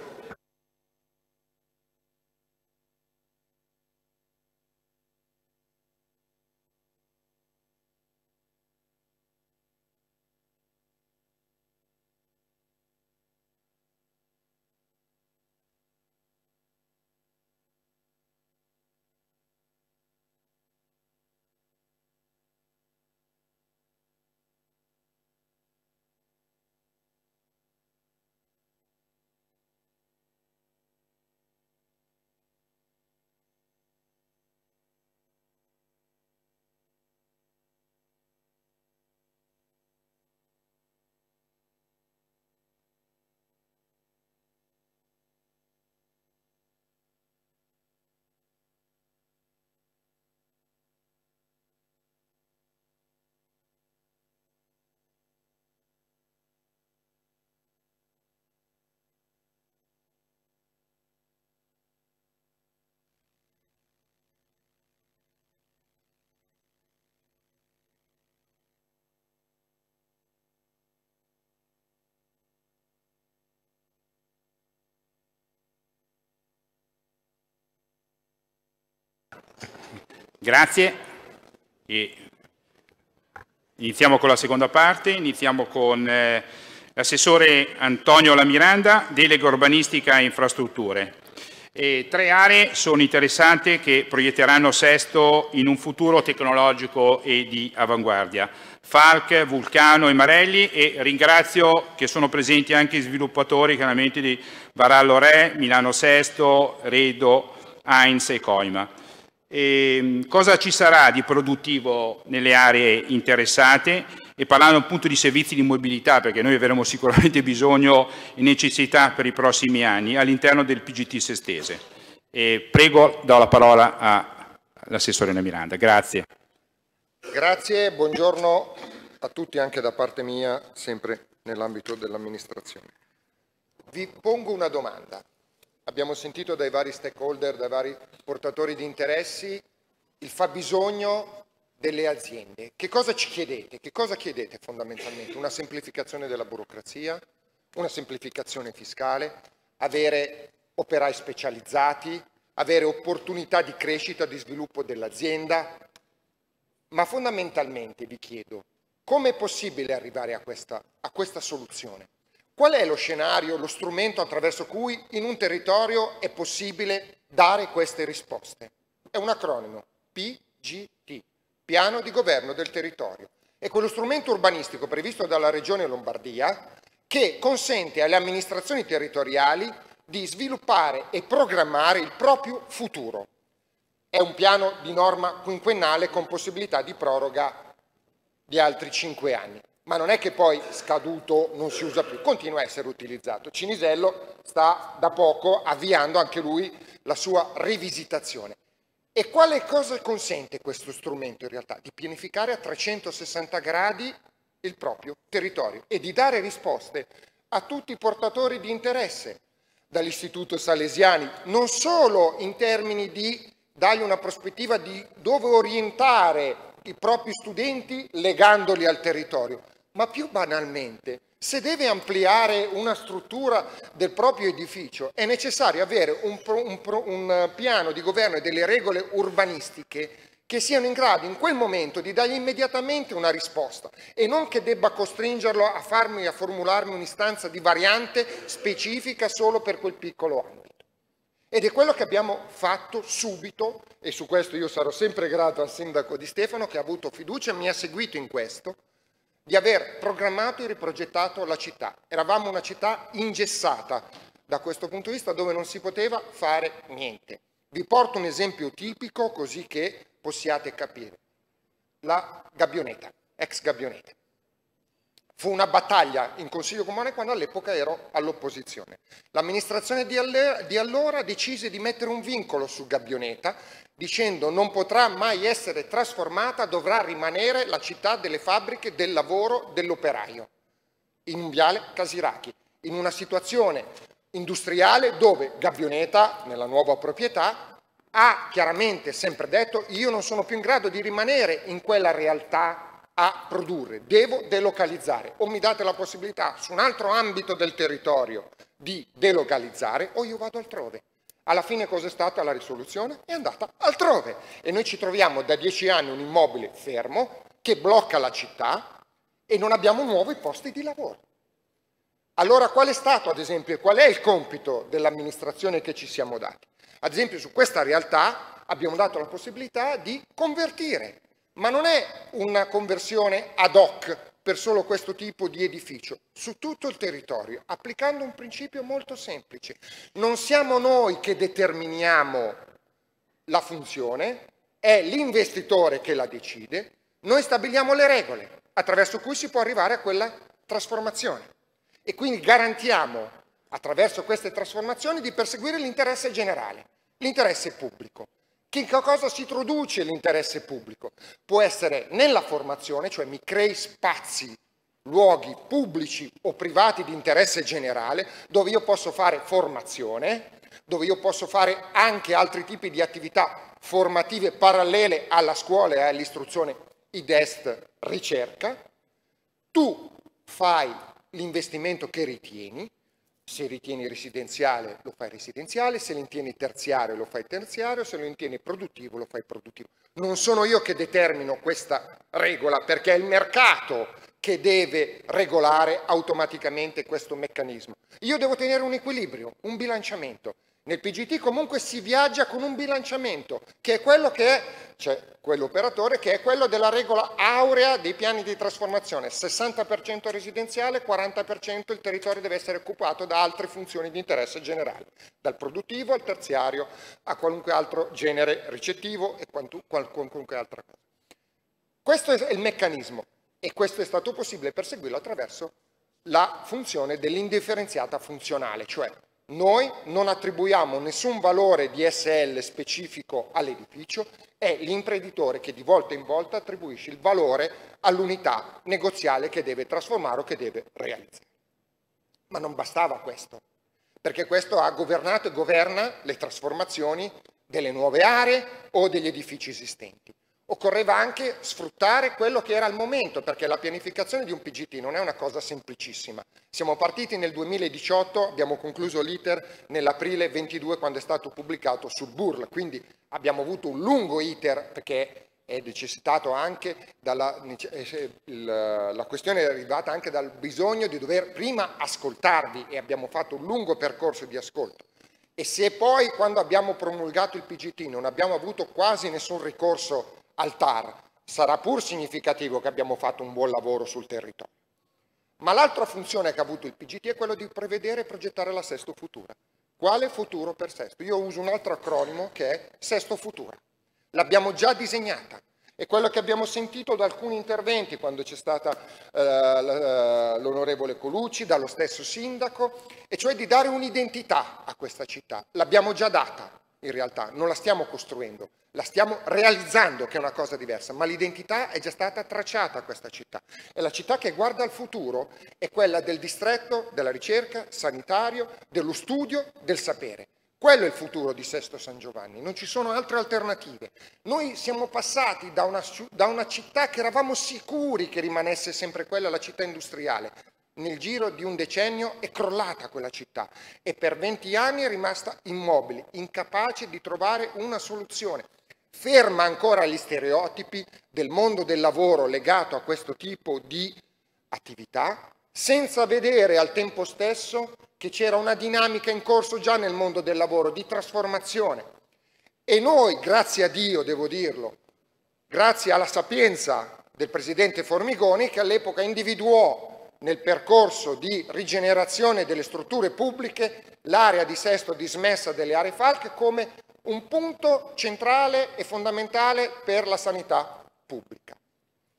Grazie e iniziamo con la seconda parte, iniziamo con eh, l'assessore Antonio Lamiranda, delega urbanistica e infrastrutture. E tre aree sono interessanti che proietteranno Sesto in un futuro tecnologico e di avanguardia. Falc, Vulcano e Marelli e ringrazio che sono presenti anche i sviluppatori chiaramente di Varallo Re, Milano Sesto, Redo, Heinz e Coima. E ehm, cosa ci sarà di produttivo nelle aree interessate? E parlando appunto di servizi di mobilità, perché noi avremo sicuramente bisogno e necessità per i prossimi anni all'interno del PGT Sestese. E prego, do la parola all'assessore Miranda. Grazie. Grazie, buongiorno a tutti anche da parte mia, sempre nell'ambito dell'amministrazione. Vi pongo una domanda abbiamo sentito dai vari stakeholder, dai vari portatori di interessi, il fabbisogno delle aziende. Che cosa ci chiedete? Che cosa chiedete fondamentalmente? Una semplificazione della burocrazia, una semplificazione fiscale, avere operai specializzati, avere opportunità di crescita, di sviluppo dell'azienda, ma fondamentalmente vi chiedo come è possibile arrivare a questa, a questa soluzione? Qual è lo scenario, lo strumento attraverso cui in un territorio è possibile dare queste risposte? È un acronimo, PGT, Piano di Governo del Territorio. È quello strumento urbanistico previsto dalla Regione Lombardia che consente alle amministrazioni territoriali di sviluppare e programmare il proprio futuro. È un piano di norma quinquennale con possibilità di proroga di altri cinque anni ma non è che poi scaduto non si usa più, continua a essere utilizzato. Cinisello sta da poco avviando anche lui la sua rivisitazione. E quale cosa consente questo strumento in realtà? Di pianificare a 360 gradi il proprio territorio e di dare risposte a tutti i portatori di interesse dall'Istituto Salesiani, non solo in termini di dargli una prospettiva di dove orientare i propri studenti legandoli al territorio, ma più banalmente, se deve ampliare una struttura del proprio edificio, è necessario avere un, pro, un, pro, un piano di governo e delle regole urbanistiche che siano in grado in quel momento di dargli immediatamente una risposta e non che debba costringerlo a farmi a formularmi un'istanza di variante specifica solo per quel piccolo ambito. Ed è quello che abbiamo fatto subito, e su questo io sarò sempre grato al sindaco di Stefano che ha avuto fiducia e mi ha seguito in questo, di aver programmato e riprogettato la città. Eravamo una città ingessata da questo punto di vista dove non si poteva fare niente. Vi porto un esempio tipico così che possiate capire. La gabbioneta, ex gabbioneta. Fu una battaglia in Consiglio Comune quando all'epoca ero all'opposizione. L'amministrazione di, di allora decise di mettere un vincolo su Gabbioneta dicendo non potrà mai essere trasformata, dovrà rimanere la città delle fabbriche, del lavoro, dell'operaio, in un viale Casirachi, in una situazione industriale dove Gabbioneta, nella nuova proprietà, ha chiaramente sempre detto io non sono più in grado di rimanere in quella realtà a produrre, devo delocalizzare o mi date la possibilità su un altro ambito del territorio di delocalizzare o io vado altrove. Alla fine cosa è stata la risoluzione? È andata altrove e noi ci troviamo da dieci anni un immobile fermo che blocca la città e non abbiamo nuovi posti di lavoro. Allora qual è stato ad esempio e qual è il compito dell'amministrazione che ci siamo dati? Ad esempio su questa realtà abbiamo dato la possibilità di convertire ma non è una conversione ad hoc per solo questo tipo di edificio, su tutto il territorio, applicando un principio molto semplice. Non siamo noi che determiniamo la funzione, è l'investitore che la decide, noi stabiliamo le regole attraverso cui si può arrivare a quella trasformazione e quindi garantiamo attraverso queste trasformazioni di perseguire l'interesse generale, l'interesse pubblico. Che cosa si traduce l'interesse pubblico? Può essere nella formazione, cioè mi crei spazi luoghi pubblici o privati di interesse generale dove io posso fare formazione, dove io posso fare anche altri tipi di attività formative parallele alla scuola e all'istruzione IDEST ricerca, tu fai l'investimento che ritieni, se ritieni residenziale lo fai residenziale, se lo ritieni terziario lo fai terziario, se lo ritieni produttivo lo fai produttivo. Non sono io che determino questa regola perché è il mercato che deve regolare automaticamente questo meccanismo. Io devo tenere un equilibrio, un bilanciamento nel PGT comunque si viaggia con un bilanciamento, che è quello che è, cioè quell'operatore, che è quello della regola aurea dei piani di trasformazione, 60% residenziale, 40% il territorio deve essere occupato da altre funzioni di interesse generale, dal produttivo al terziario a qualunque altro genere ricettivo e qualunque altra cosa. Questo è il meccanismo e questo è stato possibile perseguirlo attraverso la funzione dell'indifferenziata funzionale, cioè noi non attribuiamo nessun valore di SL specifico all'edificio, è l'imprenditore che di volta in volta attribuisce il valore all'unità negoziale che deve trasformare o che deve realizzare. Ma non bastava questo, perché questo ha governato e governa le trasformazioni delle nuove aree o degli edifici esistenti. Occorreva anche sfruttare quello che era il momento, perché la pianificazione di un PGT non è una cosa semplicissima. Siamo partiti nel 2018, abbiamo concluso l'iter nell'aprile 22 quando è stato pubblicato sul BURL, quindi abbiamo avuto un lungo iter perché è necessitato anche dalla eh, la questione è arrivata anche dal bisogno di dover prima ascoltarvi e abbiamo fatto un lungo percorso di ascolto. E se poi quando abbiamo promulgato il PGT non abbiamo avuto quasi nessun ricorso al TAR. Sarà pur significativo che abbiamo fatto un buon lavoro sul territorio. Ma l'altra funzione che ha avuto il PGT è quella di prevedere e progettare la Sesto Futura. Quale futuro per Sesto? Io uso un altro acronimo che è Sesto Futura. L'abbiamo già disegnata. È quello che abbiamo sentito da alcuni interventi quando c'è stata eh, eh l'onorevole Colucci, dallo stesso sindaco, e cioè di dare un'identità a questa città. L'abbiamo già data, in realtà, non la stiamo costruendo, la stiamo realizzando che è una cosa diversa, ma l'identità è già stata tracciata a questa città. E la città che guarda al futuro è quella del distretto, della ricerca, sanitario, dello studio, del sapere. Quello è il futuro di Sesto San Giovanni, non ci sono altre alternative. Noi siamo passati da una, da una, città che eravamo sicuri che rimanesse sempre quella, la città industriale, nel giro di un decennio è crollata quella città e per 20 anni è rimasta immobile, incapace di trovare una soluzione. Ferma ancora agli stereotipi del mondo del lavoro legato a questo tipo di attività, senza vedere al tempo stesso che c'era una dinamica in corso già nel mondo del lavoro di trasformazione. E noi, grazie a Dio, devo dirlo, grazie alla sapienza del presidente Formigoni che all'epoca individuò nel percorso di rigenerazione delle strutture pubbliche l'area di sesto dismessa delle aree falche come un punto centrale e fondamentale per la sanità pubblica.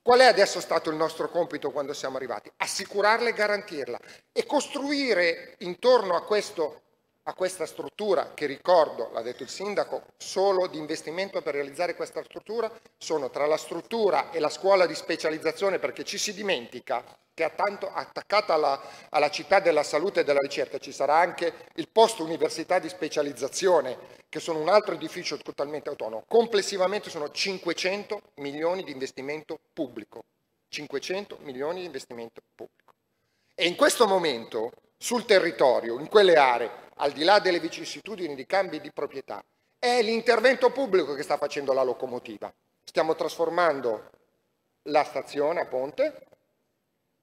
Qual è adesso stato il nostro compito quando siamo arrivati? Assicurarla e garantirla e costruire intorno a questo a questa struttura, che ricordo, l'ha detto il sindaco, solo di investimento per realizzare questa struttura sono tra la struttura e la scuola di specializzazione, perché ci si dimentica che tanto, attaccata alla, alla, città della salute e della ricerca ci sarà anche il posto università di specializzazione, che sono un altro edificio totalmente autonomo. Complessivamente sono 500 milioni di investimento pubblico. 500 milioni di investimento pubblico. E in questo momento sul territorio, in quelle aree, al di là delle vicissitudini di cambi di proprietà, è l'intervento pubblico che sta facendo la locomotiva. Stiamo trasformando la stazione a Ponte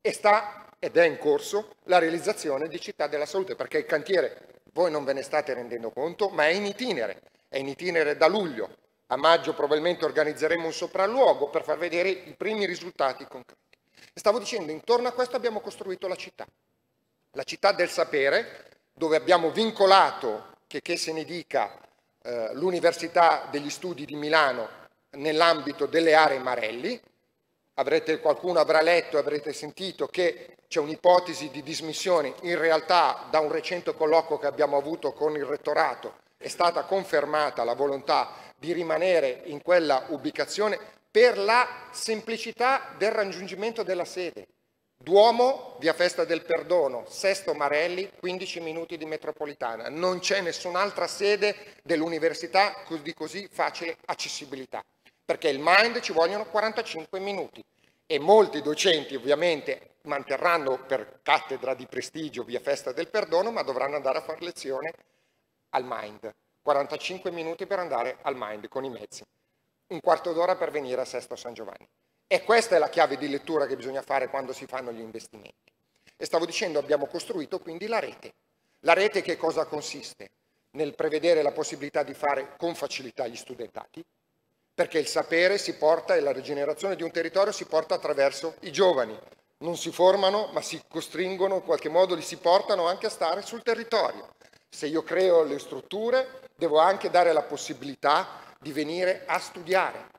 e sta ed è in corso la realizzazione di Città della Salute, perché il cantiere, voi non ve ne state rendendo conto, ma è in itinere, è in itinere da luglio. A maggio probabilmente organizzeremo un sopralluogo per far vedere i primi risultati concreti. Stavo dicendo, intorno a questo abbiamo costruito la città la città del sapere, dove abbiamo vincolato, che, che se ne dica, eh, l'Università degli Studi di Milano nell'ambito delle aree Marelli. Avrete, qualcuno avrà letto e avrete sentito che c'è un'ipotesi di dismissione, in realtà da un recente colloquio che abbiamo avuto con il rettorato è stata confermata la volontà di rimanere in quella ubicazione per la semplicità del raggiungimento della sede. Duomo, via Festa del Perdono, Sesto Marelli, 15 minuti di metropolitana. Non c'è nessun'altra sede dell'università di così facile accessibilità, perché il Mind ci vogliono 45 minuti e molti docenti ovviamente manterranno per cattedra di prestigio via Festa del Perdono, ma dovranno andare a fare lezione al Mind. 45 minuti per andare al Mind con i mezzi, un quarto d'ora per venire a Sesto San Giovanni. E questa è la chiave di lettura che bisogna fare quando si fanno gli investimenti. E stavo dicendo abbiamo costruito quindi la rete. La rete che cosa consiste? Nel prevedere la possibilità di fare con facilità gli studentati, perché il sapere si porta e la rigenerazione di un territorio si porta attraverso i giovani. Non si formano, ma si costringono in qualche modo, li si portano anche a stare sul territorio. Se io creo le strutture, devo anche dare la possibilità di venire a studiare,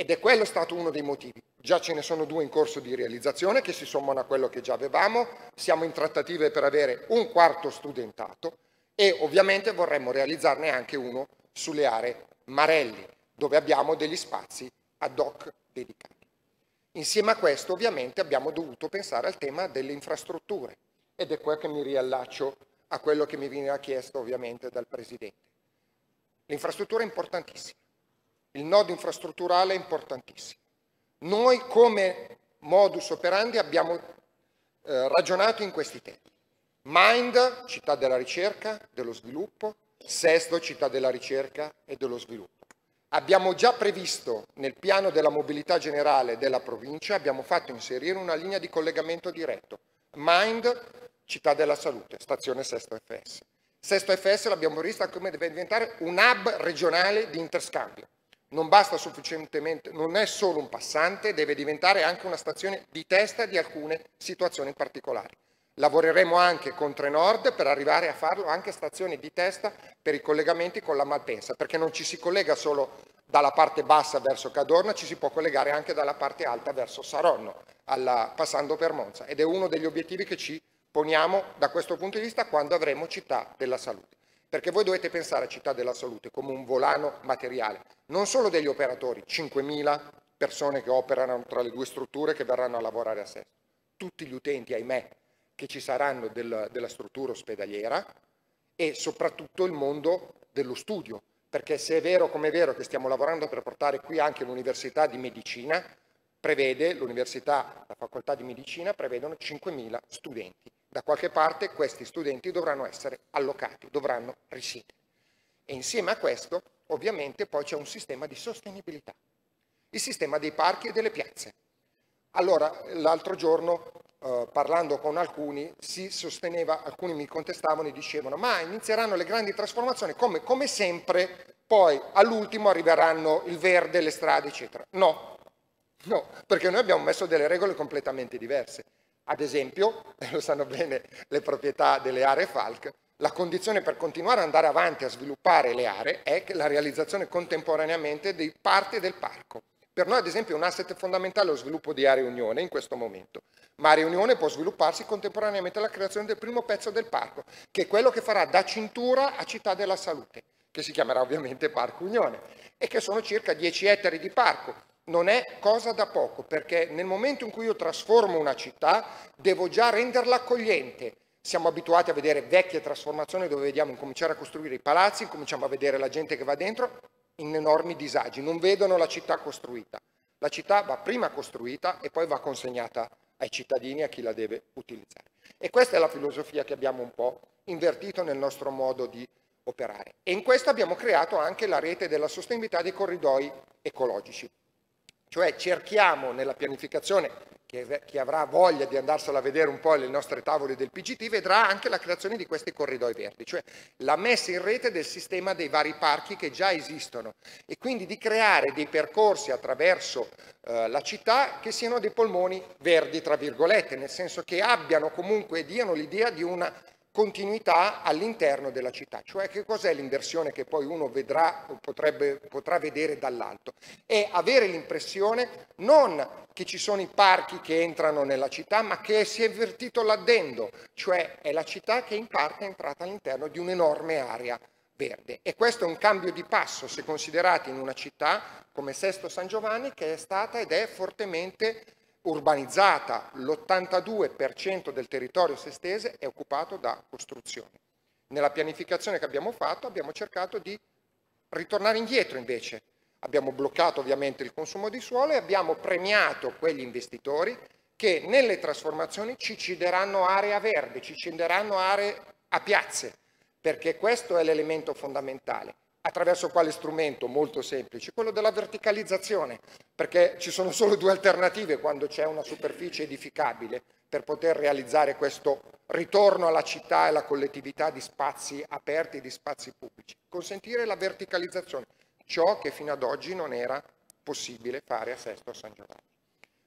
ed è quello stato uno dei motivi. Già ce ne sono due in corso di realizzazione che si sommano a quello che già avevamo, siamo in trattative per avere un quarto studentato e ovviamente vorremmo realizzarne anche uno sulle aree Marelli, dove abbiamo degli spazi ad hoc dedicati. Insieme a questo ovviamente abbiamo dovuto pensare al tema delle infrastrutture ed è qua che mi riallaccio a quello che mi veniva chiesto ovviamente dal Presidente. L'infrastruttura è importantissima il nodo infrastrutturale è importantissimo. Noi come modus operandi abbiamo eh, ragionato in questi tempi. Mind, città della ricerca, dello sviluppo, Sesto, città della ricerca e dello sviluppo. Abbiamo già previsto nel piano della mobilità generale della provincia, abbiamo fatto inserire una linea di collegamento diretto. Mind, città della salute, stazione Sesto FS. Sesto FS l'abbiamo vista come deve diventare un hub regionale di interscambio non basta sufficientemente, non è solo un passante, deve diventare anche una stazione di testa di alcune situazioni particolari. Lavoreremo anche con Trenord per arrivare a farlo anche stazione di testa per i collegamenti con la Malpensa, perché non ci si collega solo dalla parte bassa verso Cadorna, ci si può collegare anche dalla parte alta verso Saronno, alla, passando per Monza. Ed è uno degli obiettivi che ci poniamo da questo punto di vista quando avremo città della salute. Perché voi dovete pensare a Città della Salute come un volano materiale, non solo degli operatori, 5.000 persone che operano tra le due strutture che verranno a lavorare a Sesto, tutti gli utenti, ahimè, che ci saranno del, della struttura ospedaliera e soprattutto il mondo dello studio, perché se è vero come è vero che stiamo lavorando per portare qui anche l'università di medicina, prevede, l'università, la facoltà di medicina prevedono 5.000 studenti da qualche parte questi studenti dovranno essere allocati, dovranno risiedere. E insieme a questo, ovviamente, poi c'è un sistema di sostenibilità, il sistema dei parchi e delle piazze. Allora, l'altro giorno, eh, parlando con alcuni, si sosteneva, alcuni mi contestavano e dicevano, ma inizieranno le grandi trasformazioni, come, come sempre, poi all'ultimo arriveranno il verde, le strade, eccetera. No, no, perché noi abbiamo messo delle regole completamente diverse. Ad esempio, lo sanno bene le proprietà delle aree Falk, la condizione per continuare ad andare avanti a sviluppare le aree è la realizzazione contemporaneamente di parte del parco. Per noi, ad esempio, è un asset fondamentale lo sviluppo di Area Unione in questo momento, ma Area Unione può svilupparsi contemporaneamente alla creazione del primo pezzo del parco, che è quello che farà da cintura a Città della Salute, che si chiamerà ovviamente Parco Unione, e che sono circa 10 ettari di parco, non è cosa da poco, perché nel momento in cui io trasformo una città devo già renderla accogliente. Siamo abituati a vedere vecchie trasformazioni dove vediamo incominciare a costruire i palazzi, cominciamo a vedere la gente che va dentro in enormi disagi, non vedono la città costruita. La città va prima costruita e poi va consegnata ai cittadini, a chi la deve utilizzare. E questa è la filosofia che abbiamo un po' invertito nel nostro modo di operare. E in questo abbiamo creato anche la rete della sostenibilità dei corridoi ecologici. Cioè cerchiamo nella pianificazione, chi avrà voglia di andarsela a vedere un po' alle nostre tavole del PGT, vedrà anche la creazione di questi corridoi verdi, cioè la messa in rete del sistema dei vari parchi che già esistono e quindi di creare dei percorsi attraverso eh, la città che siano dei polmoni verdi, tra virgolette, nel senso che abbiano comunque, diano l'idea di una continuità all'interno della città, cioè che cos'è l'inversione che poi uno vedrà o potrebbe, potrà vedere dall'alto? È avere l'impressione non che ci sono i parchi che entrano nella città, ma che si è invertito l'addendo, cioè è la città che in parte è entrata all'interno di un'enorme area verde. E questo è un cambio di passo, se considerate in una città come Sesto San Giovanni, che è stata ed è fortemente urbanizzata, l'82% del territorio sestese è occupato da costruzioni. Nella pianificazione che abbiamo fatto abbiamo cercato di ritornare indietro invece. Abbiamo bloccato ovviamente il consumo di suolo e abbiamo premiato quegli investitori che nelle trasformazioni ci cederanno area verde, ci cederanno aree a piazze, perché questo è l'elemento fondamentale attraverso quale strumento? Molto semplice, quello della verticalizzazione, perché ci sono solo due alternative quando c'è una superficie edificabile per poter realizzare questo ritorno alla città e alla collettività di spazi aperti, di spazi pubblici. Consentire la verticalizzazione, ciò che fino ad oggi non era possibile fare a Sesto a San Giovanni.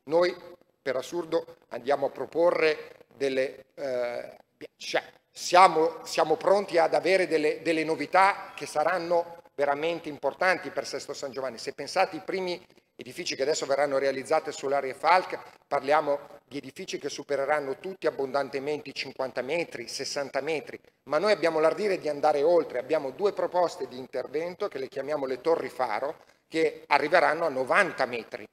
Noi, per assurdo, andiamo a proporre delle... Eh, cioè, siamo, siamo pronti ad avere delle, delle, novità che saranno veramente importanti per Sesto San Giovanni. Se pensate ai primi edifici che adesso verranno realizzati sull'area Falc, parliamo di edifici che supereranno tutti abbondantemente i 50 metri, 60 metri, ma noi abbiamo l'ardire di andare oltre, abbiamo due proposte di intervento che le chiamiamo le torri faro, che arriveranno a 90 metri.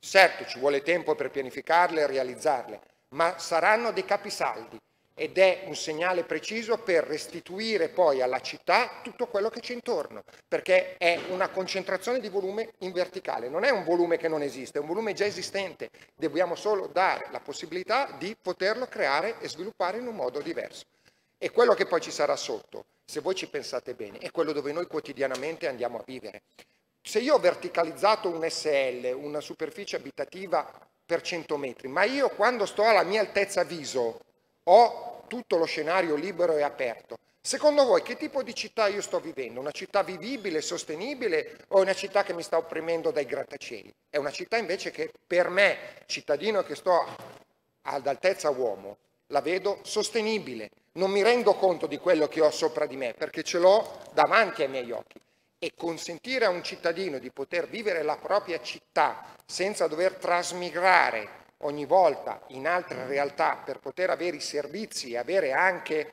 Certo ci vuole tempo per pianificarle e realizzarle, ma saranno dei capisaldi, ed è un segnale preciso per restituire poi alla città tutto quello che c'è intorno, perché è una concentrazione di volume in verticale, non è un volume che non esiste, è un volume già esistente, dobbiamo solo dare la possibilità di poterlo creare e sviluppare in un modo diverso. E quello che poi ci sarà sotto, se voi ci pensate bene, è quello dove noi quotidianamente andiamo a vivere. Se io ho verticalizzato un SL, una superficie abitativa per 100 metri, ma io quando sto alla mia altezza viso, ho tutto lo scenario libero e aperto. Secondo voi che tipo di città io sto vivendo? Una città vivibile, sostenibile o una città che mi sta opprimendo dai grattacieli? È una città invece che per me, cittadino che sto ad altezza uomo, la vedo sostenibile. Non mi rendo conto di quello che ho sopra di me perché ce l'ho davanti ai miei occhi. E consentire a un cittadino di poter vivere la propria città senza dover trasmigrare ogni volta in altre realtà per poter avere i servizi e avere anche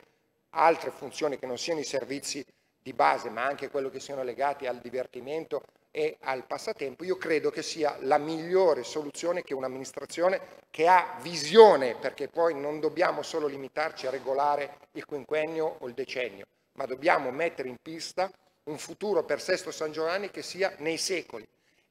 altre funzioni che non siano i servizi di base, ma anche quello che siano legati al divertimento e al passatempo, io credo che sia la migliore soluzione che un'amministrazione che ha visione, perché poi non dobbiamo solo limitarci a regolare il quinquennio o il decennio, ma dobbiamo mettere in pista un futuro per Sesto San Giovanni che sia nei secoli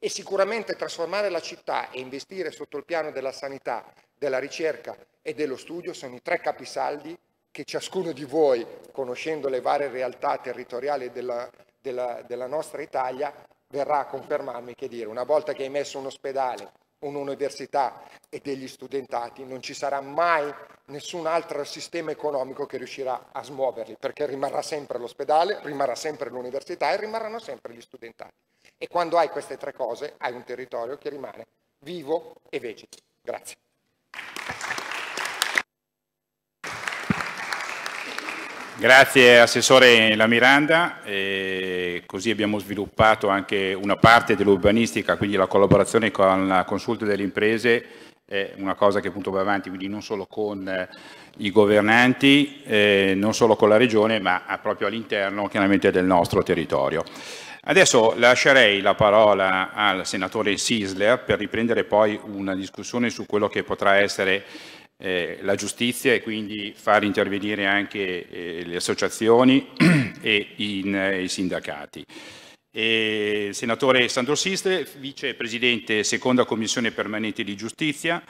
e sicuramente trasformare la città e investire sotto il piano della sanità, della ricerca e dello studio sono i tre capisaldi che ciascuno di voi, conoscendo le varie realtà territoriali della, della, della nostra Italia, verrà a confermarmi che dire, una volta che hai messo un ospedale, un'università e degli studentati, non ci sarà mai nessun altro sistema economico che riuscirà a smuoverli, perché rimarrà sempre l'ospedale, rimarrà sempre l'università e rimarranno sempre gli studentati. E quando hai queste tre cose, hai un territorio che rimane vivo e vegeto. Grazie. Grazie Assessore La Miranda, e così abbiamo sviluppato anche una parte dell'urbanistica, quindi la collaborazione con la consulta delle imprese è una cosa che appunto va avanti, quindi non solo con eh, i governanti, eh, non solo con la Regione, ma proprio all'interno chiaramente del nostro territorio. Adesso lascerei la parola al senatore Sisler per riprendere poi una discussione su quello che potrà essere eh, la giustizia e quindi far intervenire anche eh, le associazioni e in, eh, i sindacati. E il senatore Sandro Sisler, vicepresidente seconda commissione permanente di giustizia,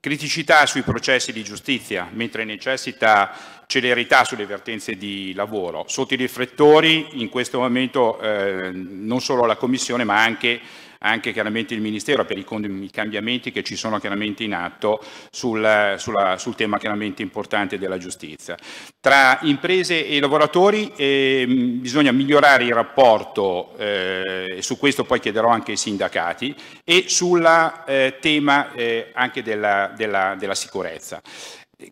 criticità sui processi di giustizia, mentre necessita celerità sulle vertenze di lavoro. Sotto i riflettori in questo momento eh, non solo la Commissione ma anche, anche chiaramente il Ministero per i, i, cambiamenti che ci sono chiaramente in atto sul, sulla, sul, tema chiaramente importante della giustizia. Tra imprese e lavoratori eh, bisogna migliorare il rapporto, eh, su questo poi chiederò anche ai sindacati, e sul eh, tema eh, anche della, della, della sicurezza.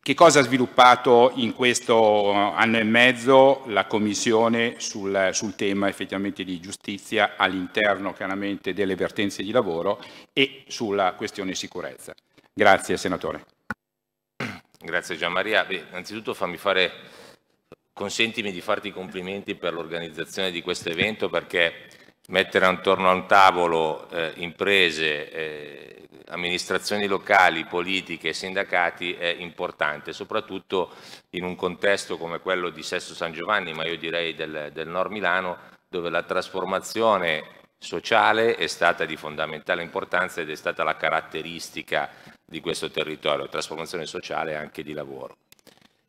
Che cosa ha sviluppato in questo eh, anno e mezzo la Commissione sul, sul tema effettivamente di giustizia all'interno chiaramente delle vertenze di lavoro e sulla questione sicurezza? Grazie Senatore. Grazie Gianmaria. Beh, innanzitutto fammi fare, consentimi di farti i complimenti per l'organizzazione di questo evento perché mettere attorno a un tavolo eh, imprese, eh, amministrazioni locali, politiche e sindacati è importante, soprattutto in un contesto come quello di Sesto San Giovanni, ma io direi del, del Nord Milano, dove la trasformazione sociale è stata di fondamentale importanza ed è stata la caratteristica di questo territorio, trasformazione sociale e anche di lavoro.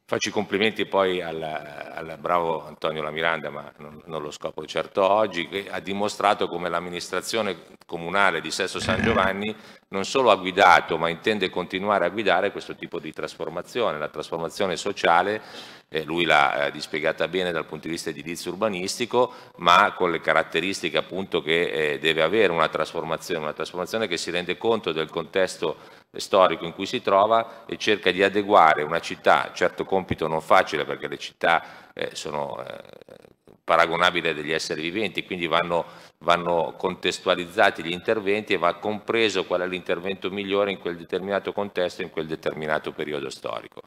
Faccio i complimenti poi al, al bravo Antonio Lamiranda, ma non, non, lo scopro certo oggi, che ha dimostrato come l'amministrazione comunale di Sesto San Giovanni non solo ha guidato, ma intende continuare a guidare questo tipo di trasformazione, la trasformazione sociale, eh, lui l'ha eh, dispiegata bene dal punto di vista edilizio urbanistico, ma con le caratteristiche appunto che eh, deve avere una trasformazione, una trasformazione che si rende conto del contesto storico in cui si trova e cerca di adeguare una città, certo compito non facile perché le città eh, sono eh, paragonabili a degli esseri viventi, quindi vanno, vanno, contestualizzati gli interventi e va compreso qual è l'intervento migliore in quel determinato contesto, in quel determinato periodo storico.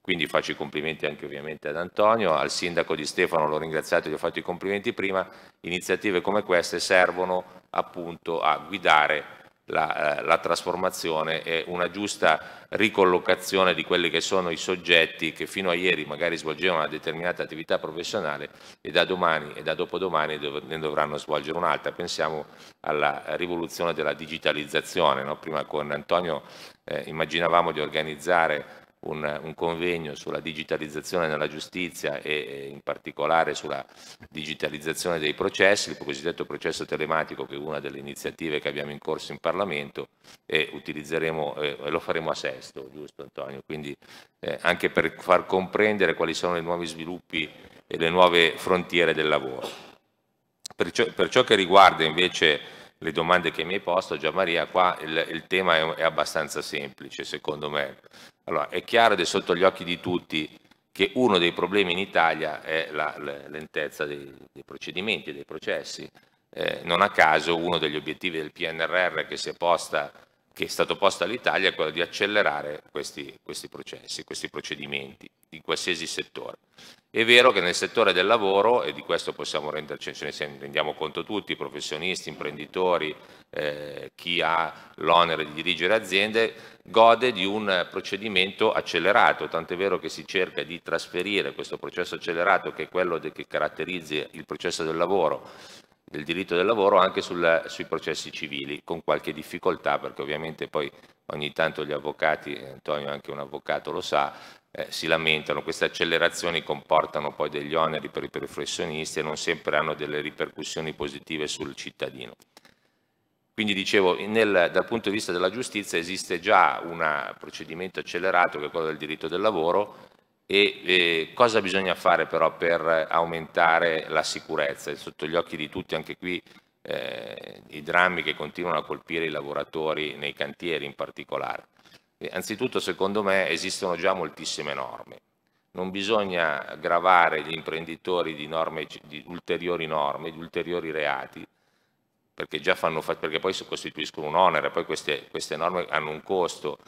Quindi faccio i complimenti anche ovviamente ad Antonio, al sindaco di Stefano l'ho ringraziato, gli ho fatto i complimenti prima, iniziative come queste servono appunto a guidare la, eh, la, trasformazione e una giusta ricollocazione di quelli che sono i soggetti che fino a ieri magari svolgevano una determinata attività professionale e da domani e da dopodomani dov- ne dovranno svolgere un'altra. Pensiamo alla rivoluzione della digitalizzazione. No? Prima con Antonio eh, immaginavamo di organizzare un, un, convegno sulla digitalizzazione nella giustizia e in particolare sulla digitalizzazione dei processi, il cosiddetto processo telematico che è una delle iniziative che abbiamo in corso in Parlamento e utilizzeremo eh, lo faremo a sesto, giusto Antonio? Quindi eh, anche per far comprendere quali sono i nuovi sviluppi e le nuove frontiere del lavoro. Per ciò, per ciò che riguarda invece le domande che mi hai posto, Gianmaria, qua il, il tema è, è abbastanza semplice secondo me. Allora, è chiaro ed è sotto gli occhi di tutti che uno dei problemi in Italia è la, lentezza dei, dei, procedimenti, dei processi. Eh, non a caso uno degli obiettivi del PNRR che, è, posta, che è stato posto all'Italia è quello di accelerare questi, questi processi, questi procedimenti in qualsiasi settore. È vero che nel settore del lavoro, e di questo possiamo renderci, ce ne rendiamo conto tutti, professionisti, imprenditori, eh, chi ha l'onere di dirigere aziende, gode di un procedimento accelerato, tant'è vero che si cerca di trasferire questo processo accelerato, che è quello che caratterizza il processo del lavoro, del diritto del lavoro, anche sul, sui processi civili, con qualche difficoltà, perché ovviamente poi ogni tanto gli avvocati, eh, Antonio è anche un avvocato lo sa, eh, si lamentano. Queste accelerazioni comportano poi degli oneri per i professionisti e non sempre hanno delle ripercussioni positive sul cittadino. Quindi dicevo, nel, dal punto di vista della giustizia esiste già un procedimento accelerato che è quello del diritto del lavoro e, e eh, cosa bisogna fare però per aumentare la sicurezza? È sotto gli occhi di tutti anche qui eh, i drammi che continuano a colpire i lavoratori nei cantieri in particolare. Anzitutto, secondo me, esistono già moltissime norme. Non bisogna gravare gli imprenditori di, norme, di ulteriori norme, di ulteriori reati, perché, già fanno, perché poi costituiscono un onere, poi queste, queste norme hanno un costo.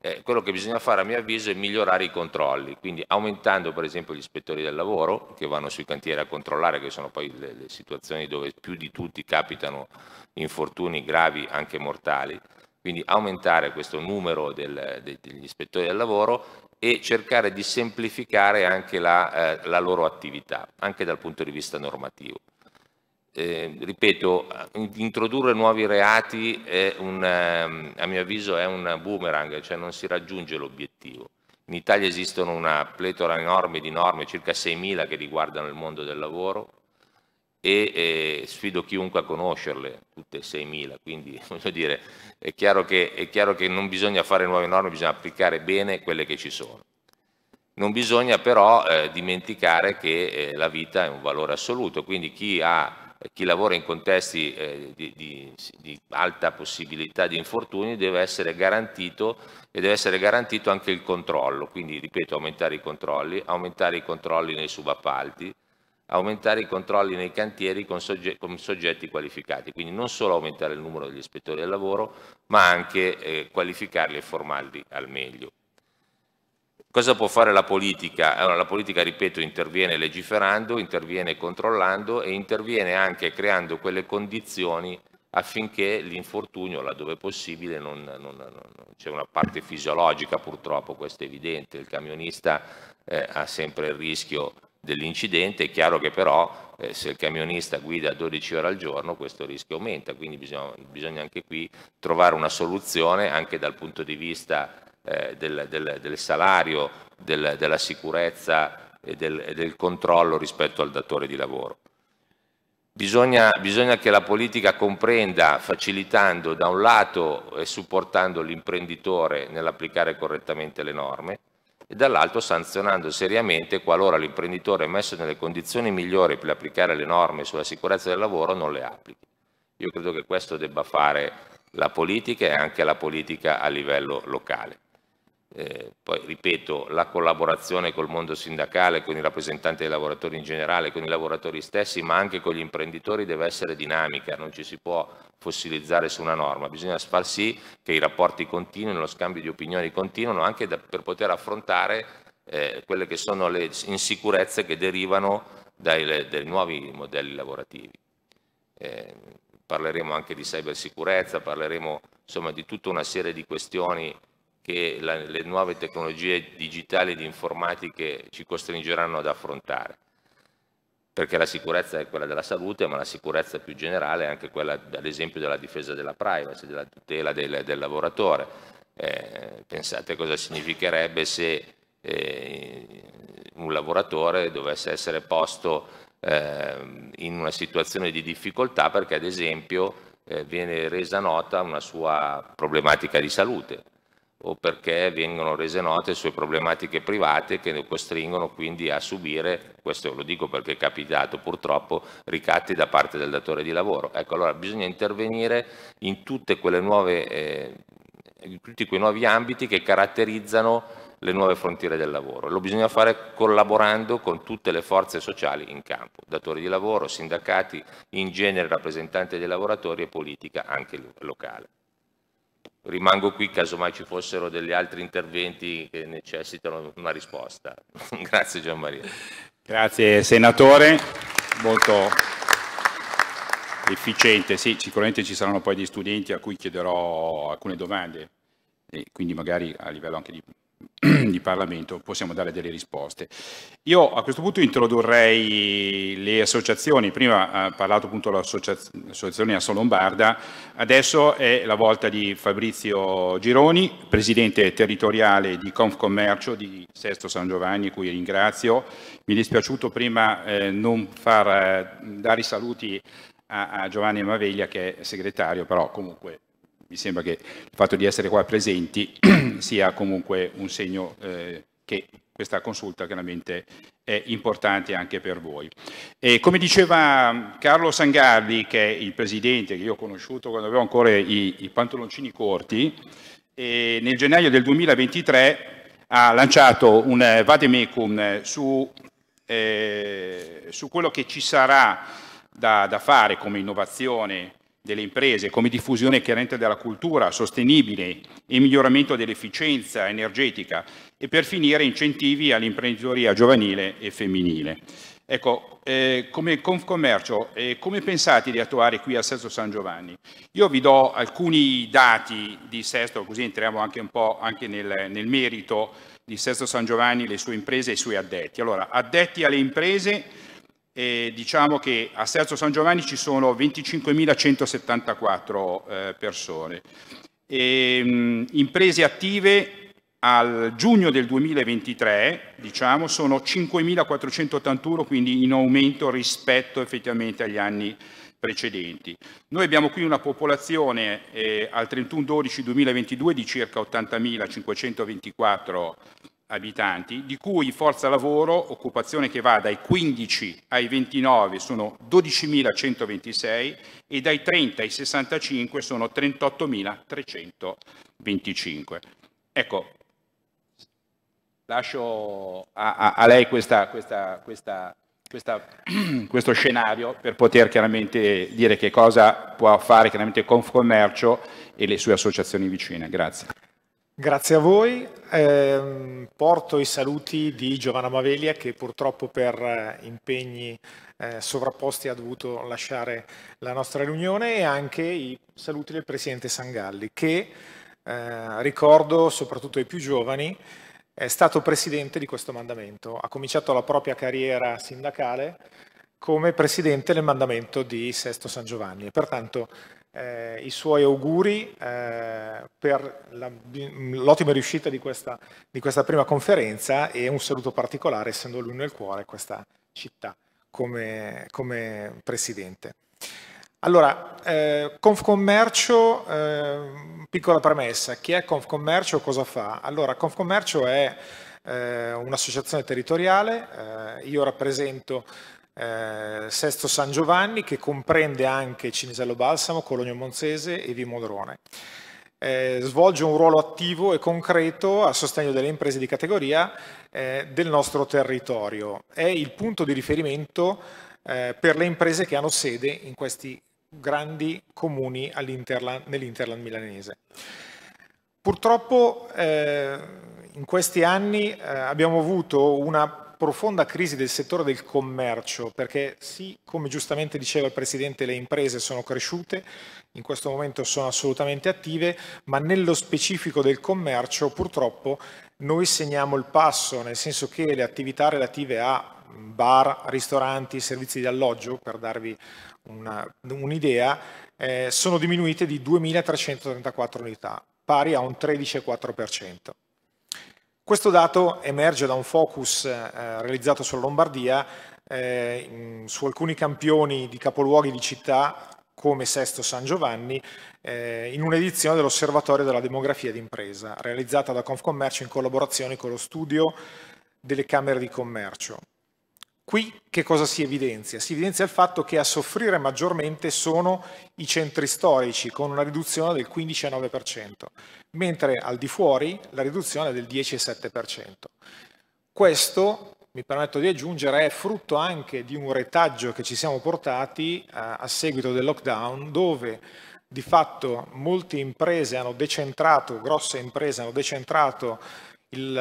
Eh, quello che bisogna fare, a mio avviso, è migliorare i controlli, quindi aumentando per esempio gli ispettori del lavoro che vanno sui cantieri a controllare, che sono poi le, le situazioni dove più di tutti capitano infortuni gravi, anche mortali, quindi aumentare questo numero del, degli ispettori del lavoro e cercare di semplificare anche la, eh, la loro attività, anche dal punto di vista normativo. Eh, ripeto, introdurre nuovi reati un, ehm, a mio avviso è un boomerang, cioè non si raggiunge l'obiettivo. In Italia esistono una pletora enorme di norme, circa 6.000 che riguardano il mondo del lavoro, e eh, sfido chiunque a conoscerle, tutte 6.000, quindi voglio dire, è chiaro, che, è chiaro che non bisogna fare nuove norme, bisogna applicare bene quelle che ci sono. Non bisogna però eh, dimenticare che eh, la vita è un valore assoluto, quindi chi, ha, chi lavora in contesti eh, di, di, di, alta possibilità di infortuni deve essere garantito e deve essere garantito anche il controllo, quindi ripeto aumentare i controlli, aumentare i controlli nei subappalti, aumentare i controlli nei cantieri con, sogge con, soggetti qualificati, quindi non solo aumentare il numero degli ispettori del lavoro, ma anche eh, qualificarli e formarli al meglio. Cosa può fare la politica? Allora, la politica, ripeto, interviene legiferando, interviene controllando e interviene anche creando quelle condizioni affinché l'infortunio, laddove possibile, non, non, non c'è una parte fisiologica purtroppo, questo è evidente, il camionista eh, ha sempre il rischio dell'incidente, è chiaro che però eh, se il camionista guida 12 ore al giorno questo rischio aumenta, quindi bisogna, bisogna anche qui trovare una soluzione anche dal punto di vista eh, del, del, del, salario, del, della sicurezza e del controllo rispetto al datore di lavoro. Bisogna, bisogna, che la politica comprenda, facilitando da un lato e supportando l'imprenditore nell'applicare correttamente le norme, e dall'altro sanzionando seriamente qualora l'imprenditore è messo nelle condizioni migliori per applicare le norme sulla sicurezza del lavoro non le applichi. Io credo che questo debba fare la politica e anche la politica a livello locale. Eh, poi ripeto, la collaborazione col mondo sindacale, con i rappresentanti dei lavoratori in generale, con i lavoratori stessi, ma anche con gli imprenditori deve essere dinamica, non ci si può fossilizzare su una norma, bisogna far sì che i rapporti continuino, lo scambio di opinioni continuino anche da, per poter affrontare eh, quelle che sono le insicurezze che derivano dai, dai nuovi modelli lavorativi. Eh, parleremo anche di cybersicurezza, parleremo insomma, di tutta una serie di questioni che la, le nuove tecnologie digitali e di informatiche ci costringeranno ad affrontare perché la sicurezza è quella della salute, ma la sicurezza più generale è anche quella, ad esempio, della difesa della privacy, della tutela del, del lavoratore. Eh, pensate cosa significherebbe se eh, un lavoratore dovesse essere posto eh, in una situazione di difficoltà perché, ad esempio, eh, viene resa nota una sua problematica di salute o perché vengono rese note sue problematiche private che ne costringono quindi a subire, questo lo dico perché è capitato purtroppo, ricatti da parte del datore di lavoro. Ecco, allora bisogna intervenire in, nuove, eh, in tutti quei nuovi ambiti che caratterizzano le nuove frontiere del lavoro. Lo bisogna fare collaborando con tutte le forze sociali in campo, datori di lavoro, sindacati, in genere rappresentanti dei lavoratori e politica anche locale rimango qui caso mai ci fossero degli altri interventi che necessitano una risposta. Grazie Gianmaria. Grazie Senatore, molto efficiente. Sì, sicuramente ci saranno poi degli studenti a cui chiederò alcune domande, e quindi magari a livello anche di di Parlamento possiamo dare delle risposte. Io a questo punto introdurrei le associazioni, prima ha parlato appunto l'associazione Asso Lombarda, adesso è la volta di Fabrizio Gironi, presidente territoriale di Confcommercio di Sesto San Giovanni, cui ringrazio. Mi è dispiaciuto prima eh, non far eh, dare i saluti a, a Giovanni Maveglia che è segretario, però comunque mi sembra che il fatto di essere qua presenti sia comunque un segno eh, che questa consulta chiaramente è importante anche per voi. E come diceva Carlo Sangalli, che è il presidente che io ho conosciuto quando avevo ancora i, i pantaloncini corti, nel gennaio del 2023 ha lanciato un vademecum su, eh, su quello che ci sarà da, da fare come innovazione delle imprese, come diffusione chiaramente della cultura sostenibile e miglioramento dell'efficienza energetica e per finire incentivi all'imprenditoria giovanile e femminile. Ecco, eh, come Confcommercio, eh, come pensate di attuare qui a Sesto San Giovanni? Io vi do alcuni dati di Sesto, così entriamo anche un po' anche nel, nel merito di Sesto San Giovanni, le sue imprese e i suoi addetti. Allora, addetti alle imprese e diciamo che a Serzo San Giovanni ci sono 25.174 eh, persone. E, ehm, mh, imprese attive al giugno del 2023 diciamo, sono 5.481, quindi in aumento rispetto effettivamente agli anni precedenti. Noi abbiamo qui una popolazione eh, al 31-12-2022 di circa 80.524 persone abitanti, di cui forza lavoro, occupazione che va dai 15 ai 29 sono 12.126 e dai 30 ai 65 sono 38.325. Ecco, lascio a, a, a lei questa, questa, questa, questo scenario per poter chiaramente dire che cosa può fare chiaramente Confcommercio e le sue associazioni vicine. Grazie. Grazie a voi, eh, porto i saluti di Giovanna Mavelia che purtroppo per eh, impegni eh, sovrapposti ha dovuto lasciare la nostra riunione e anche i saluti del Presidente Sangalli che eh, ricordo soprattutto ai più giovani è stato Presidente di questo mandamento, ha cominciato la propria carriera sindacale come Presidente del mandamento di Sesto San Giovanni e pertanto eh, i suoi auguri eh, per l'ottima riuscita di questa, di questa, prima conferenza e un saluto particolare, essendo lui nel cuore questa città come, come presidente. Allora, eh, Confcommercio, eh, piccola premessa, chi è Confcommercio cosa fa? Allora, Confcommercio è eh, un'associazione territoriale, eh, io rappresento eh, Sesto San Giovanni che comprende anche Cinisello Balsamo, Cologno Monzese e Vimodrone. Eh, svolge un ruolo attivo e concreto a sostegno delle imprese di categoria eh, del nostro territorio. È il punto di riferimento eh, per le imprese che hanno sede in questi grandi comuni nell'Interland milanese. Purtroppo eh, in questi anni eh, abbiamo avuto una profonda crisi del settore del commercio, perché sì, come giustamente diceva il Presidente, le imprese sono cresciute, in questo momento sono assolutamente attive, ma nello specifico del commercio purtroppo noi segniamo il passo, nel senso che le attività relative a bar, ristoranti, servizi di alloggio, per darvi un'idea, eh, sono diminuite di 2.334 unità, pari a un 13,4%. Questo dato emerge da un focus eh, realizzato sulla Lombardia eh, su alcuni campioni di capoluoghi di città come Sesto San Giovanni eh, in un'edizione dell'Osservatorio della Demografia d'impresa realizzata da Confcommercio in collaborazione con lo studio delle Camere di Commercio. Qui che cosa si evidenzia? Si evidenzia il fatto che a soffrire maggiormente sono i centri storici con una riduzione del 15-9% mentre al di fuori la riduzione è del 10,7%. Questo, mi permetto di aggiungere, è frutto anche di un retaggio che ci siamo portati eh, a seguito del lockdown, dove di fatto molte imprese hanno decentrato, grosse imprese hanno decentrato il, eh,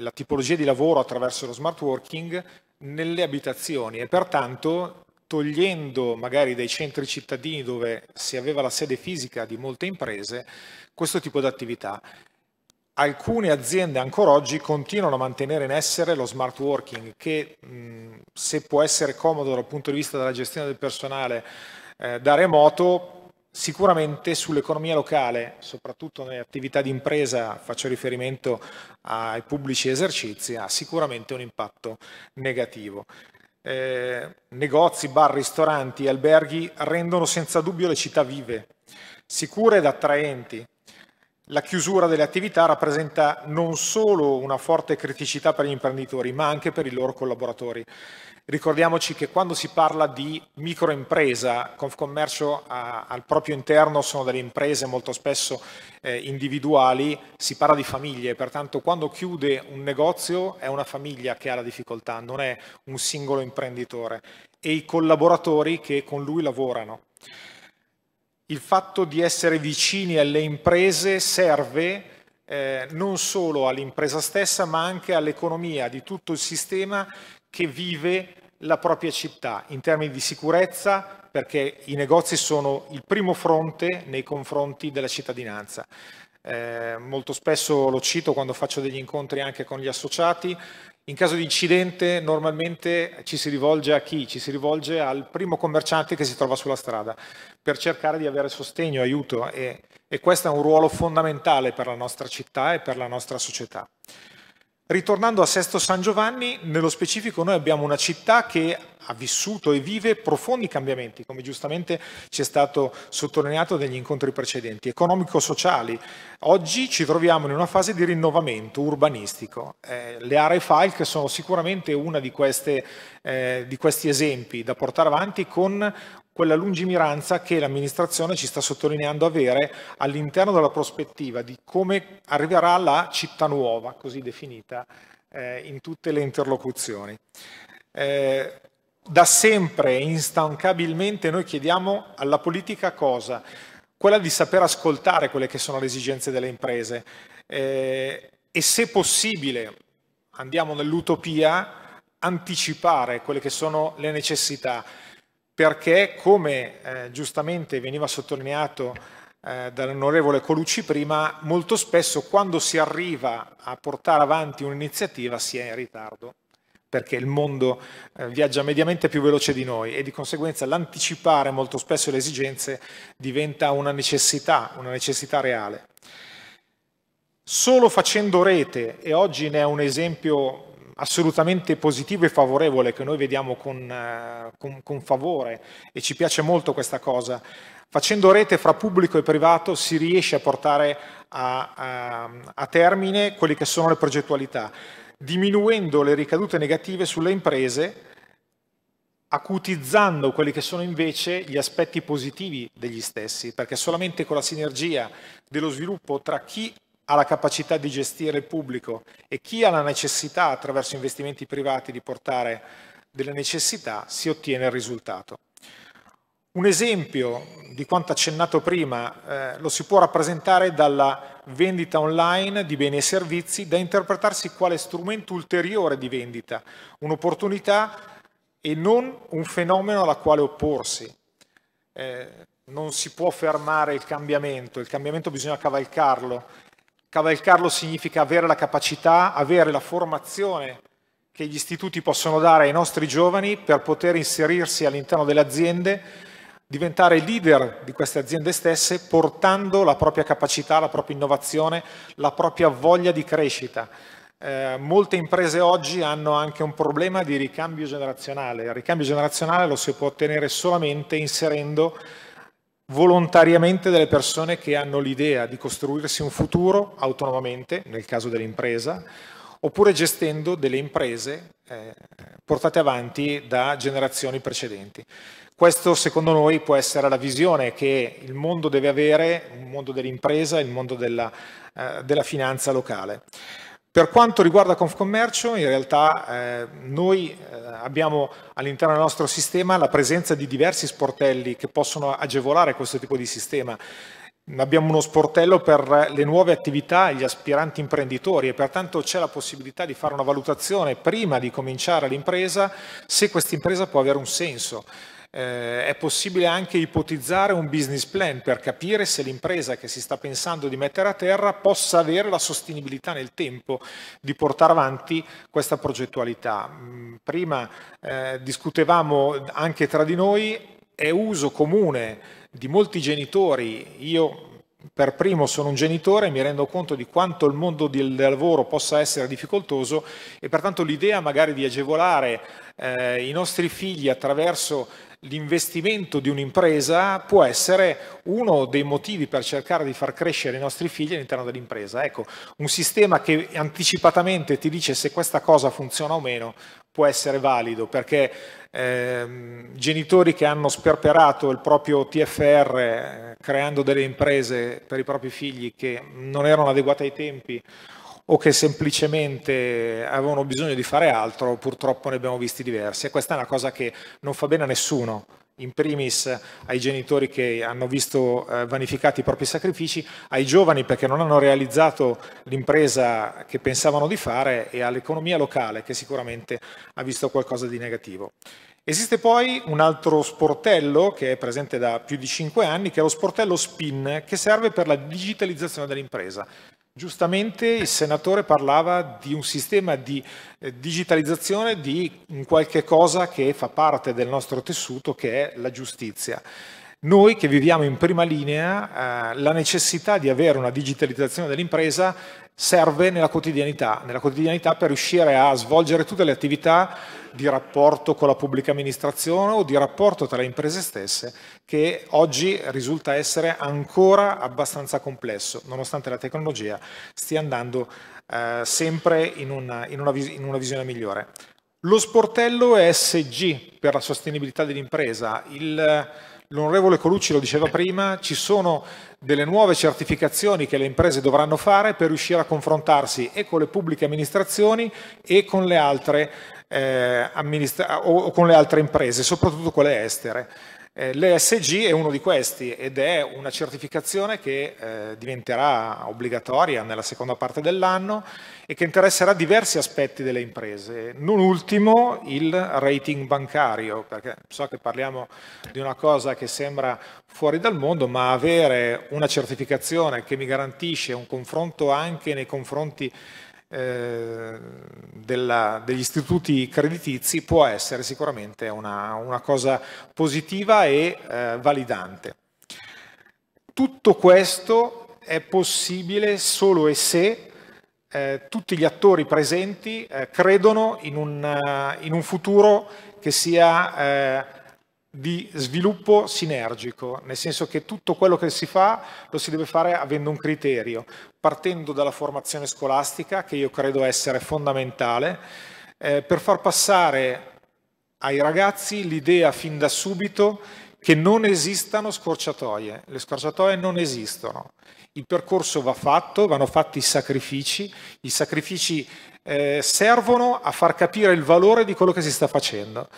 la tipologia di lavoro attraverso lo smart working nelle abitazioni e pertanto togliendo magari dai centri cittadini dove si aveva la sede fisica di molte imprese questo tipo di attività. Alcune aziende ancora oggi continuano a mantenere in essere lo smart working che mh, se può essere comodo dal punto di vista della gestione del personale eh, da remoto Sicuramente sull'economia locale, soprattutto nelle attività di impresa, faccio riferimento ai pubblici esercizi, ha sicuramente un impatto negativo eh, negozi, bar, ristoranti, alberghi rendono senza dubbio le città vive, sicure ed attraenti. La chiusura delle attività rappresenta non solo una forte criticità per gli imprenditori, ma anche per i loro collaboratori. Ricordiamoci che quando si parla di microimpresa, Confcommercio a, al proprio interno sono delle imprese molto spesso eh, individuali, si parla di famiglie, pertanto quando chiude un negozio è una famiglia che ha la difficoltà, non è un singolo imprenditore e i collaboratori che con lui lavorano. Il fatto di essere vicini alle imprese serve eh, non solo all'impresa stessa ma anche all'economia di tutto il sistema che vive la propria città in termini di sicurezza perché i negozi sono il primo fronte nei confronti della cittadinanza. Eh, molto spesso lo cito quando faccio degli incontri anche con gli associati, in caso di incidente normalmente ci si rivolge a chi? Ci si rivolge al primo commerciante che si trova sulla strada per cercare di avere sostegno, aiuto e, e questo è un ruolo fondamentale per la nostra città e per la nostra società. Ritornando a Sesto San Giovanni, nello specifico noi abbiamo una città che ha vissuto e vive profondi cambiamenti, come giustamente ci è stato sottolineato negli incontri precedenti, economico-sociali. Oggi ci troviamo in una fase di rinnovamento urbanistico. Eh, le aree FALC sono sicuramente uno di, eh, di questi esempi da portare avanti con quella lungimiranza che l'amministrazione ci sta sottolineando avere all'interno della prospettiva di come arriverà la città nuova, così definita, eh, in tutte le interlocuzioni. Eh, da sempre instancabilmente noi chiediamo alla politica cosa? Quella di saper ascoltare quelle che sono le esigenze delle imprese eh, e se possibile, andiamo nell'utopia, anticipare quelle che sono le necessità, perché come eh, giustamente veniva sottolineato eh, dall'onorevole Colucci prima, molto spesso quando si arriva a portare avanti un'iniziativa si è in ritardo perché il mondo eh, viaggia mediamente più veloce di noi e di conseguenza l'anticipare molto spesso le esigenze diventa una necessità, una necessità reale. Solo facendo rete, e oggi ne è un esempio assolutamente positivo e favorevole che noi vediamo con, eh, con, con favore e ci piace molto questa cosa, Facendo rete fra pubblico e privato si riesce a portare a, a, a, termine quelle che sono le progettualità diminuendo le ricadute negative sulle imprese, acutizzando quelli che sono invece gli aspetti positivi degli stessi, perché solamente con la sinergia dello sviluppo tra chi ha la capacità di gestire il pubblico e chi ha la necessità attraverso investimenti privati di portare delle necessità si ottiene il risultato. Un esempio di quanto accennato prima eh, lo si può rappresentare dalla vendita online di beni e servizi da interpretarsi quale strumento ulteriore di vendita, un'opportunità e non un fenomeno alla quale opporsi. Eh, non si può fermare il cambiamento, il cambiamento bisogna cavalcarlo. Cavalcarlo significa avere la capacità, avere la formazione che gli istituti possono dare ai nostri giovani per poter inserirsi all'interno delle aziende diventare leader di queste aziende stesse portando la propria capacità, la propria innovazione, la propria voglia di crescita. Eh, molte imprese oggi hanno anche un problema di ricambio generazionale. Il ricambio generazionale lo si può ottenere solamente inserendo volontariamente delle persone che hanno l'idea di costruirsi un futuro autonomamente, nel caso dell'impresa, oppure gestendo delle imprese eh, portate avanti da generazioni precedenti. Questo secondo noi può essere la visione che il mondo deve avere, il mondo dell'impresa, il mondo della, eh, della finanza locale. Per quanto riguarda Confcommercio, in realtà eh, noi eh, abbiamo all'interno del nostro sistema la presenza di diversi sportelli che possono agevolare questo tipo di sistema. Abbiamo uno sportello per le nuove attività, gli aspiranti imprenditori e pertanto c'è la possibilità di fare una valutazione prima di cominciare l'impresa se questa impresa può avere un senso. Eh, è possibile anche ipotizzare un business plan per capire se l'impresa che si sta pensando di mettere a terra possa avere la sostenibilità nel tempo di portare avanti questa progettualità. Mm, prima eh, discutevamo anche tra di noi, è uso comune di molti genitori, io per primo sono un genitore e mi rendo conto di quanto il mondo del lavoro possa essere difficoltoso e pertanto l'idea magari di agevolare eh, i nostri figli attraverso l'investimento di un'impresa può essere uno dei motivi per cercare di far crescere i nostri figli all'interno dell'impresa. Ecco, un sistema che anticipatamente ti dice se questa cosa funziona o meno può essere valido perché ehm, genitori che hanno sperperato il proprio TFR eh, creando delle imprese per i propri figli che non erano adeguate ai tempi o che semplicemente avevano bisogno di fare altro, purtroppo ne abbiamo visti diversi e questa è una cosa che non fa bene a nessuno, in primis ai genitori che hanno visto eh, vanificati i propri sacrifici, ai giovani perché non hanno realizzato l'impresa che pensavano di fare e all'economia locale che sicuramente ha visto qualcosa di negativo. Esiste poi un altro sportello che è presente da più di 5 anni, che è lo sportello SPIN, che serve per la digitalizzazione dell'impresa. Giustamente il senatore parlava di un sistema di eh, digitalizzazione di qualche cosa che fa parte del nostro tessuto che è la giustizia. Noi che viviamo in prima linea, eh, la necessità di avere una digitalizzazione dell'impresa serve nella quotidianità, nella quotidianità per riuscire a svolgere tutte le attività di rapporto con la pubblica amministrazione o di rapporto tra le imprese stesse che oggi risulta essere ancora abbastanza complesso, nonostante la tecnologia stia andando eh, sempre in una, in, una in una visione migliore. Lo sportello ESG per la sostenibilità dell'impresa, il L'onorevole Colucci lo diceva eh. prima, ci sono delle nuove certificazioni che le imprese dovranno fare per riuscire a confrontarsi e con le pubbliche amministrazioni e con le altre, eh, amministra o con le altre imprese, soprattutto quelle estere. Eh, L'ESG è uno di questi ed è una certificazione che eh, diventerà obbligatoria nella seconda parte dell'anno e che interesserà diversi aspetti delle imprese, non ultimo il rating bancario, perché so che parliamo di una cosa che sembra fuori dal mondo, ma avere una certificazione che mi garantisce un confronto anche nei confronti eh, della, degli istituti creditizi può essere sicuramente una, una cosa positiva e eh, validante. Tutto questo è possibile solo e se eh, tutti gli attori presenti eh, credono in un, eh, in un, futuro che sia eh, di sviluppo sinergico, nel senso che tutto quello che si fa lo si deve fare avendo un criterio, partendo dalla formazione scolastica, che io credo essere fondamentale, eh, per far passare ai ragazzi l'idea fin da subito che non esistano scorciatoie, le scorciatoie non esistono. Il percorso va fatto, vanno fatti i sacrifici, i sacrifici eh, servono a far capire il valore di quello che si sta facendo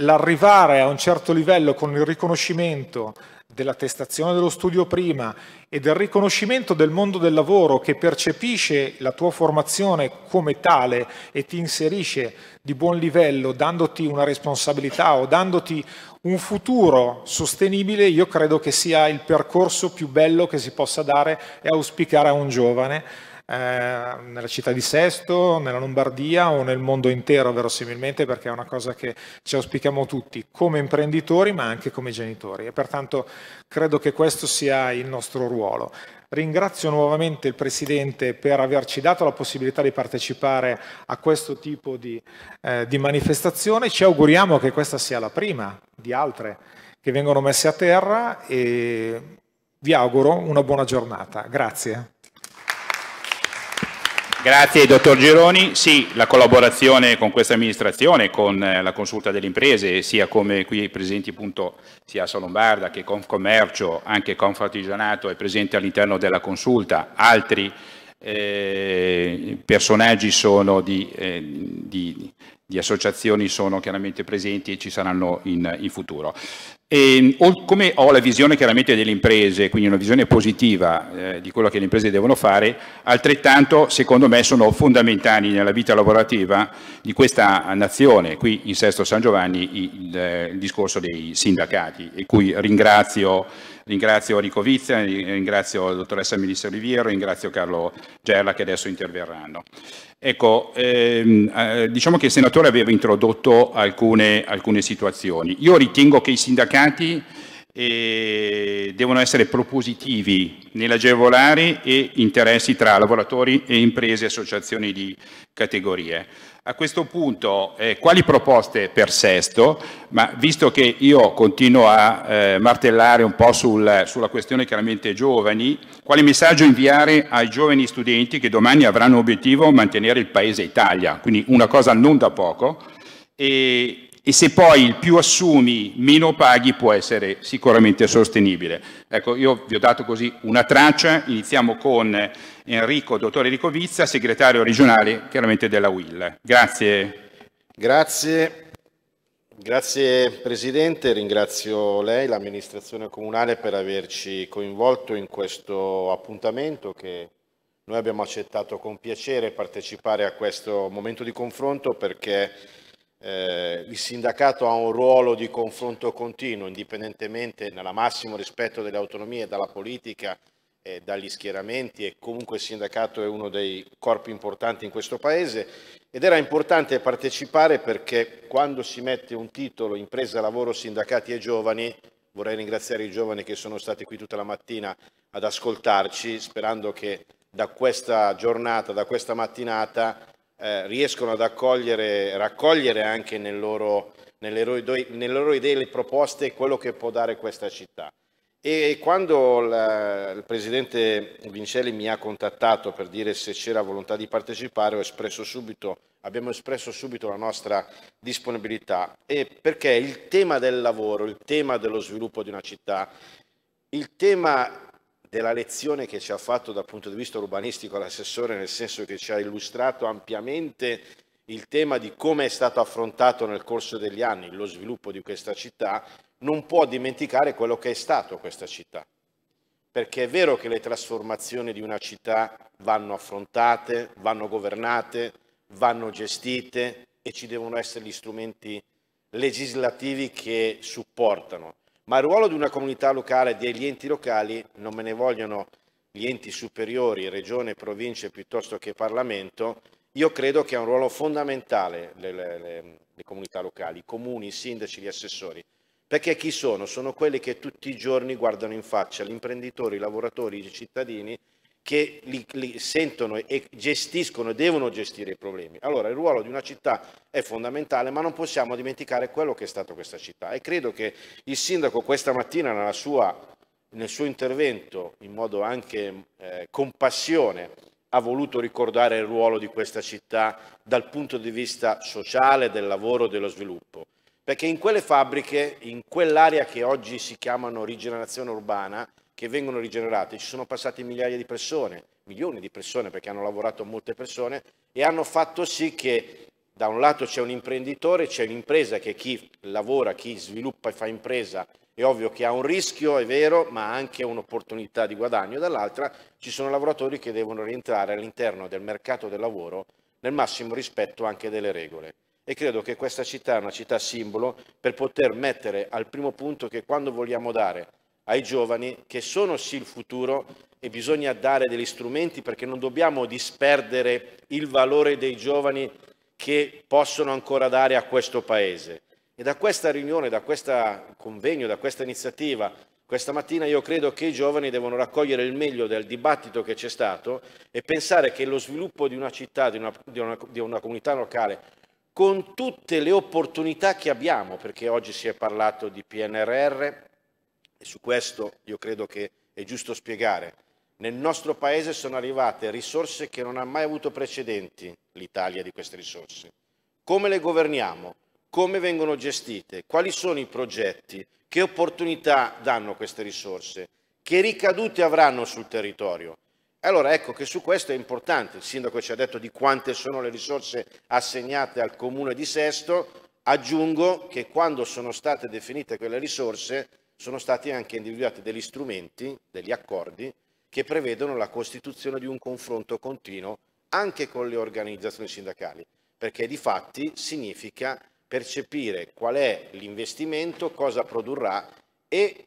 l'arrivare a un certo livello con il riconoscimento dell'attestazione dello studio prima e del riconoscimento del mondo del lavoro che percepisce la tua formazione come tale e ti inserisce di buon livello dandoti una responsabilità o dandoti un futuro sostenibile, io credo che sia il percorso più bello che si possa dare e auspicare a un giovane eh, nella città di Sesto, nella Lombardia o nel mondo intero verosimilmente perché è una cosa che ci auspichiamo tutti come imprenditori ma anche come genitori e pertanto credo che questo sia il nostro ruolo. Ringrazio nuovamente il Presidente per averci dato la possibilità di partecipare a questo tipo di, eh, di manifestazione. Ci auguriamo che questa sia la prima di altre che vengono messe a terra e vi auguro una buona giornata. Grazie. Grazie dottor Gironi. Sì, la collaborazione con questa amministrazione, con eh, la consulta delle imprese, sia come qui presenti appunto sia a Lombarda che Confcommercio, anche Confartigianato è presente all'interno della consulta, altri eh, personaggi sono di, eh, di, di associazioni sono chiaramente presenti e ci saranno in, in futuro. E, ehm, come ho la visione chiaramente delle imprese, quindi una visione positiva eh, di quello che le imprese devono fare, altrettanto secondo me sono fondamentali nella vita lavorativa di questa nazione, qui in Sesto San Giovanni il, il discorso dei sindacati, e cui ringrazio Ringrazio Enrico Vizia, ringrazio la dottoressa Melissa Oliviero, ringrazio Carlo Gerla che adesso interverranno. Ecco, ehm, eh, diciamo che il senatore aveva introdotto alcune, alcune situazioni. Io ritengo che i sindacati eh, devono essere propositivi nell'agevolare interessi tra lavoratori e imprese e associazioni di categorie. A questo punto, eh, quali proposte per Sesto? Ma visto che io continuo a eh, martellare un po' sul, sulla questione chiaramente giovani, quale messaggio inviare ai giovani studenti che domani avranno obiettivo mantenere il paese Italia? Quindi una cosa non da poco. E e se poi il più assumi, meno paghi, può essere sicuramente sostenibile. Ecco, io vi ho dato così una traccia, iniziamo con Enrico, dottore Enrico Vizza, segretario regionale chiaramente della UIL. Grazie. Grazie. Grazie Presidente, ringrazio lei, l'amministrazione comunale per averci coinvolto in questo appuntamento che noi abbiamo accettato con piacere partecipare a questo momento di confronto perché eh, il sindacato ha un ruolo di confronto continuo, indipendentemente dal massimo rispetto delle autonomie, dalla politica, eh, dagli schieramenti e comunque il sindacato è uno dei corpi importanti in questo Paese ed era importante partecipare perché quando si mette un titolo impresa, lavoro, sindacati e giovani, vorrei ringraziare i giovani che sono stati qui tutta la mattina ad ascoltarci, sperando che da questa giornata, da questa mattinata, eh, riescono ad accogliere, raccogliere anche nel loro, nelle, nelle, loro idee le proposte quello che può dare questa città. E quando la, il presidente Vincelli mi ha contattato per dire se c'era volontà di partecipare, espresso subito, abbiamo espresso subito la nostra disponibilità, e perché il tema del lavoro, il tema dello sviluppo di una città, il tema della lezione che ci ha fatto dal punto di vista urbanistico l'assessore, nel senso che ci ha illustrato ampiamente il tema di come è stato affrontato nel corso degli anni lo sviluppo di questa città, non può dimenticare quello che è stato questa città. Perché è vero che le trasformazioni di una città vanno affrontate, vanno governate, vanno gestite e ci devono essere gli strumenti legislativi che supportano. Ma il ruolo di una comunità locale, degli enti locali, non me ne vogliono gli enti superiori, regione, province piuttosto che Parlamento, io credo che ha un ruolo fondamentale le, le, le, comunità locali, i comuni, i sindaci, gli assessori, perché chi sono? Sono quelli che tutti i giorni guardano in faccia gli imprenditori, i lavoratori, i cittadini che li, li, sentono e gestiscono e devono gestire i problemi. Allora il ruolo di una città è fondamentale, ma non possiamo dimenticare quello che è stato questa città e credo che il sindaco questa mattina sua, nel suo intervento, in modo anche eh, passione, ha voluto ricordare il ruolo di questa città dal punto di vista sociale, del lavoro, dello sviluppo. Perché in quelle fabbriche, in quell'area che oggi si chiamano rigenerazione urbana, che vengono rigenerate, ci sono passate migliaia di persone, milioni di persone perché hanno lavorato molte persone e hanno fatto sì che da un lato c'è un imprenditore, c'è un'impresa che chi lavora, chi sviluppa e fa impresa è ovvio che ha un rischio, è vero, ma anche un'opportunità di guadagno, dall'altra ci sono lavoratori che devono rientrare all'interno del mercato del lavoro nel massimo rispetto anche delle regole. E credo che questa città è una città simbolo per poter mettere al primo punto che quando vogliamo dare ai giovani che sono sì il futuro e bisogna dare degli strumenti perché non dobbiamo disperdere il valore dei giovani che possono ancora dare a questo Paese. E da questa riunione, da questo convegno, da questa iniziativa, questa mattina io credo che i giovani devono raccogliere il meglio del dibattito che c'è stato e pensare che lo sviluppo di una città, di una, di una, di una comunità locale, con tutte le opportunità che abbiamo, perché oggi si è parlato di PNRR, e su questo io credo che è giusto spiegare, nel nostro paese sono arrivate risorse che non ha mai avuto precedenti l'Italia di queste risorse. Come le governiamo? Come vengono gestite? Quali sono i progetti? Che opportunità danno queste risorse? Che ricadute avranno sul territorio? Allora ecco che su questo è importante, il sindaco ci ha detto di quante sono le risorse assegnate al comune di Sesto, aggiungo che quando sono state definite quelle risorse sono stati anche individuati degli strumenti, degli accordi, che prevedono la costituzione di un confronto continuo anche con le organizzazioni sindacali, perché di fatti significa percepire qual è l'investimento, cosa produrrà e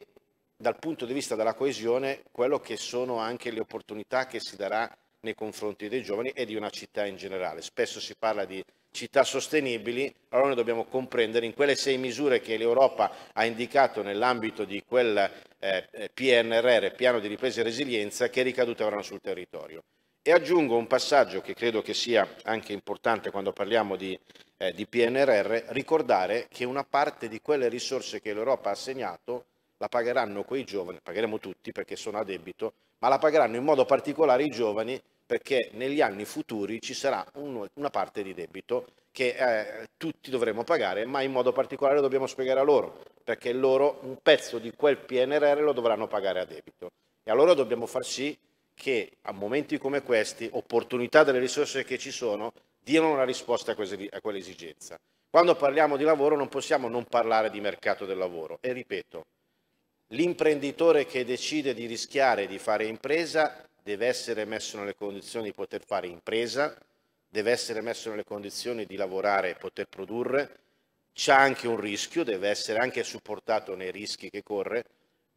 dal punto di vista della coesione quello che sono anche le opportunità che si darà nei confronti dei giovani e di una città in generale. Spesso si parla di città sostenibili, allora noi dobbiamo comprendere in quelle sei misure che l'Europa ha indicato nell'ambito di quel eh, PNRR, piano di ripresa e resilienza, che ricadute avranno sul territorio. E aggiungo un passaggio che credo che sia anche importante quando parliamo di, eh, di PNRR, ricordare che una parte di quelle risorse che l'Europa ha assegnato la pagheranno quei giovani, pagheremo tutti perché sono a debito, ma la pagheranno in modo particolare i giovani perché negli anni futuri ci sarà un, una parte di debito che eh, tutti dovremo pagare, ma in modo particolare dobbiamo spiegare a loro, perché loro un pezzo di quel PNRR lo dovranno pagare a debito. E allora dobbiamo far sì che a momenti come questi, opportunità delle risorse che ci sono, diano una risposta a quell'esigenza. Quando parliamo di lavoro non possiamo non parlare di mercato del lavoro e ripeto, l'imprenditore che decide di rischiare di fare impresa deve essere messo nelle condizioni di poter fare impresa, deve essere messo nelle condizioni di lavorare e poter produrre, c'è anche un rischio, deve essere anche supportato nei rischi che corre,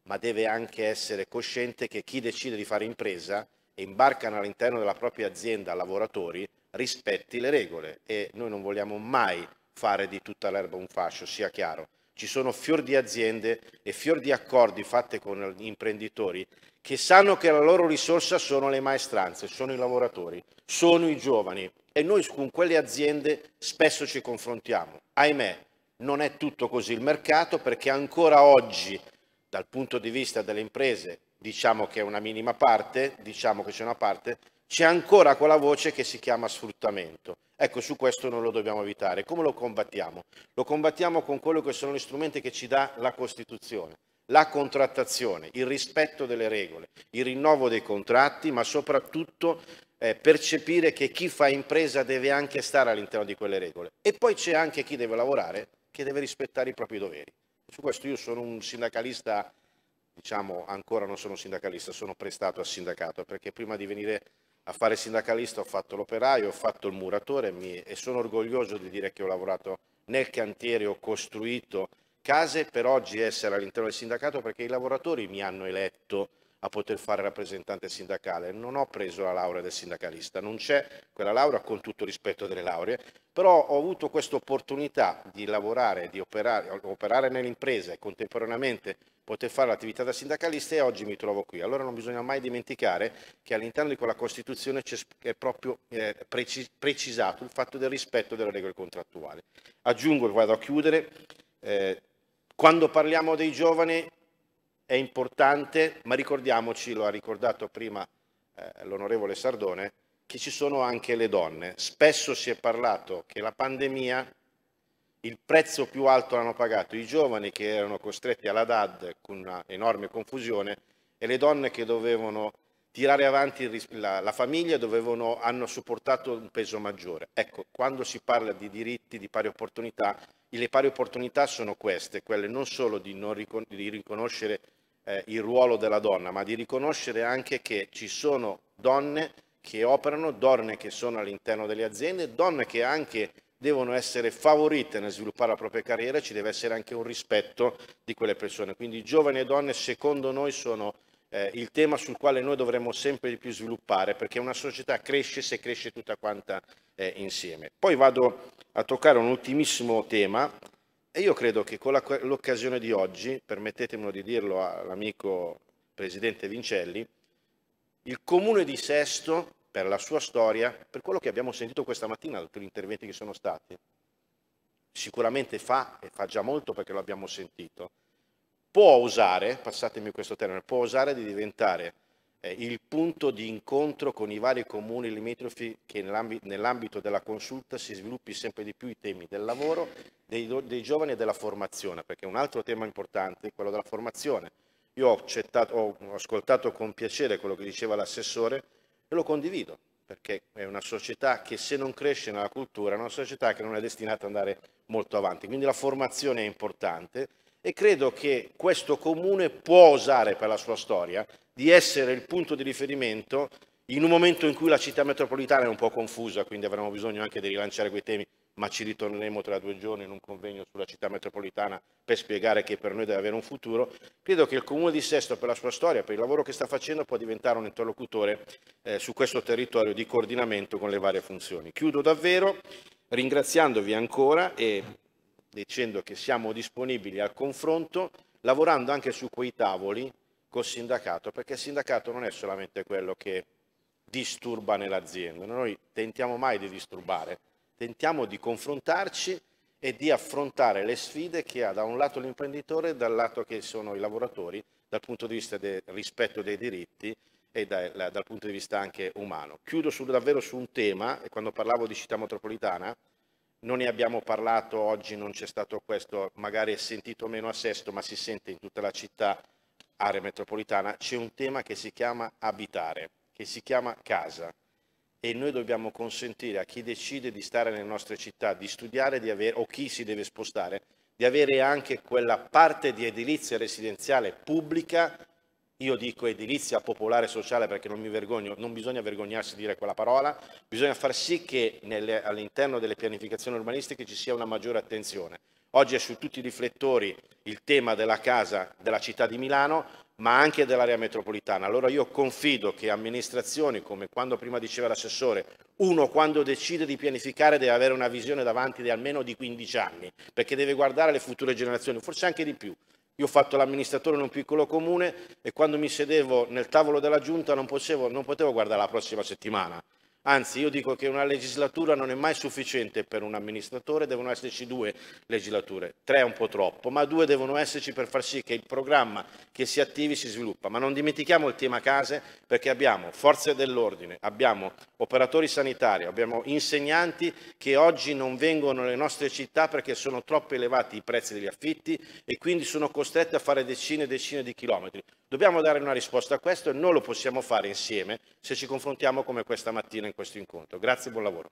ma deve anche essere cosciente che chi decide di fare impresa e imbarcano all'interno della propria azienda lavoratori rispetti le regole e noi non vogliamo mai fare di tutta l'erba un fascio, sia chiaro. Ci sono fior di aziende e fior di accordi fatti con gli imprenditori che sanno che la loro risorsa sono le maestranze, sono i lavoratori, sono i giovani e noi con quelle aziende spesso ci confrontiamo. Ahimè, non è tutto così il mercato perché ancora oggi dal punto di vista delle imprese diciamo che è una minima parte, diciamo che c'è una parte, c'è ancora quella voce che si chiama sfruttamento. Ecco, su questo non lo dobbiamo evitare. Come lo combattiamo? Lo combattiamo con quello che sono gli strumenti che ci dà la Costituzione la contrattazione, il rispetto delle regole, il rinnovo dei contratti, ma soprattutto eh, percepire che chi fa impresa deve anche stare all'interno di quelle regole. E poi c'è anche chi deve lavorare che deve rispettare i propri doveri. Su questo io sono un sindacalista, diciamo ancora non sono sindacalista, sono prestato al sindacato, perché prima di venire a fare sindacalista ho fatto l'operaio, ho fatto il muratore mi, e sono orgoglioso di dire che ho lavorato nel cantiere, ho costruito Case per oggi essere all'interno del sindacato perché i lavoratori mi hanno eletto a poter fare rappresentante sindacale. Non ho preso la laurea del sindacalista, non c'è quella laurea con tutto rispetto delle lauree, però ho avuto questa opportunità di lavorare, di operare, operare nell'impresa e contemporaneamente poter fare l'attività da sindacalista e oggi mi trovo qui. Allora non bisogna mai dimenticare che all'interno di quella Costituzione è proprio eh, precisato il fatto del rispetto delle regole contrattuali. Aggiungo e vado a chiudere. Eh, quando parliamo dei giovani è importante, ma ricordiamoci, lo ha ricordato prima eh, l'onorevole Sardone, che ci sono anche le donne. Spesso si è parlato che la pandemia, il prezzo più alto l'hanno pagato i giovani che erano costretti alla DAD con una enorme confusione e le donne che dovevano tirare avanti la, la famiglia dovevano, hanno supportato un peso maggiore. Ecco, quando si parla di diritti di pari opportunità, le pari opportunità sono queste, quelle non solo di, non ricon di riconoscere eh, il ruolo della donna, ma di riconoscere anche che ci sono donne che operano, donne che sono all'interno delle aziende, donne che anche devono essere favorite nel sviluppare la propria carriera, ci deve essere anche un rispetto di quelle persone. Quindi giovani e donne secondo noi sono eh, il tema sul quale noi dovremmo sempre di più sviluppare, perché una società cresce se cresce tutta quanta eh, insieme. Poi vado a toccare un ultimissimo tema e io credo che con l'occasione di oggi, permettetemelo di dirlo all'amico Presidente Vincelli, il Comune di Sesto, per la sua storia, per quello che abbiamo sentito questa mattina, tutti gli interventi che sono stati, sicuramente fa e fa già molto perché lo abbiamo sentito, può osare, passatemi questo termine, può usare di diventare eh, il punto di incontro con i vari comuni limitrofi che nell'ambito della consulta si sviluppi sempre di più i temi del lavoro, dei, dei giovani e della formazione, perché un altro tema importante è quello della formazione. Io ho, accettato, ho ascoltato con piacere quello che diceva l'assessore e lo condivido, perché è una società che se non cresce nella cultura è una società che non è destinata ad andare molto avanti. Quindi la formazione è importante e credo che questo comune può osare per la sua storia di essere il punto di riferimento in un momento in cui la città metropolitana è un po' confusa, quindi avremo bisogno anche di rilanciare quei temi, ma ci ritorneremo tra due giorni in un convegno sulla città metropolitana per spiegare che per noi deve avere un futuro, credo che il Comune di Sesto per la sua storia, per il lavoro che sta facendo, può diventare un interlocutore eh, su questo territorio di coordinamento con le varie funzioni. Chiudo davvero ringraziandovi ancora e dicendo che siamo disponibili al confronto, lavorando anche su quei tavoli col sindacato, perché il sindacato non è solamente quello che disturba nell'azienda, noi tentiamo mai di disturbare, tentiamo di confrontarci e di affrontare le sfide che ha da un lato l'imprenditore e dal lato che sono i lavoratori dal punto di vista del rispetto dei diritti e dal, dal punto di vista anche umano. Chiudo su, davvero su un tema, quando parlavo di città metropolitana, non ne abbiamo parlato oggi, non c'è stato questo, magari è sentito meno a Sesto, ma si sente in tutta la città, area metropolitana, c'è un tema che si chiama abitare, che si chiama casa e noi dobbiamo consentire a chi decide di stare nelle nostre città, di studiare di avere, o chi si deve spostare, di avere anche quella parte di edilizia residenziale pubblica io dico edilizia popolare sociale perché non mi vergogno, non bisogna vergognarsi di dire quella parola, bisogna far sì che all'interno delle pianificazioni urbanistiche ci sia una maggiore attenzione. Oggi è su tutti i riflettori il tema della casa della città di Milano, ma anche dell'area metropolitana. Allora io confido che amministrazioni, come quando prima diceva l'assessore, uno quando decide di pianificare deve avere una visione davanti di almeno di 15 anni, perché deve guardare le future generazioni, forse anche di più, io ho fatto l'amministratore in un piccolo comune e quando mi sedevo nel tavolo della giunta non potevo, non potevo guardare la prossima settimana, Anzi, io dico che una legislatura non è mai sufficiente per un amministratore, devono esserci due legislature, tre è un po' troppo, ma due devono esserci per far sì che il programma che si attivi si sviluppa. Ma non dimentichiamo il tema case perché abbiamo forze dell'ordine, abbiamo operatori sanitari, abbiamo insegnanti che oggi non vengono nelle nostre città perché sono troppo elevati i prezzi degli affitti e quindi sono costretti a fare decine e decine di chilometri. Dobbiamo dare una risposta a questo e non lo possiamo fare insieme se ci confrontiamo come questa mattina in questo incontro. Grazie e buon lavoro.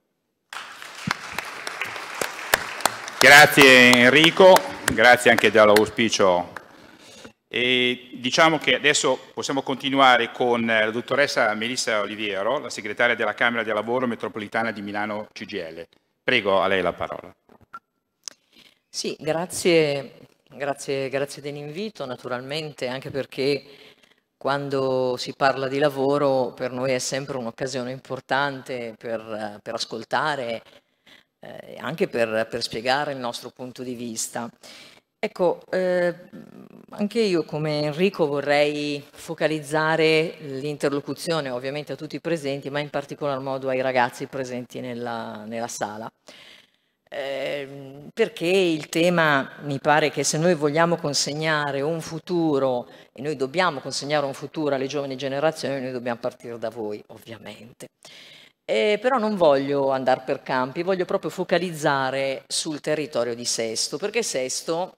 Grazie Enrico, grazie anche dell'auspicio. diciamo che adesso possiamo continuare con eh, la dottoressa Melissa Oliviero, la segretaria della Camera del Lavoro Metropolitana di Milano CGL. Prego a lei la parola. Sì, grazie Grazie, grazie dell'invito, naturalmente anche perché quando si parla di lavoro per noi è sempre un'occasione importante per, per ascoltare, eh, anche per, per, spiegare il nostro punto di vista. Ecco, eh, anche io come Enrico vorrei focalizzare l'interlocuzione ovviamente a tutti i presenti, ma in particolar modo ai ragazzi presenti nella, nella sala. Ehm, perché il tema mi pare che se noi vogliamo consegnare un futuro, e noi dobbiamo consegnare un futuro alle giovani generazioni, noi dobbiamo partire da voi, ovviamente. Eh, però non voglio andare per campi, voglio proprio focalizzare sul territorio di Sesto, perché Sesto,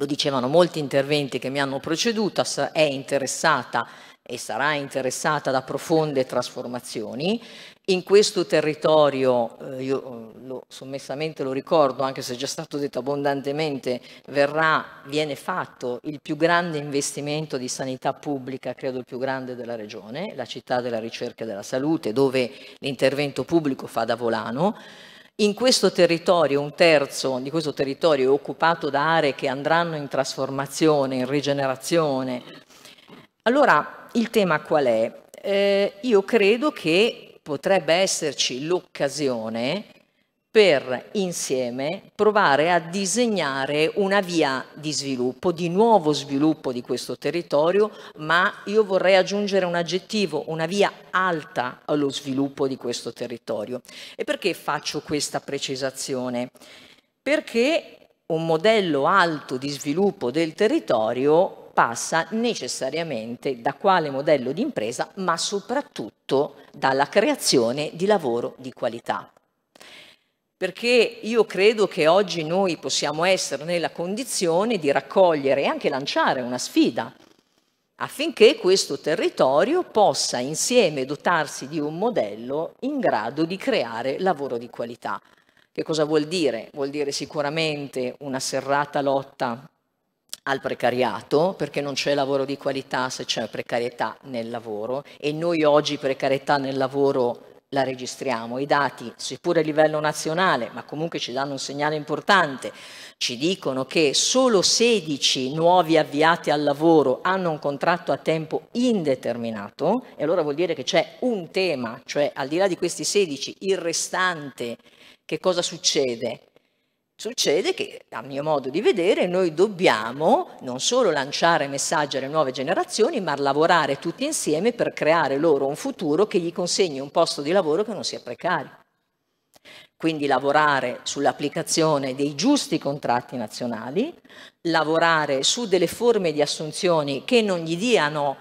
lo dicevano molti interventi che mi hanno preceduto, è interessata e sarà interessata da profonde trasformazioni in questo territorio, eh, io eh, lo, sommessamente lo ricordo, anche se è già stato detto abbondantemente, verrà, viene fatto il più grande investimento di sanità pubblica, credo il più grande della regione, la città della ricerca e della salute, dove l'intervento pubblico fa da volano. In questo territorio, un terzo di questo territorio è occupato da aree che andranno in trasformazione, in rigenerazione. Allora, il tema qual è? Eh, io credo che potrebbe esserci l'occasione per insieme provare a disegnare una via di sviluppo, di nuovo sviluppo di questo territorio, ma io vorrei aggiungere un aggettivo, una via alta allo sviluppo di questo territorio. E perché faccio questa precisazione? Perché un modello alto di sviluppo del territorio passa necessariamente da quale modello di impresa, ma soprattutto dalla creazione di lavoro di qualità. Perché io credo che oggi noi possiamo essere nella condizione di raccogliere e anche lanciare una sfida affinché questo territorio possa insieme dotarsi di un modello in grado di creare lavoro di qualità. Che cosa vuol dire? Vuol dire sicuramente una serrata lotta al precariato, perché non c'è lavoro di qualità se c'è precarietà nel lavoro e noi oggi precarietà nel lavoro la registriamo. I dati, seppure a livello nazionale, ma comunque ci danno un segnale importante, ci dicono che solo 16 nuovi avviati al lavoro hanno un contratto a tempo indeterminato e allora vuol dire che c'è un tema, cioè al di là di questi 16, il restante, che cosa succede? Succede che, a mio modo di vedere, noi dobbiamo non solo lanciare messaggi alle nuove generazioni, ma lavorare tutti insieme per creare loro un futuro che gli consegni un posto di lavoro che non sia precario. Quindi lavorare sull'applicazione dei giusti contratti nazionali, lavorare su delle forme di assunzioni che non gli diano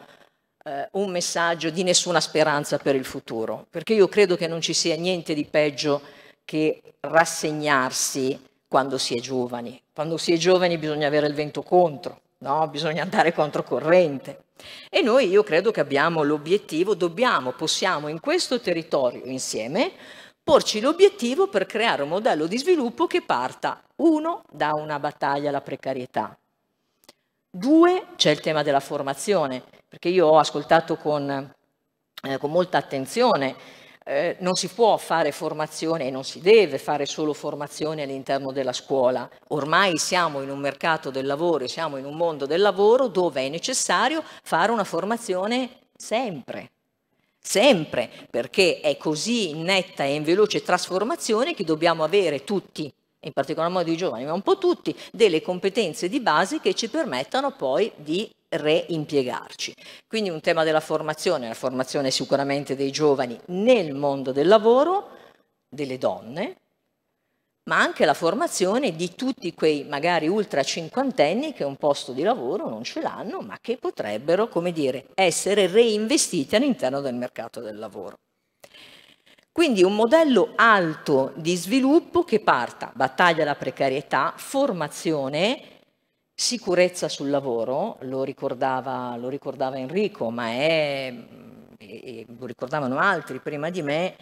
eh, un messaggio di nessuna speranza per il futuro, perché io credo che non ci sia niente di peggio che rassegnarsi quando si è giovani. Quando si è giovani bisogna avere il vento contro, no? bisogna andare controcorrente. E noi io credo che abbiamo l'obiettivo, dobbiamo, possiamo in questo territorio insieme porci l'obiettivo per creare un modello di sviluppo che parta, uno, da una battaglia alla precarietà, due, c'è il tema della formazione, perché io ho ascoltato con, eh, con molta attenzione eh, non si può fare formazione e non si deve fare solo formazione all'interno della scuola. Ormai siamo in un mercato del lavoro e siamo in un mondo del lavoro dove è necessario fare una formazione sempre. Sempre, perché è così netta e in veloce trasformazione che dobbiamo avere tutti in particolar modo i giovani, ma un po' tutti, delle competenze di base che ci permettano poi di reimpiegarci. Quindi un tema della formazione, la formazione sicuramente dei giovani nel mondo del lavoro, delle donne, ma anche la formazione di tutti quei magari ultra cinquantenni che un posto di lavoro non ce l'hanno, ma che potrebbero, come dire, essere reinvestiti all'interno del mercato del lavoro. Quindi un modello alto di sviluppo che parta, battaglia alla precarietà, formazione, Sicurezza sul lavoro, lo ricordava, lo ricordava Enrico, ma è, e lo ricordavano altri prima di me,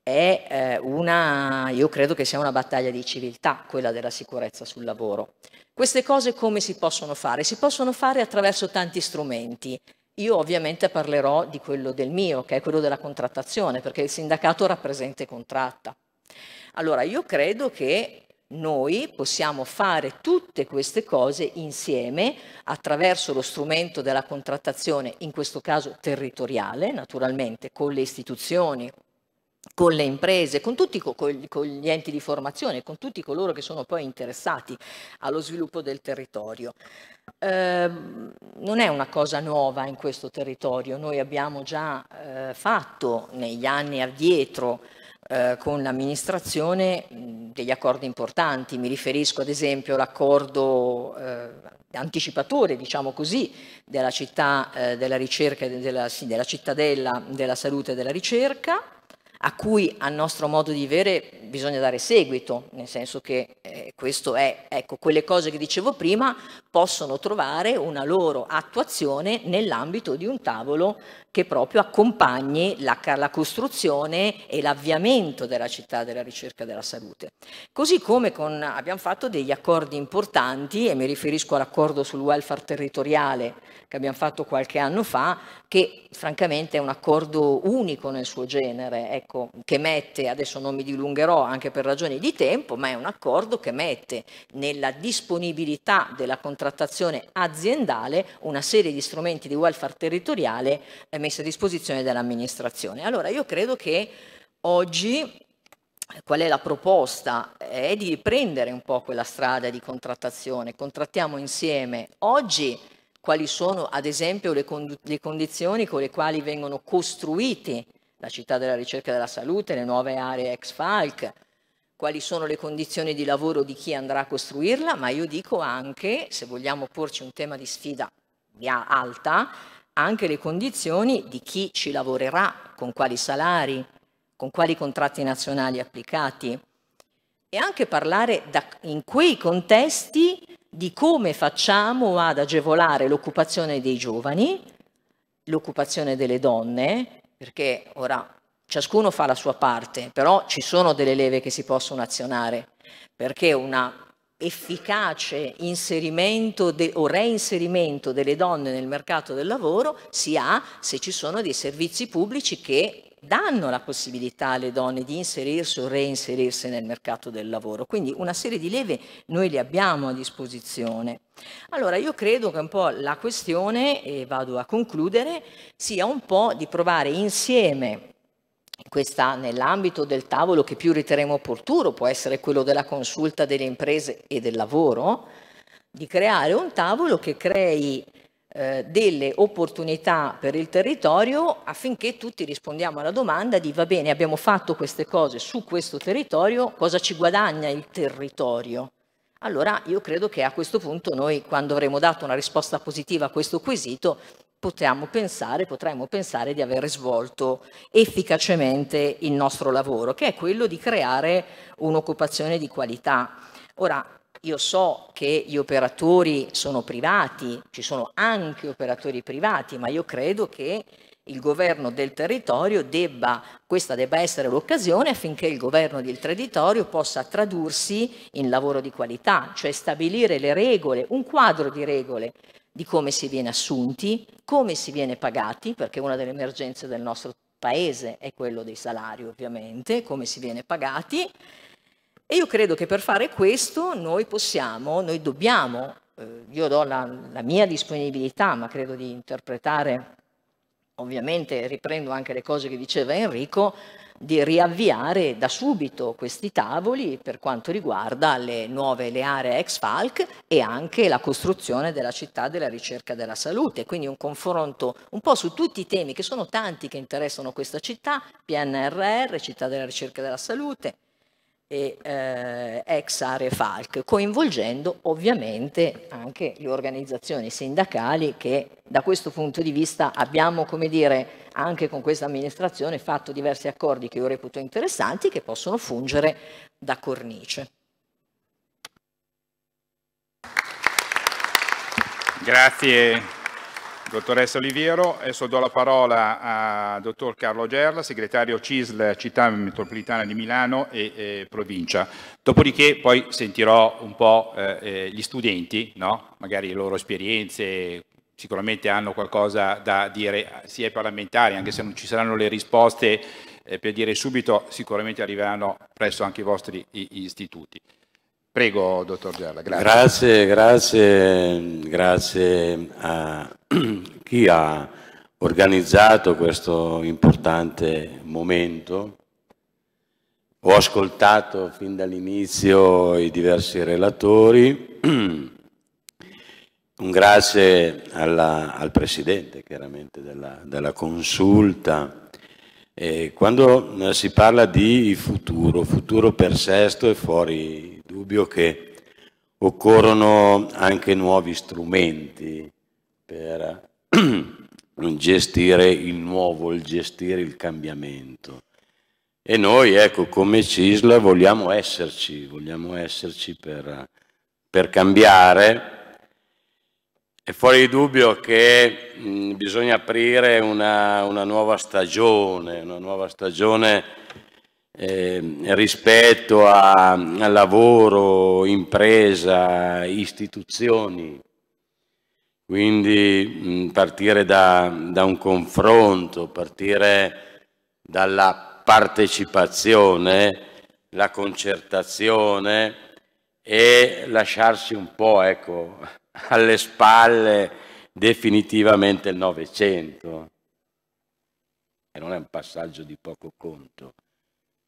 è eh, una, io credo che sia una battaglia di civiltà quella della sicurezza sul lavoro. Queste cose come si possono fare? Si possono fare attraverso tanti strumenti. Io ovviamente parlerò di quello del mio, che è quello della contrattazione, perché il sindacato rappresenta e contratta. Allora, io credo che noi possiamo fare tutte queste cose insieme attraverso lo strumento della contrattazione, in questo caso territoriale, naturalmente con le istituzioni, con le imprese, con tutti con, gli enti di formazione, con tutti coloro che sono poi interessati allo sviluppo del territorio. Eh, non è una cosa nuova in questo territorio, noi abbiamo già eh, fatto negli anni addietro eh, con l'amministrazione degli accordi importanti, mi riferisco ad esempio all'accordo eh, anticipatore, diciamo così, della città eh, della ricerca, della, sì, della cittadella della salute e della ricerca, a cui a nostro modo di vedere bisogna dare seguito, nel senso che eh, questo è, ecco, quelle cose che dicevo prima possono trovare una loro attuazione nell'ambito di un tavolo che proprio accompagni la, la costruzione e l'avviamento della città della ricerca della salute. Così come con, abbiamo fatto degli accordi importanti, e mi riferisco all'accordo sul welfare territoriale che abbiamo fatto qualche anno fa, che francamente è un accordo unico nel suo genere, ecco, che mette, adesso non mi dilungherò anche per ragioni di tempo, ma è un accordo che mette nella disponibilità della contrattazione contrattazione aziendale una serie di strumenti di welfare territoriale eh, messi a disposizione dall'amministrazione. Allora io credo che oggi eh, qual è la proposta? Eh, è di riprendere un po' quella strada di contrattazione, contrattiamo insieme oggi quali sono ad esempio le, le condizioni con le quali vengono costruiti la città della ricerca della salute, le nuove aree ex-FALC, quali sono le condizioni di lavoro di chi andrà a costruirla, ma io dico anche, se vogliamo porci un tema di sfida alta, anche le condizioni di chi ci lavorerà, con quali salari, con quali contratti nazionali applicati e anche parlare da, in quei contesti di come facciamo ad agevolare l'occupazione dei giovani, l'occupazione delle donne, perché ora Ciascuno fa la sua parte, però ci sono delle leve che si possono azionare, perché un efficace inserimento de, o reinserimento delle donne nel mercato del lavoro si ha se ci sono dei servizi pubblici che danno la possibilità alle donne di inserirsi o reinserirsi nel mercato del lavoro. Quindi una serie di leve noi le abbiamo a disposizione. Allora io credo che un po' la questione, e vado a concludere, sia un po' di provare insieme questa nell'ambito del tavolo che più riterremo opportuno, può essere quello della consulta delle imprese e del lavoro, di creare un tavolo che crei eh, delle opportunità per il territorio affinché tutti rispondiamo alla domanda di va bene, abbiamo fatto queste cose su questo territorio, cosa ci guadagna il territorio? Allora io credo che a questo punto noi quando avremo dato una risposta positiva a questo quesito potremmo pensare, potremmo pensare di aver svolto efficacemente il nostro lavoro, che è quello di creare un'occupazione di qualità. Ora, io so che gli operatori sono privati, ci sono anche operatori privati, ma io credo che il governo del territorio debba, questa debba essere l'occasione affinché il governo del territorio possa tradursi in lavoro di qualità, cioè stabilire le regole, un quadro di regole di come si viene assunti, come si viene pagati, perché una delle emergenze del nostro paese è quello dei salari ovviamente, come si viene pagati. E io credo che per fare questo noi possiamo, noi dobbiamo, eh, io do la, la mia disponibilità, ma credo di interpretare ovviamente riprendo anche le cose che diceva Enrico, di riavviare da subito questi tavoli per quanto riguarda le nuove le aree ex Falc e anche la costruzione della città della ricerca della salute, quindi un confronto un po' su tutti i temi che sono tanti che interessano questa città, PNRR, città della ricerca della salute, e eh, ex aree FALC, coinvolgendo ovviamente anche le organizzazioni sindacali che da questo punto di vista abbiamo, come dire, anche con questa amministrazione fatto diversi accordi che io reputo interessanti che possono fungere da cornice. Grazie Dottoressa Oliviero, adesso do la parola a dottor Carlo Gerla, segretario CISL Città Metropolitana di Milano e eh, Provincia. Dopodiché poi sentirò un po' eh, eh, gli studenti, no? magari le loro esperienze, sicuramente hanno qualcosa da dire sia ai parlamentari, anche se non ci saranno le risposte eh, per dire subito, sicuramente arriveranno presso anche i vostri istituti. Prego, dottor Gerla. Grazie, grazie, grazie, grazie a chi ha organizzato questo importante momento. Ho ascoltato fin dall'inizio i diversi relatori, un grazie alla, al Presidente chiaramente della, della consulta. E quando eh, si parla di futuro, futuro per Sesto è fuori dubbio che occorrono anche nuovi strumenti, per gestire il nuovo, il gestire il cambiamento. E noi, ecco, come CISL vogliamo esserci, vogliamo esserci per, per cambiare. È fuori di dubbio che mh, mm, bisogna aprire una, una, nuova stagione, una nuova stagione eh, rispetto a, a lavoro, impresa, istituzioni. Quindi partire da, da un confronto, partire dalla partecipazione, la concertazione e lasciarsi un po' ecco, alle spalle definitivamente il Novecento. E non è un passaggio di poco conto,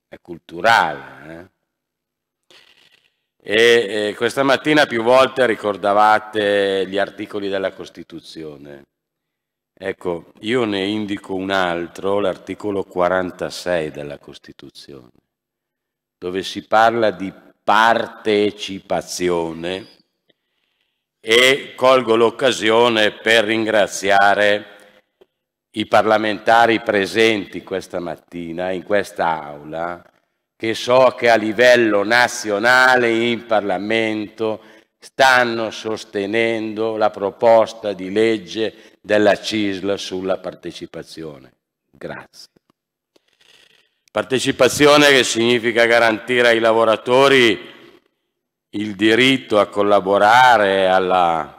è culturale. Eh? E, e questa mattina più volte ricordavate gli articoli della Costituzione. Ecco, io ne indico un altro, l'articolo 46 della Costituzione, dove si parla di partecipazione e colgo l'occasione per ringraziare i parlamentari presenti questa mattina in questa aula che so che a livello nazionale in Parlamento stanno sostenendo la proposta di legge della CISL sulla partecipazione. Grazie. Partecipazione che significa garantire ai lavoratori il diritto a collaborare alla,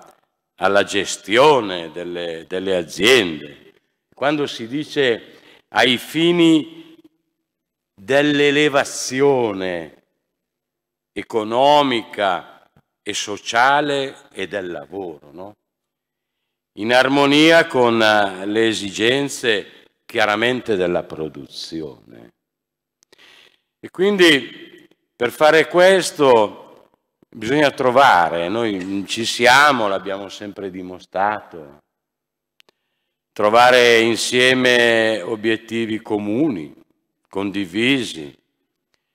alla gestione delle, delle aziende. Quando si dice ai fini dell'elevazione economica e sociale e del lavoro, no? in armonia con eh, le esigenze chiaramente della produzione. E quindi per fare questo bisogna trovare, noi ci siamo, l'abbiamo sempre dimostrato, trovare insieme obiettivi comuni, condivisi.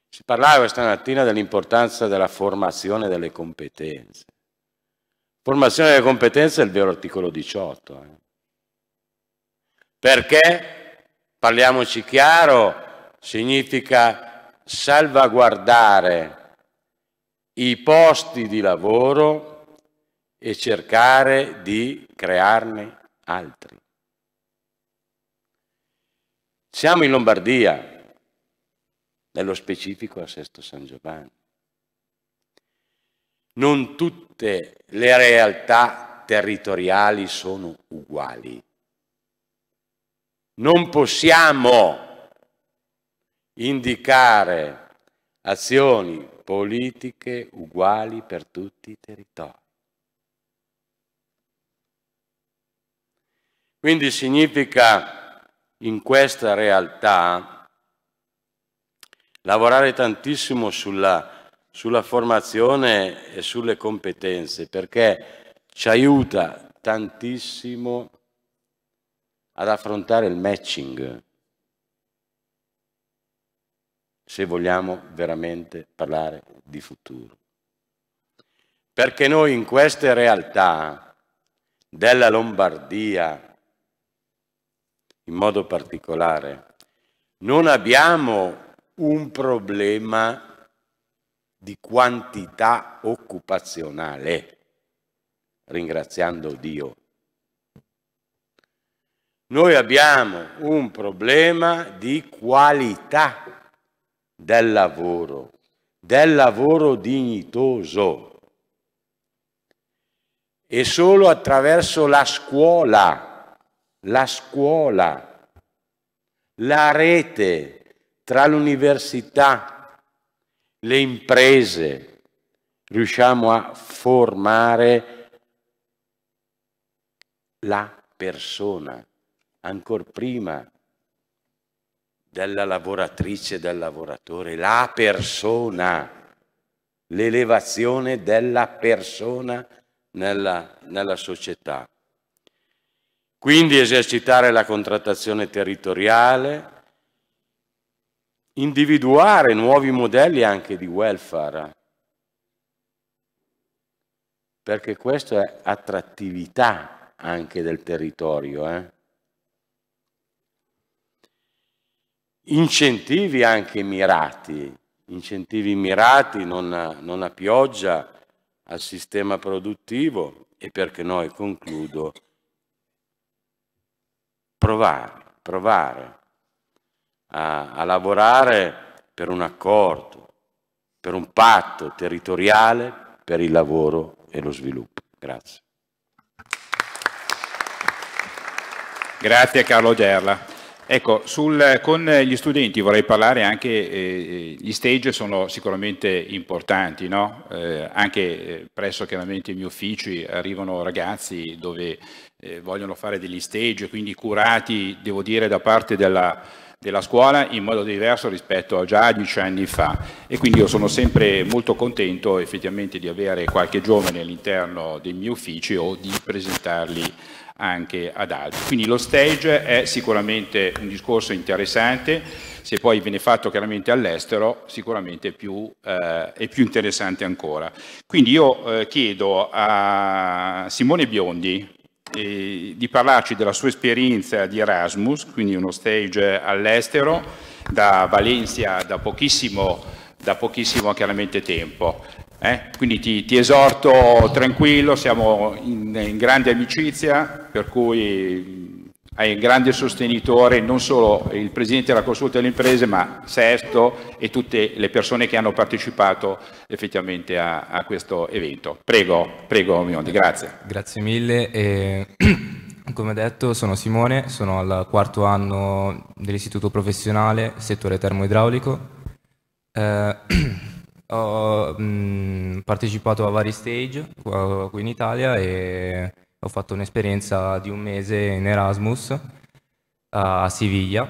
Si parlava questa mattina dell'importanza della formazione delle competenze. Formazione delle competenze è il vero articolo 18. Eh. Perché, parliamoci chiaro, significa salvaguardare i posti di lavoro e cercare di crearne altri. Siamo in Lombardia, nello specifico a Sesto San Giovanni. Non tutte le realtà territoriali sono uguali. Non possiamo indicare azioni politiche uguali per tutti i territori. Quindi significa in questa realtà lavorare tantissimo sulla, sulla formazione e sulle competenze perché ci aiuta tantissimo ad affrontare il matching se vogliamo veramente parlare di futuro. Perché noi in queste realtà della Lombardia, in modo particolare, non abbiamo un problema di quantità occupazionale, ringraziando Dio. Noi abbiamo un problema di qualità del lavoro, del lavoro dignitoso. E solo attraverso la scuola, la scuola, la rete tra l'università, le imprese, riusciamo a formare la persona, ancora prima della lavoratrice, del lavoratore, la persona, l'elevazione della persona nella, nella società. Quindi esercitare la contrattazione territoriale, individuare nuovi modelli anche di welfare, perché questo è attrattività anche del territorio. Eh? Incentivi anche mirati, incentivi mirati non a, non a pioggia al sistema produttivo e perché no, e concludo, provare, provare a, a lavorare per un accordo, per un patto territoriale per il lavoro e lo sviluppo. Grazie. Grazie Carlo Gerla. Ecco, sul, con gli studenti vorrei parlare anche, eh, gli stage sono sicuramente importanti, no? eh, anche eh, presso chiaramente i miei uffici arrivano ragazzi dove eh, vogliono fare degli stage, quindi curati, devo dire, da parte della, della scuola in modo diverso rispetto a già dieci anni fa e quindi io sono sempre molto contento effettivamente di avere qualche giovane all'interno dei miei uffici o di presentarli anche ad altri. Quindi lo stage è sicuramente un discorso interessante, se poi viene fatto chiaramente all'estero sicuramente più, eh, è più interessante ancora. Quindi io eh, chiedo a Simone Biondi, eh, di parlarci della sua esperienza di Erasmus, quindi uno stage all'estero, da Valencia da pochissimo, da pochissimo chiaramente tempo. Eh? Quindi ti, ti, esorto tranquillo, siamo in, in grande amicizia, per cui è un grande sostenitore non solo il Presidente della Consulta delle Imprese ma Sesto e tutte le persone che hanno partecipato effettivamente a, a questo evento. Prego, prego Miondi, grazie. Grazie mille. E... Come detto sono Simone, sono al quarto anno dell'istituto professionale settore termoidraulico. Eh, ho mh, mm, partecipato a vari stage qua, qui in Italia e ho fatto un'esperienza di un mese in Erasmus a Siviglia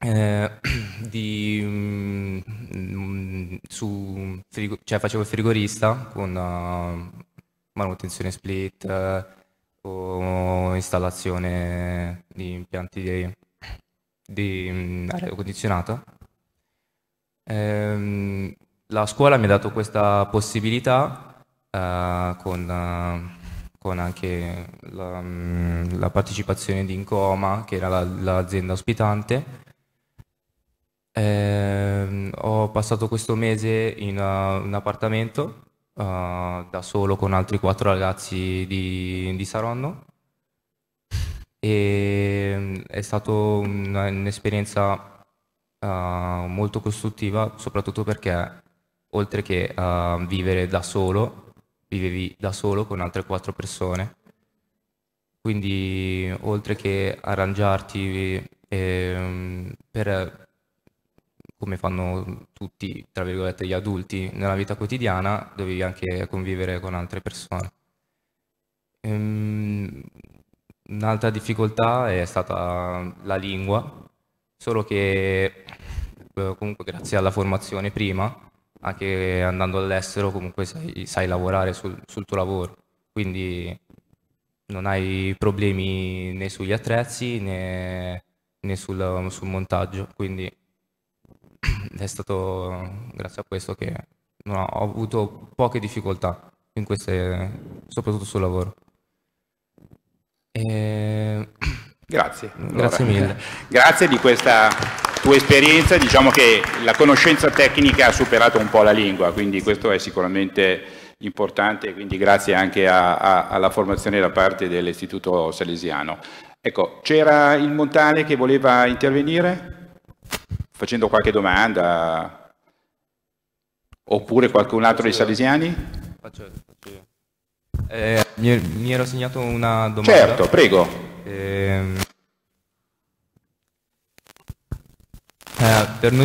eh, di, mm, mm, su, frigo, cioè facevo il frigorista con uh, manutenzione split eh, o installazione di impianti di, di mm, aria condizionata. Eh, la scuola mi ha dato questa possibilità eh, con eh, con anche la, mm, la partecipazione di Incoma, che era la, l'azienda ospitante. Eh, ho passato questo mese in uh, un appartamento uh, da solo con altri quattro ragazzi di, di Saronno e mm, è stata un'esperienza uh, molto costruttiva soprattutto perché oltre che a uh, vivere da solo vivevi da solo con altre quattro persone. Quindi oltre che arrangiarti eh, per come fanno tutti, tra virgolette, gli adulti nella vita quotidiana, dovevi anche convivere con altre persone. Ehm, un'altra difficoltà è stata la lingua, solo che eh, comunque grazie alla formazione prima anche andando all'estero comunque sai, sai lavorare sul, sul, tuo lavoro, quindi non hai problemi né sugli attrezzi né, né sul, sul, montaggio, quindi è stato grazie a questo che no, ho avuto poche difficoltà, in queste, soprattutto sul lavoro. E Grazie. Allora, grazie mille. Grazie di questa tua esperienza, diciamo che la conoscenza tecnica ha superato un po' la lingua, quindi questo è sicuramente importante, quindi grazie anche a, a, alla formazione da parte dell'Istituto Salesiano. Ecco, c'era il Montale che voleva intervenire facendo qualche domanda oppure qualcun altro dei Salesiani? Faccio, faccio io. Eh, mi, mi ero segnato una domanda. Certo, prego. Ehm, eh, per, noi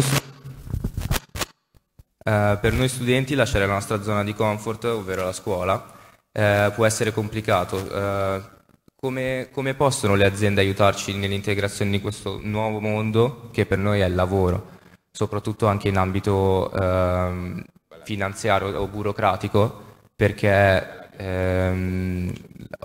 eh, per, noi studenti lasciare la nostra zona di comfort, ovvero la scuola, eh, può essere complicato. Eh, come, come, possono le aziende aiutarci nell'integrazione di questo nuovo mondo che per noi è il lavoro, soprattutto anche in ambito ehm, finanziario o burocratico, perché ehm,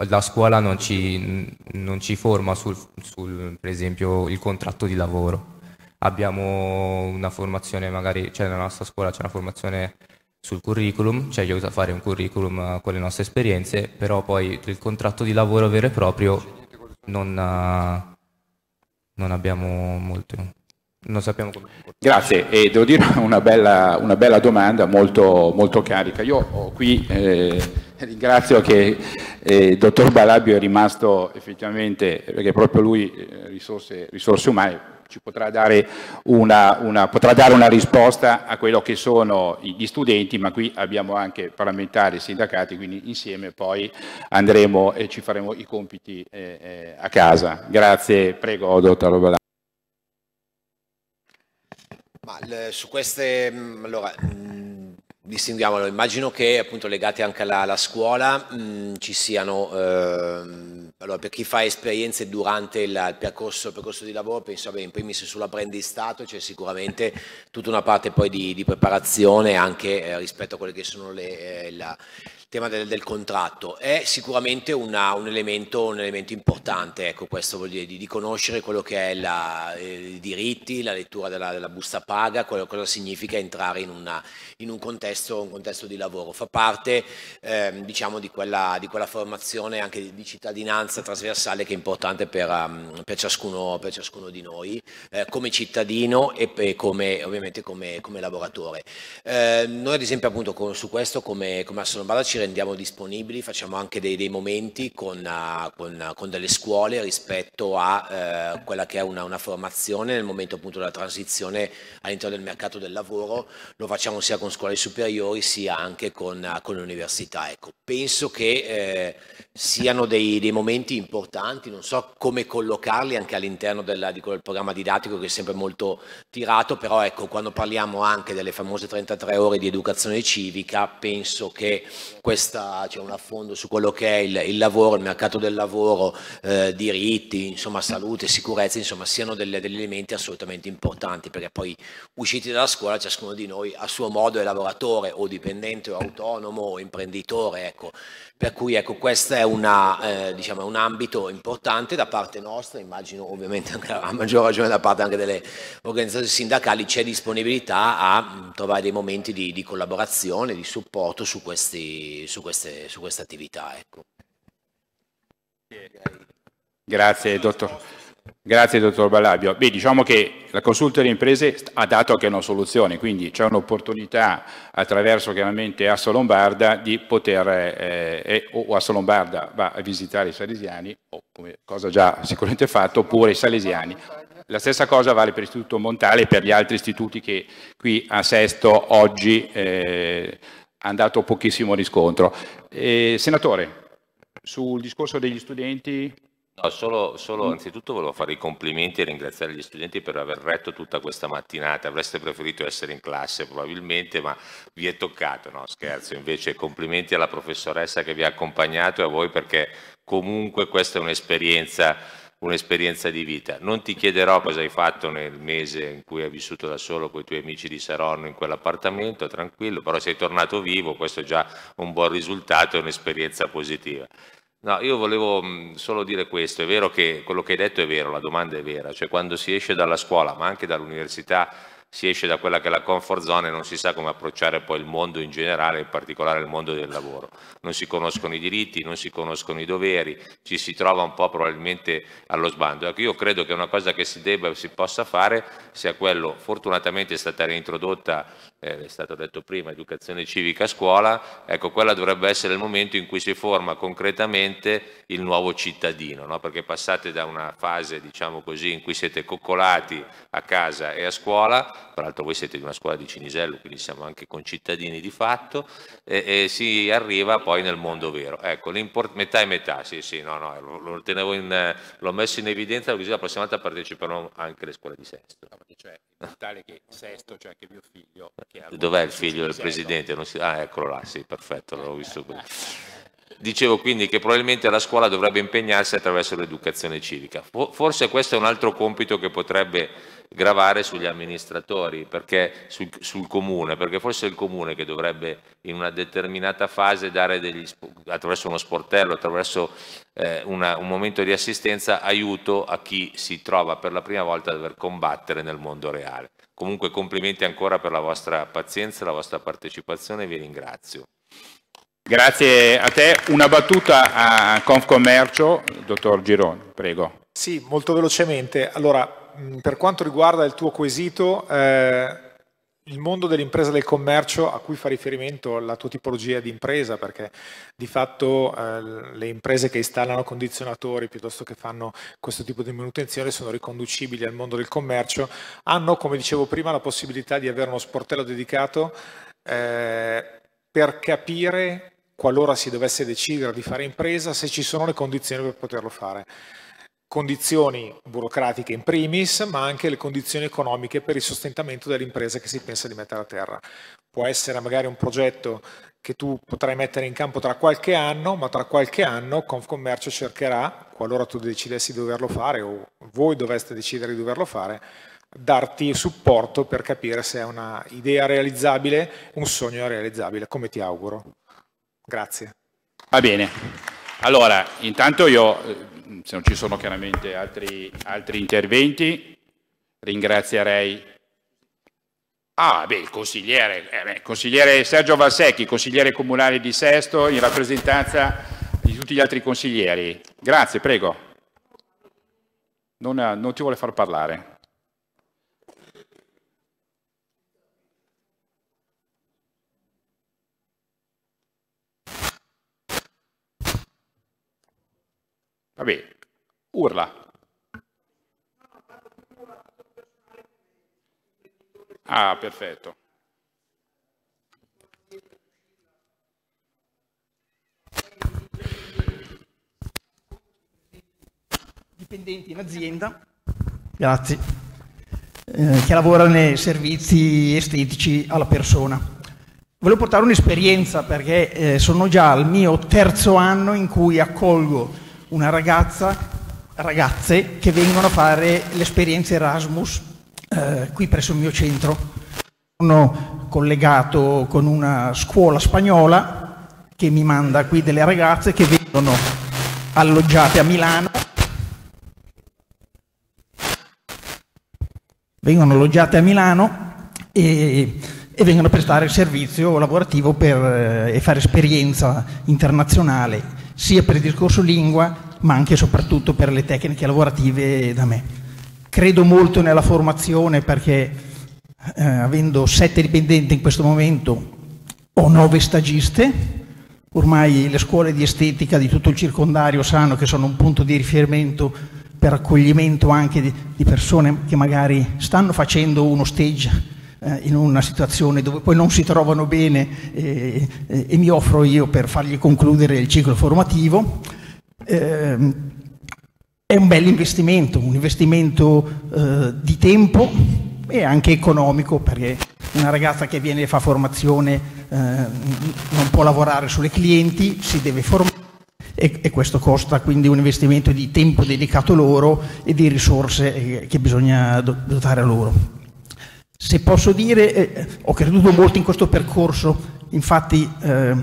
la scuola non ci, non ci forma sul, sul, per esempio, il contratto di lavoro. Abbiamo una formazione, magari, cioè nella nostra scuola c'è una formazione sul curriculum, cioè gli aiuta a fare un curriculum con le nostre esperienze, però poi il contratto di lavoro vero e proprio non, non abbiamo molto. Non sappiamo come. Grazie, e devo dire una bella, una bella domanda molto, molto carica. Io ho qui. Eh Ringrazio che eh, il dottor Balabio è rimasto effettivamente, perché proprio lui, eh, risorse, risorse, umane, ci potrà dare una, una, potrà dare una, risposta a quello che sono gli studenti, ma qui abbiamo anche parlamentari e sindacati, quindi insieme poi andremo e ci faremo i compiti eh, eh a casa. Grazie, prego dottor Balabio. Ma, su queste, mm, allora, mm, distinguiamolo, immagino che appunto legati anche alla, alla scuola mh, mm, ci siano eh, allora, per chi fa esperienze durante il, percorso, il percorso, di lavoro, penso beh, in primis sull'apprendistato c'è sicuramente tutta una parte poi di, di preparazione anche eh, rispetto a quelle che sono le, eh, la, il tema del, del, contratto. È sicuramente una, un, elemento, un, elemento, importante, ecco, questo vuol dire di, di conoscere quello che è la, eh, i diritti, la lettura della, della busta paga, quello, cosa significa entrare in, una, in un, contesto, un, contesto, di lavoro. Fa parte ehm, diciamo, di, quella, di quella formazione anche di cittadinanza un'alternanza trasversale che è importante per, um, per, ciascuno, per ciascuno, di noi, eh, come cittadino e, e come, ovviamente come, come lavoratore. Eh, noi ad esempio appunto con, su questo come, come Assolombarda ci rendiamo disponibili, facciamo anche dei, dei momenti con, uh, con, uh, con, delle scuole rispetto a uh, quella che è una, una, formazione nel momento appunto della transizione all'interno del mercato del lavoro, lo facciamo sia con scuole superiori sia anche con, uh, l'università. Ecco, penso che eh, siano dei, dei momenti argomenti importanti, non so come collocarli anche all'interno del, di quel programma didattico che è sempre molto tirato, però ecco, quando parliamo anche delle famose 33 ore di educazione civica, penso che questa c'è cioè un affondo su quello che è il, il lavoro, il mercato del lavoro, eh, diritti, insomma, salute, sicurezza, insomma, siano delle, degli elementi assolutamente importanti, perché poi usciti dalla scuola ciascuno di noi a suo modo è lavoratore o dipendente o autonomo o imprenditore, ecco. Per cui ecco, questa è una, eh, diciamo, un ambito importante da parte nostra, immagino ovviamente anche a maggior ragione da parte anche delle organizzazioni sindacali, c'è disponibilità a mm, trovare dei momenti di, di collaborazione, di supporto su, questi, su, queste, su queste attività. Ecco. Grazie, dottor. Grazie dottor Ballabio. Beh, diciamo che la consulta delle imprese ha dato anche una soluzione, quindi c'è un'opportunità attraverso chiaramente Asso Lombarda di poter, eh, eh, o Asso Lombarda va a visitare i salesiani, o come cosa già sicuramente fatto, oppure i salesiani. La stessa cosa vale per l'Istituto Montale e per gli altri istituti che qui a Sesto oggi eh, hanno dato pochissimo riscontro. Eh, senatore, sul discorso degli studenti No, solo, solo, mm. anzitutto volevo fare i complimenti e ringraziare gli studenti per aver retto tutta questa mattinata. Avreste preferito essere in classe probabilmente, ma vi è toccato, no scherzo. Invece complimenti alla professoressa che vi ha accompagnato e a voi perché comunque questa è un'esperienza, un'esperienza di vita. Non ti chiederò cosa hai fatto nel mese in cui hai vissuto da solo con i tuoi amici di Saronno in quell'appartamento, tranquillo, però sei tornato vivo, questo è già un buon risultato è un'esperienza positiva. No, io volevo solo dire questo, è vero che quello che hai detto è vero, la domanda è vera, cioè quando si esce dalla scuola, ma anche dall'università, si esce da quella che è la comfort zone e non si sa come approcciare poi il mondo in generale, in particolare il mondo del lavoro. Non si conoscono i diritti, non si conoscono i doveri, ci si trova un po' probabilmente allo sbando. Ecco, io credo che una cosa che si debba e si possa fare sia quello, fortunatamente è stata reintrodotta eh, è stato detto prima, educazione civica a scuola, ecco quella dovrebbe essere il momento in cui si forma concretamente il nuovo cittadino, no? perché passate da una fase diciamo così in cui siete coccolati a casa e a scuola, peraltro voi siete di una scuola di Cinisello, quindi siamo anche concittadini di fatto, e, e si arriva poi nel mondo vero. Ecco, metà e metà, sì sì, no, no, lo, lo in, l'ho messo in evidenza così la prossima volta parteciperò anche le scuole di sesto. Cioè, tale che Sesto, cioè anche mio figlio... Che Dov'è il figlio del presidente? Si... Ah, eccolo là, sì, perfetto, l'avevo visto qui. Dicevo quindi che probabilmente la scuola dovrebbe impegnarsi attraverso l'educazione civica. Forse questo è un altro compito che potrebbe gravare sugli amministratori, perché, sul, sul, comune, perché forse è il comune che dovrebbe in una determinata fase dare degli, attraverso uno sportello, attraverso eh, una, un momento di assistenza, aiuto a chi si trova per la prima volta a dover combattere nel mondo reale. Comunque complimenti ancora per la vostra pazienza, la vostra partecipazione e vi ringrazio. Grazie a te. Una battuta a Confcommercio, dottor Gironi, prego. Sì, molto velocemente. Allora, Mm, per quanto riguarda il tuo quesito, eh, il mondo dell'impresa e del commercio a cui fa riferimento la tua tipologia di impresa, perché di fatto eh, le imprese che installano condizionatori piuttosto che fanno questo tipo di manutenzione sono riconducibili al mondo del commercio, hanno, come dicevo prima, la possibilità di avere uno sportello dedicato eh, per capire, qualora si dovesse decidere di fare impresa, se ci sono le condizioni per poterlo fare condizioni burocratiche in primis, ma anche le condizioni economiche per il sostentamento dell'impresa che si pensa di mettere a terra. Può essere magari un progetto che tu potrai mettere in campo tra qualche anno, ma tra qualche anno Confcommercio cercherà, qualora tu decidessi di doverlo fare o voi doveste decidere di doverlo fare, darti supporto per capire se è una idea realizzabile, un sogno realizzabile, come ti auguro. Grazie. Va bene. Allora, intanto io eh, se non ci sono chiaramente altri, altri interventi, ringrazierei. Ah, beh, il consigliere, eh, consigliere Sergio Valsecchi, consigliere comunale di Sesto, in rappresentanza di tutti gli altri consiglieri. Grazie, prego. Non, non ti vuole far parlare. Va bene, urla. Ah, perfetto. Dipendenti in azienda. Grazie. Eh, che lavora nei servizi estetici alla persona. Volevo portare un'esperienza perché eh, sono già al mio terzo anno in cui accolgo una ragazza, ragazze che vengono a fare l'esperienza Erasmus eh, qui presso il mio centro. Sono collegato con una scuola spagnola che mi manda qui delle ragazze che vengono alloggiate a Milano. Vengono alloggiate a Milano e e vengono a prestare servizio lavorativo per, eh, e fare esperienza internazionale sia per il discorso lingua ma anche e soprattutto per le tecniche lavorative da me. Credo molto nella formazione perché eh, avendo sette dipendenti in questo momento ho nove stagiste, ormai le scuole di estetica di tutto il circondario sanno che sono un punto di riferimento per accoglimento anche di, di persone che magari stanno facendo uno stage eh, in una situazione dove poi non si trovano bene e, eh, e, eh, e mi offro io per fargli concludere il ciclo formativo. Eh, è un bel investimento, un investimento eh, di tempo e anche economico perché una ragazza che viene e fa formazione eh, non può lavorare sulle clienti, si deve formare e, questo costa quindi un investimento di tempo dedicato loro e di risorse che bisogna dotare a loro. Se posso dire, eh, ho creduto molto in questo percorso, infatti eh,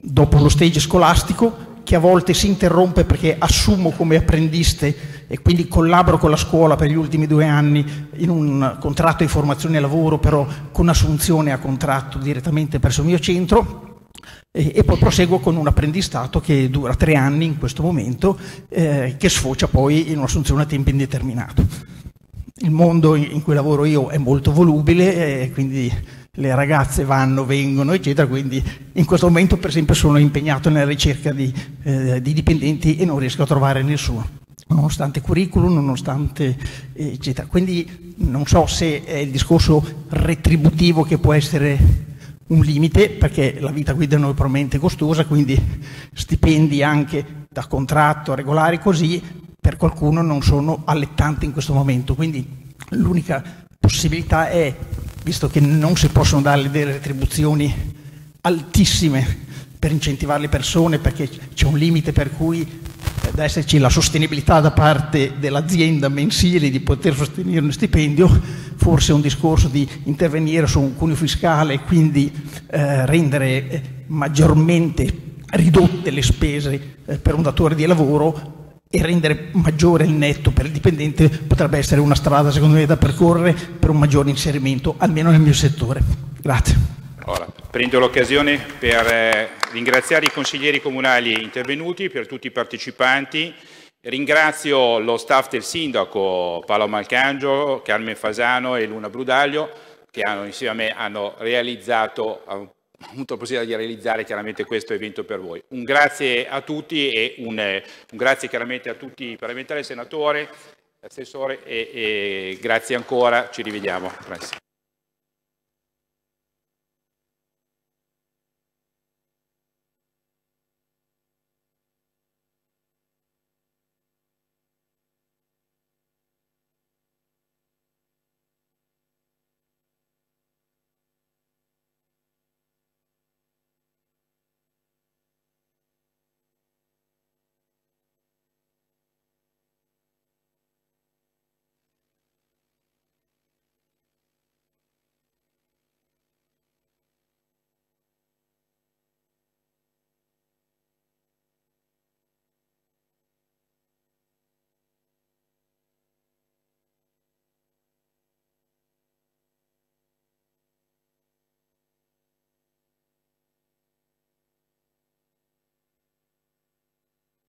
dopo lo stage scolastico, che a volte si interrompe perché assumo come apprendiste e quindi collaboro con la scuola per gli ultimi due anni in un contratto di formazione e lavoro, però con assunzione a contratto direttamente presso il mio centro. E, e, poi proseguo con un apprendistato che dura tre anni in questo momento, eh, che sfocia poi in un'assunzione a tempo indeterminato il mondo in cui lavoro io è molto volubile, eh, quindi le ragazze vanno, vengono, eccetera, quindi in questo momento per esempio sono impegnato nella ricerca di, eh, di dipendenti e non riesco a trovare nessuno, nonostante curriculum, nonostante eh, eccetera. Quindi non so se è il discorso retributivo che può essere un limite, perché la vita qui da noi è probabilmente costosa, quindi stipendi anche da contratto regolari così per qualcuno non sono allettanti in questo momento. Quindi l'unica possibilità è, visto che non si possono dare delle retribuzioni altissime per incentivare le persone, perché c'è un limite per cui eh, deve esserci la sostenibilità da parte dell'azienda mensile di poter sostenere uno stipendio, forse un discorso di intervenire su un cuneo fiscale e quindi eh, rendere eh, maggiormente ridotte le spese eh, per un datore di lavoro e rendere maggiore il netto per il dipendente potrebbe essere una strada secondo me da percorrere per un maggiore inserimento, almeno nel mio settore. Grazie. Ora, prendo l'occasione per eh, ringraziare i consiglieri comunali intervenuti, per tutti i partecipanti. Ringrazio lo staff del sindaco Paolo Malcangio, Carmen Fasano e Luna Brudaglio che hanno, insieme a me hanno realizzato avuto la possibilità di realizzare chiaramente questo evento per voi. Un grazie a tutti e un, un grazie chiaramente a tutti i parlamentari, senatore, assessore e, e grazie ancora, ci rivediamo. Grazie.